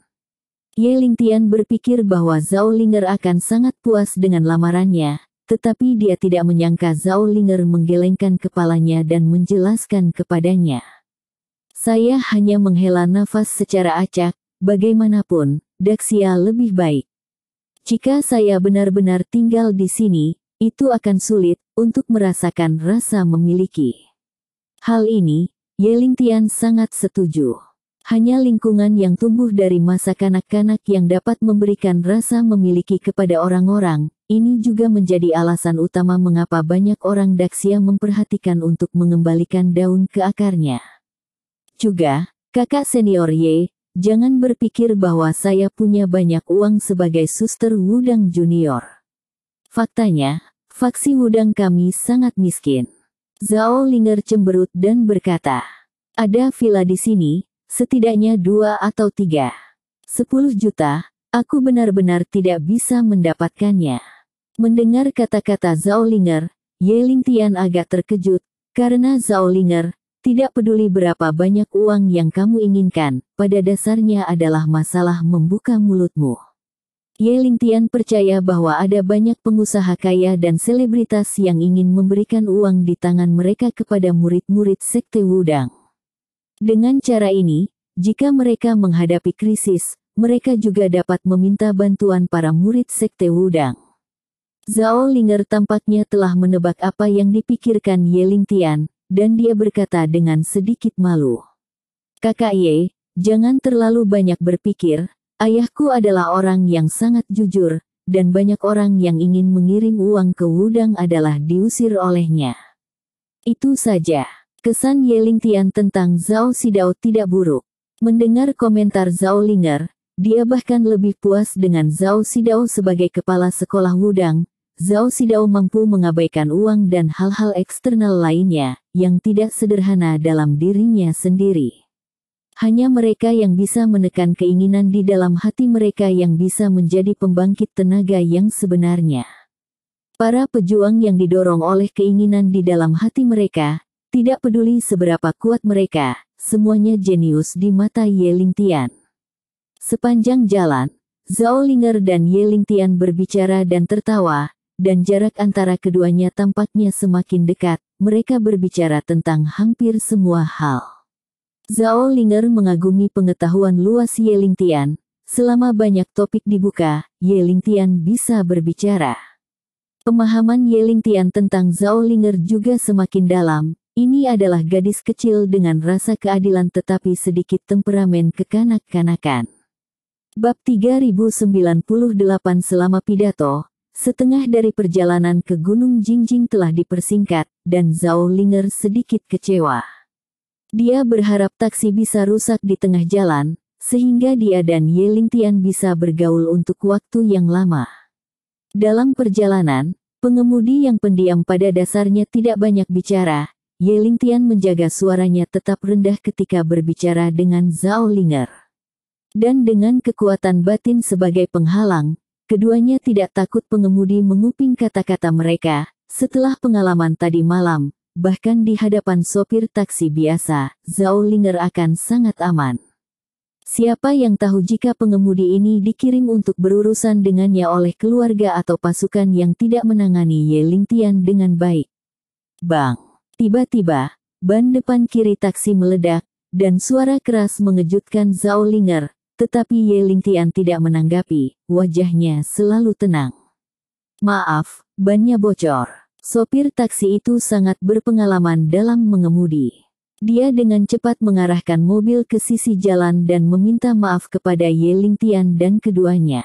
Ye Lingtian berpikir bahwa Zhao Linger akan sangat puas dengan lamarannya, tetapi dia tidak menyangka Zhao Linger menggelengkan kepalanya dan menjelaskan kepadanya. Saya hanya menghela nafas secara acak, bagaimanapun, Daxia lebih baik. Jika saya benar-benar tinggal di sini, itu akan sulit untuk merasakan rasa memiliki. Hal ini, Yelintian sangat setuju. Hanya lingkungan yang tumbuh dari masa kanak-kanak yang dapat memberikan rasa memiliki kepada orang-orang, ini juga menjadi alasan utama mengapa banyak orang Daksia memperhatikan untuk mengembalikan daun ke akarnya. Juga, kakak senior Ye, jangan berpikir bahwa saya punya banyak uang sebagai suster Wudang Junior. Faktanya, faksi Wudang kami sangat miskin. Zhao Linger cemberut dan berkata, ada villa di sini, setidaknya dua atau tiga. Sepuluh juta, aku benar-benar tidak bisa mendapatkannya. Mendengar kata-kata Zhao Zaulinger, Yeling Tian agak terkejut, karena Zhao Ling'er tidak peduli berapa banyak uang yang kamu inginkan, pada dasarnya adalah masalah membuka mulutmu. Yeling Tian percaya bahwa ada banyak pengusaha kaya dan selebritas yang ingin memberikan uang di tangan mereka kepada murid-murid sekte Wudang. Dengan cara ini, jika mereka menghadapi krisis, mereka juga dapat meminta bantuan para murid sekte Wudang. Zhao Linger tampaknya telah menebak apa yang dipikirkan Ye Tian, dan dia berkata dengan sedikit malu. Kakak Ye, jangan terlalu banyak berpikir, ayahku adalah orang yang sangat jujur, dan banyak orang yang ingin mengirim uang ke Wudang adalah diusir olehnya. Itu saja. Kesan Yeling Tian tentang Zhao Sidao tidak buruk. Mendengar komentar Zhao Linger, dia bahkan lebih puas dengan Zhao Sidao sebagai kepala sekolah Wudang. Zhao Sidao mampu mengabaikan uang dan hal-hal eksternal lainnya yang tidak sederhana dalam dirinya sendiri. Hanya mereka yang bisa menekan keinginan di dalam hati mereka yang bisa menjadi pembangkit tenaga yang sebenarnya. Para pejuang yang didorong oleh keinginan di dalam hati mereka tidak peduli seberapa kuat mereka, semuanya jenius di mata Yelintian. Tian. Sepanjang jalan, Zhao Linger dan Yelintian Tian berbicara dan tertawa, dan jarak antara keduanya tampaknya semakin dekat, mereka berbicara tentang hampir semua hal. Zhao Linger mengagumi pengetahuan luas Yelintian. Tian, selama banyak topik dibuka, Yelintian Tian bisa berbicara. Pemahaman Yelintian Tian tentang Zhao Linger juga semakin dalam, ini adalah gadis kecil dengan rasa keadilan tetapi sedikit temperamen kekanak-kanakan. Bab 3098 Selama pidato, setengah dari perjalanan ke Gunung Jingjing telah dipersingkat, dan Zhao Linger sedikit kecewa. Dia berharap taksi bisa rusak di tengah jalan, sehingga dia dan Ye Lingtian bisa bergaul untuk waktu yang lama. Dalam perjalanan, pengemudi yang pendiam pada dasarnya tidak banyak bicara, Ling Tian menjaga suaranya tetap rendah ketika berbicara dengan Zhao Linger. Dan dengan kekuatan batin sebagai penghalang, keduanya tidak takut pengemudi menguping kata-kata mereka. Setelah pengalaman tadi malam, bahkan di hadapan sopir taksi biasa, Zhao Linger akan sangat aman. Siapa yang tahu jika pengemudi ini dikirim untuk berurusan dengannya oleh keluarga atau pasukan yang tidak menangani Ling Tian dengan baik. Bang! Tiba-tiba, ban depan kiri taksi meledak, dan suara keras mengejutkan Zhao Linger, tetapi Ye Lingtian tidak menanggapi, wajahnya selalu tenang. Maaf, bannya bocor. Sopir taksi itu sangat berpengalaman dalam mengemudi. Dia dengan cepat mengarahkan mobil ke sisi jalan dan meminta maaf kepada Ye Lingtian dan keduanya.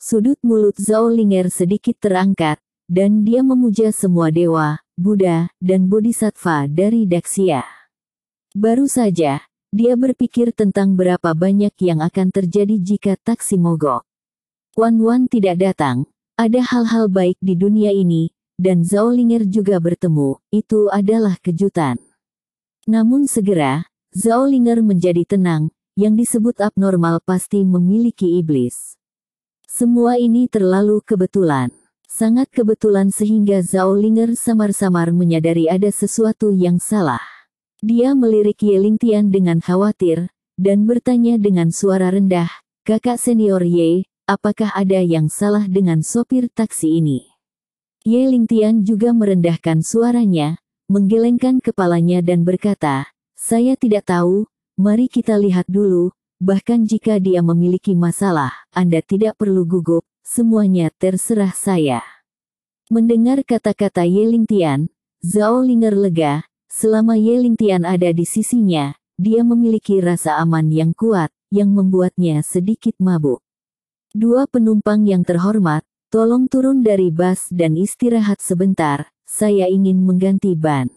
Sudut mulut Zhao Linger sedikit terangkat, dan dia memuja semua dewa, Buddha, dan Bodhisattva dari Daksia. Baru saja, dia berpikir tentang berapa banyak yang akan terjadi jika taksi mogok. Wan Wan tidak datang, ada hal-hal baik di dunia ini, dan Zhao Linger juga bertemu, itu adalah kejutan. Namun segera, Zhao Linger menjadi tenang, yang disebut abnormal pasti memiliki iblis. Semua ini terlalu kebetulan. Sangat kebetulan sehingga Zhao Linger samar-samar menyadari ada sesuatu yang salah. Dia melirik Ye Lingtian dengan khawatir, dan bertanya dengan suara rendah, kakak senior Ye, apakah ada yang salah dengan sopir taksi ini? Ye Lingtian juga merendahkan suaranya, menggelengkan kepalanya dan berkata, saya tidak tahu, mari kita lihat dulu, bahkan jika dia memiliki masalah, Anda tidak perlu gugup, semuanya terserah saya. Mendengar kata-kata Tian, Zhao Linger lega, selama Tian ada di sisinya, dia memiliki rasa aman yang kuat, yang membuatnya sedikit mabuk. Dua penumpang yang terhormat, tolong turun dari bus dan istirahat sebentar, saya ingin mengganti ban.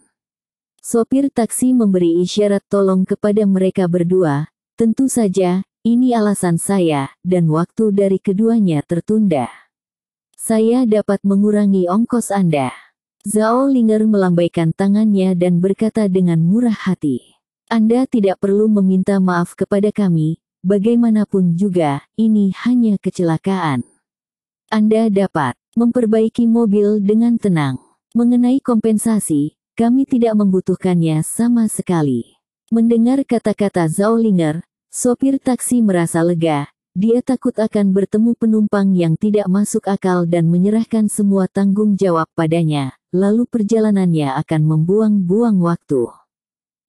Sopir taksi memberi isyarat tolong kepada mereka berdua, tentu saja, ini alasan saya, dan waktu dari keduanya tertunda. Saya dapat mengurangi ongkos Anda. Zhao Linger melambaikan tangannya dan berkata dengan murah hati. Anda tidak perlu meminta maaf kepada kami, bagaimanapun juga, ini hanya kecelakaan. Anda dapat memperbaiki mobil dengan tenang. Mengenai kompensasi, kami tidak membutuhkannya sama sekali. Mendengar kata-kata Zhao Linger, Sopir taksi merasa lega. Dia takut akan bertemu penumpang yang tidak masuk akal dan menyerahkan semua tanggung jawab padanya, lalu perjalanannya akan membuang-buang waktu.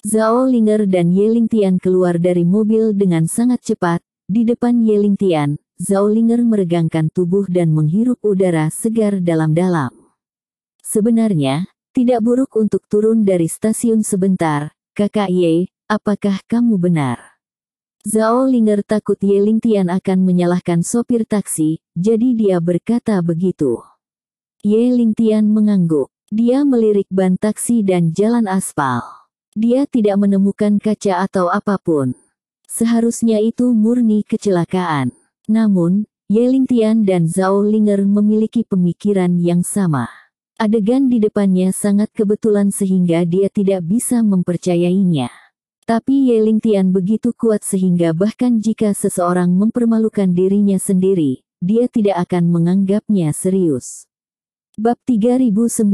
Zhao Linger dan Yeling Tian keluar dari mobil dengan sangat cepat. Di depan Yeling Tian, Zhao Linger meregangkan tubuh dan menghirup udara segar dalam-dalam. Sebenarnya, tidak buruk untuk turun dari stasiun sebentar, kakak Ye, apakah kamu benar? Zhao Linger takut Ye Ling Tian akan menyalahkan sopir taksi, jadi dia berkata begitu. Ye Ling Tian mengangguk. Dia melirik ban taksi dan jalan aspal. Dia tidak menemukan kaca atau apapun. Seharusnya itu murni kecelakaan. Namun, Ye Ling Tian dan Zhao Linger memiliki pemikiran yang sama. Adegan di depannya sangat kebetulan sehingga dia tidak bisa mempercayainya. Tapi Yeling Tian begitu kuat sehingga bahkan jika seseorang mempermalukan dirinya sendiri, dia tidak akan menganggapnya serius. Bab 3099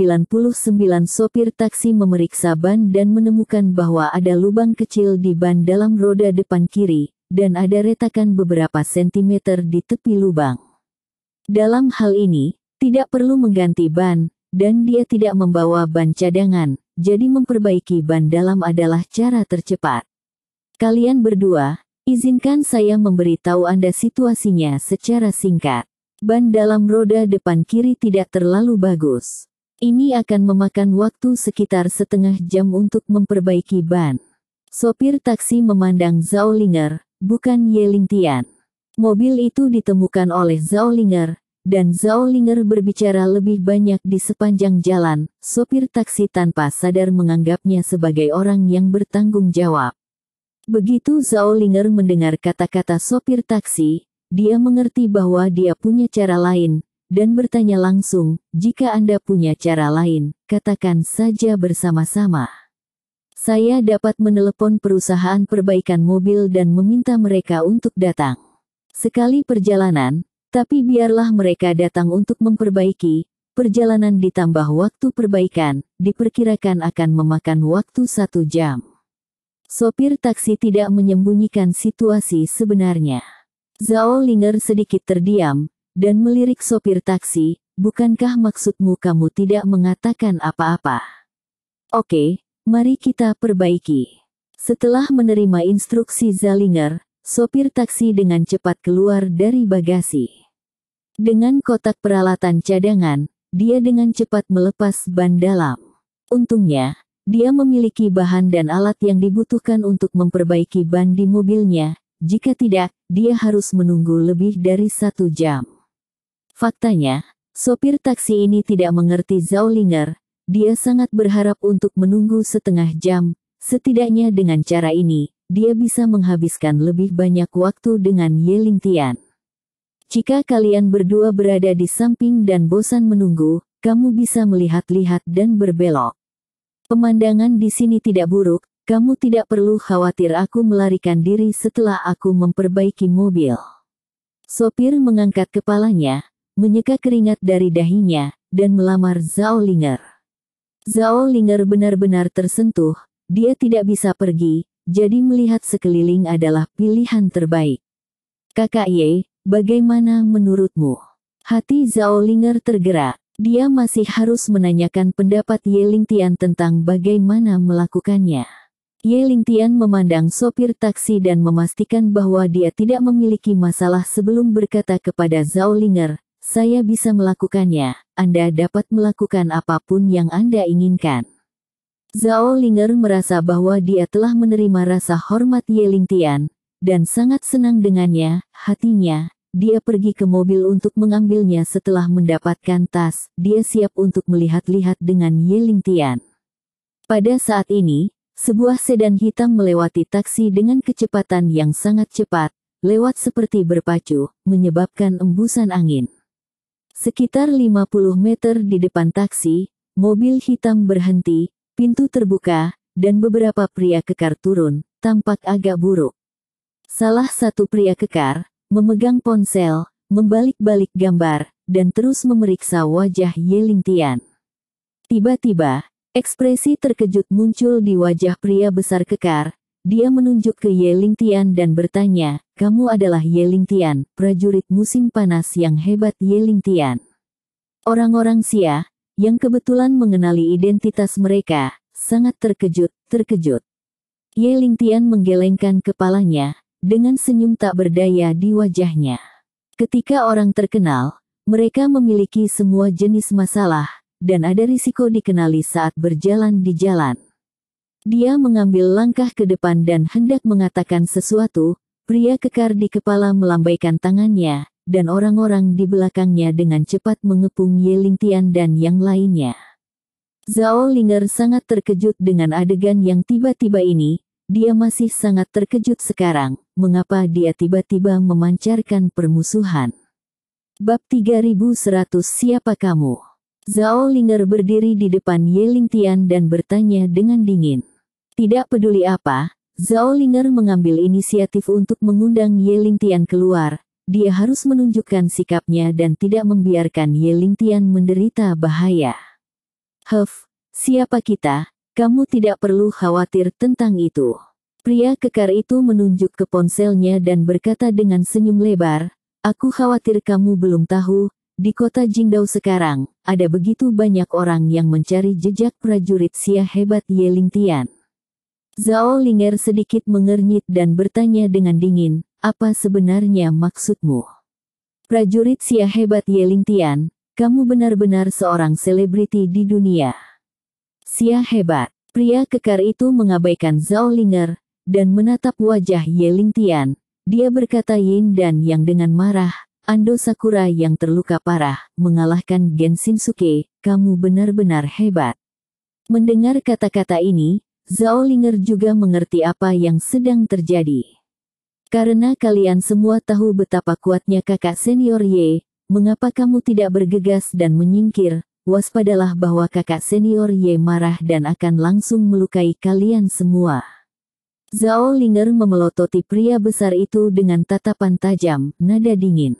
Sopir taksi memeriksa ban dan menemukan bahwa ada lubang kecil di ban dalam roda depan kiri, dan ada retakan beberapa sentimeter di tepi lubang. Dalam hal ini, tidak perlu mengganti ban, dan dia tidak membawa ban cadangan, jadi memperbaiki ban dalam adalah cara tercepat. Kalian berdua, izinkan saya memberitahu Anda situasinya secara singkat. Ban dalam roda depan kiri tidak terlalu bagus. Ini akan memakan waktu sekitar setengah jam untuk memperbaiki ban. Sopir taksi memandang Zhao Linger, bukan Ye Tian. Mobil itu ditemukan oleh Zhao Linger, dan Zhao Linger berbicara lebih banyak di sepanjang jalan, sopir taksi tanpa sadar menganggapnya sebagai orang yang bertanggung jawab. Begitu Zhao Linger mendengar kata-kata sopir taksi, dia mengerti bahwa dia punya cara lain, dan bertanya langsung, jika Anda punya cara lain, katakan saja bersama-sama. Saya dapat menelepon perusahaan perbaikan mobil dan meminta mereka untuk datang. Sekali perjalanan, tapi biarlah mereka datang untuk memperbaiki, perjalanan ditambah waktu perbaikan, diperkirakan akan memakan waktu satu jam. Sopir taksi tidak menyembunyikan situasi sebenarnya. Zhao Linger sedikit terdiam, dan melirik sopir taksi, bukankah maksudmu kamu tidak mengatakan apa-apa? Oke, mari kita perbaiki. Setelah menerima instruksi Zalinger, sopir taksi dengan cepat keluar dari bagasi. Dengan kotak peralatan cadangan, dia dengan cepat melepas ban dalam. Untungnya, dia memiliki bahan dan alat yang dibutuhkan untuk memperbaiki ban di mobilnya, jika tidak, dia harus menunggu lebih dari satu jam. Faktanya, sopir taksi ini tidak mengerti Zaulinger, dia sangat berharap untuk menunggu setengah jam, setidaknya dengan cara ini, dia bisa menghabiskan lebih banyak waktu dengan Yeling Tian. Jika kalian berdua berada di samping dan bosan menunggu, kamu bisa melihat-lihat dan berbelok. Pemandangan di sini tidak buruk, kamu tidak perlu khawatir aku melarikan diri setelah aku memperbaiki mobil. Sopir mengangkat kepalanya, menyeka keringat dari dahinya, dan melamar Zhao Linger. Zhao Linger benar-benar tersentuh, dia tidak bisa pergi, jadi melihat sekeliling adalah pilihan terbaik. Kakak Ye, Bagaimana menurutmu? Hati Zhao Linger tergerak. Dia masih harus menanyakan pendapat Ling Tian tentang bagaimana melakukannya. Ling Tian memandang sopir taksi dan memastikan bahwa dia tidak memiliki masalah sebelum berkata kepada Zhao Linger, saya bisa melakukannya, Anda dapat melakukan apapun yang Anda inginkan. Zhao Linger merasa bahwa dia telah menerima rasa hormat Ling Tian, dan sangat senang dengannya, hatinya. Dia pergi ke mobil untuk mengambilnya setelah mendapatkan tas, dia siap untuk melihat-lihat dengan Yelintian. Tian. Pada saat ini, sebuah sedan hitam melewati taksi dengan kecepatan yang sangat cepat, lewat seperti berpacu, menyebabkan embusan angin. Sekitar 50 meter di depan taksi, mobil hitam berhenti, pintu terbuka, dan beberapa pria kekar turun, tampak agak buruk. Salah satu pria kekar, memegang ponsel, membalik-balik gambar, dan terus memeriksa wajah Yeling Tian. Tiba-tiba, ekspresi terkejut muncul di wajah pria besar kekar, dia menunjuk ke Yeling Tian dan bertanya, kamu adalah Yeling Tian, prajurit musim panas yang hebat Yeling Tian. Orang-orang Sia, yang kebetulan mengenali identitas mereka, sangat terkejut, terkejut. Yeling Tian menggelengkan kepalanya, dengan senyum tak berdaya di wajahnya. Ketika orang terkenal, mereka memiliki semua jenis masalah, dan ada risiko dikenali saat berjalan di jalan. Dia mengambil langkah ke depan dan hendak mengatakan sesuatu, pria kekar di kepala melambaikan tangannya, dan orang-orang di belakangnya dengan cepat mengepung Ye Lingtian dan yang lainnya. Zhao Linger sangat terkejut dengan adegan yang tiba-tiba ini, dia masih sangat terkejut sekarang, mengapa dia tiba-tiba memancarkan permusuhan. Bab 3100 Siapa kamu? Zhao Linger berdiri di depan Ye Tian dan bertanya dengan dingin. Tidak peduli apa, Zhao Linger mengambil inisiatif untuk mengundang Ye Tian keluar. Dia harus menunjukkan sikapnya dan tidak membiarkan Ye Tian menderita bahaya. Huff, siapa kita, kamu tidak perlu khawatir tentang itu. Pria kekar itu menunjuk ke ponselnya dan berkata dengan senyum lebar, Aku khawatir kamu belum tahu, di kota Jingdao sekarang, ada begitu banyak orang yang mencari jejak prajurit sia hebat Ling Tian. Zhao Linger sedikit mengernyit dan bertanya dengan dingin, apa sebenarnya maksudmu? Prajurit sia hebat Ling Tian, kamu benar-benar seorang selebriti di dunia. Sia hebat. Pria kekar itu mengabaikan Zhao Linger, dan menatap wajah Ye Tian. Dia berkata Yin dan Yang dengan marah, Ando Sakura yang terluka parah, mengalahkan Gen Shinsuke, kamu benar-benar hebat. Mendengar kata-kata ini, Zhao Linger juga mengerti apa yang sedang terjadi. Karena kalian semua tahu betapa kuatnya kakak senior Ye, mengapa kamu tidak bergegas dan menyingkir, waspadalah bahwa kakak senior Ye marah dan akan langsung melukai kalian semua. Zhao Linger memelototi pria besar itu dengan tatapan tajam, nada dingin.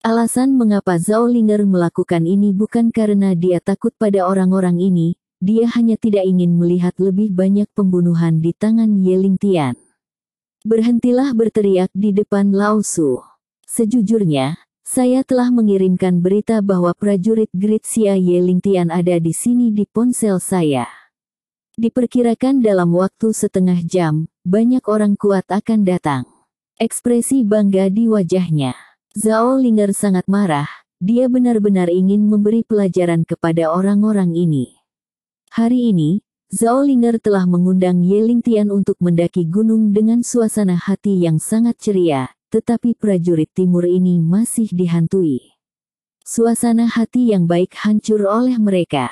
Alasan mengapa Zhao Linger melakukan ini bukan karena dia takut pada orang-orang ini, dia hanya tidak ingin melihat lebih banyak pembunuhan di tangan Ye Tian. Berhentilah berteriak di depan Lao Su. Sejujurnya, saya telah mengirimkan berita bahwa prajurit Gritsia Yelingtian ada di sini di ponsel saya. Diperkirakan dalam waktu setengah jam, banyak orang kuat akan datang. Ekspresi bangga di wajahnya. Zhao Linger sangat marah, dia benar-benar ingin memberi pelajaran kepada orang-orang ini. Hari ini, Zhao Linger telah mengundang Yelingtian untuk mendaki gunung dengan suasana hati yang sangat ceria, tetapi prajurit timur ini masih dihantui. Suasana hati yang baik hancur oleh mereka.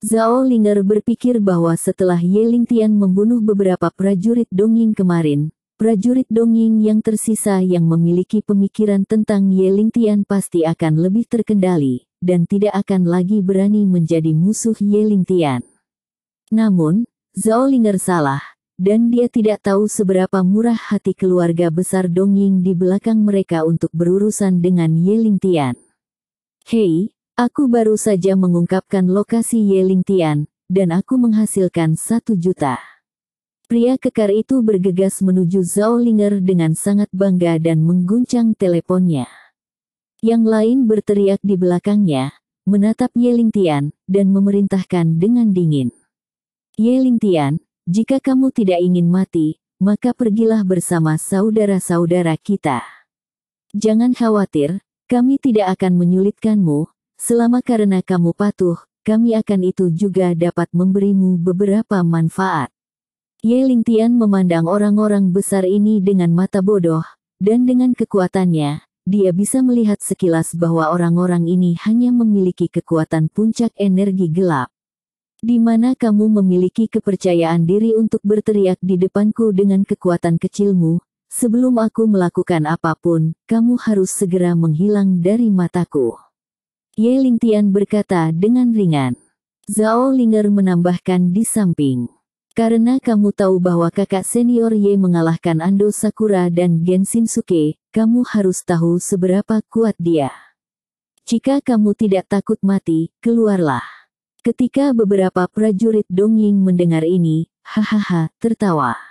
Zhao Linger berpikir bahwa setelah Ling Tian membunuh beberapa prajurit Dongying kemarin, prajurit Dongying yang tersisa yang memiliki pemikiran tentang Ling Tian pasti akan lebih terkendali, dan tidak akan lagi berani menjadi musuh Ling Tian. Namun, Zhao Linger salah, dan dia tidak tahu seberapa murah hati keluarga besar Dongying di belakang mereka untuk berurusan dengan Yeling Tian. Hei, aku baru saja mengungkapkan lokasi Yeling Tian, dan aku menghasilkan satu juta. Pria kekar itu bergegas menuju Zhao Ling'er dengan sangat bangga dan mengguncang teleponnya. Yang lain berteriak di belakangnya, menatap Yeling Tian, dan memerintahkan dengan dingin. Yeling Tian, jika kamu tidak ingin mati, maka pergilah bersama saudara-saudara kita. Jangan khawatir, kami tidak akan menyulitkanmu, selama karena kamu patuh, kami akan itu juga dapat memberimu beberapa manfaat. Ye Tian memandang orang-orang besar ini dengan mata bodoh, dan dengan kekuatannya, dia bisa melihat sekilas bahwa orang-orang ini hanya memiliki kekuatan puncak energi gelap. Di mana kamu memiliki kepercayaan diri untuk berteriak di depanku dengan kekuatan kecilmu, sebelum aku melakukan apapun, kamu harus segera menghilang dari mataku. Ye Lingtian berkata dengan ringan. Zhao Linger menambahkan di samping. Karena kamu tahu bahwa kakak senior Ye mengalahkan Ando Sakura dan Genshin Suke, kamu harus tahu seberapa kuat dia. Jika kamu tidak takut mati, keluarlah. Ketika beberapa prajurit Dongying mendengar ini, hahaha, tertawa.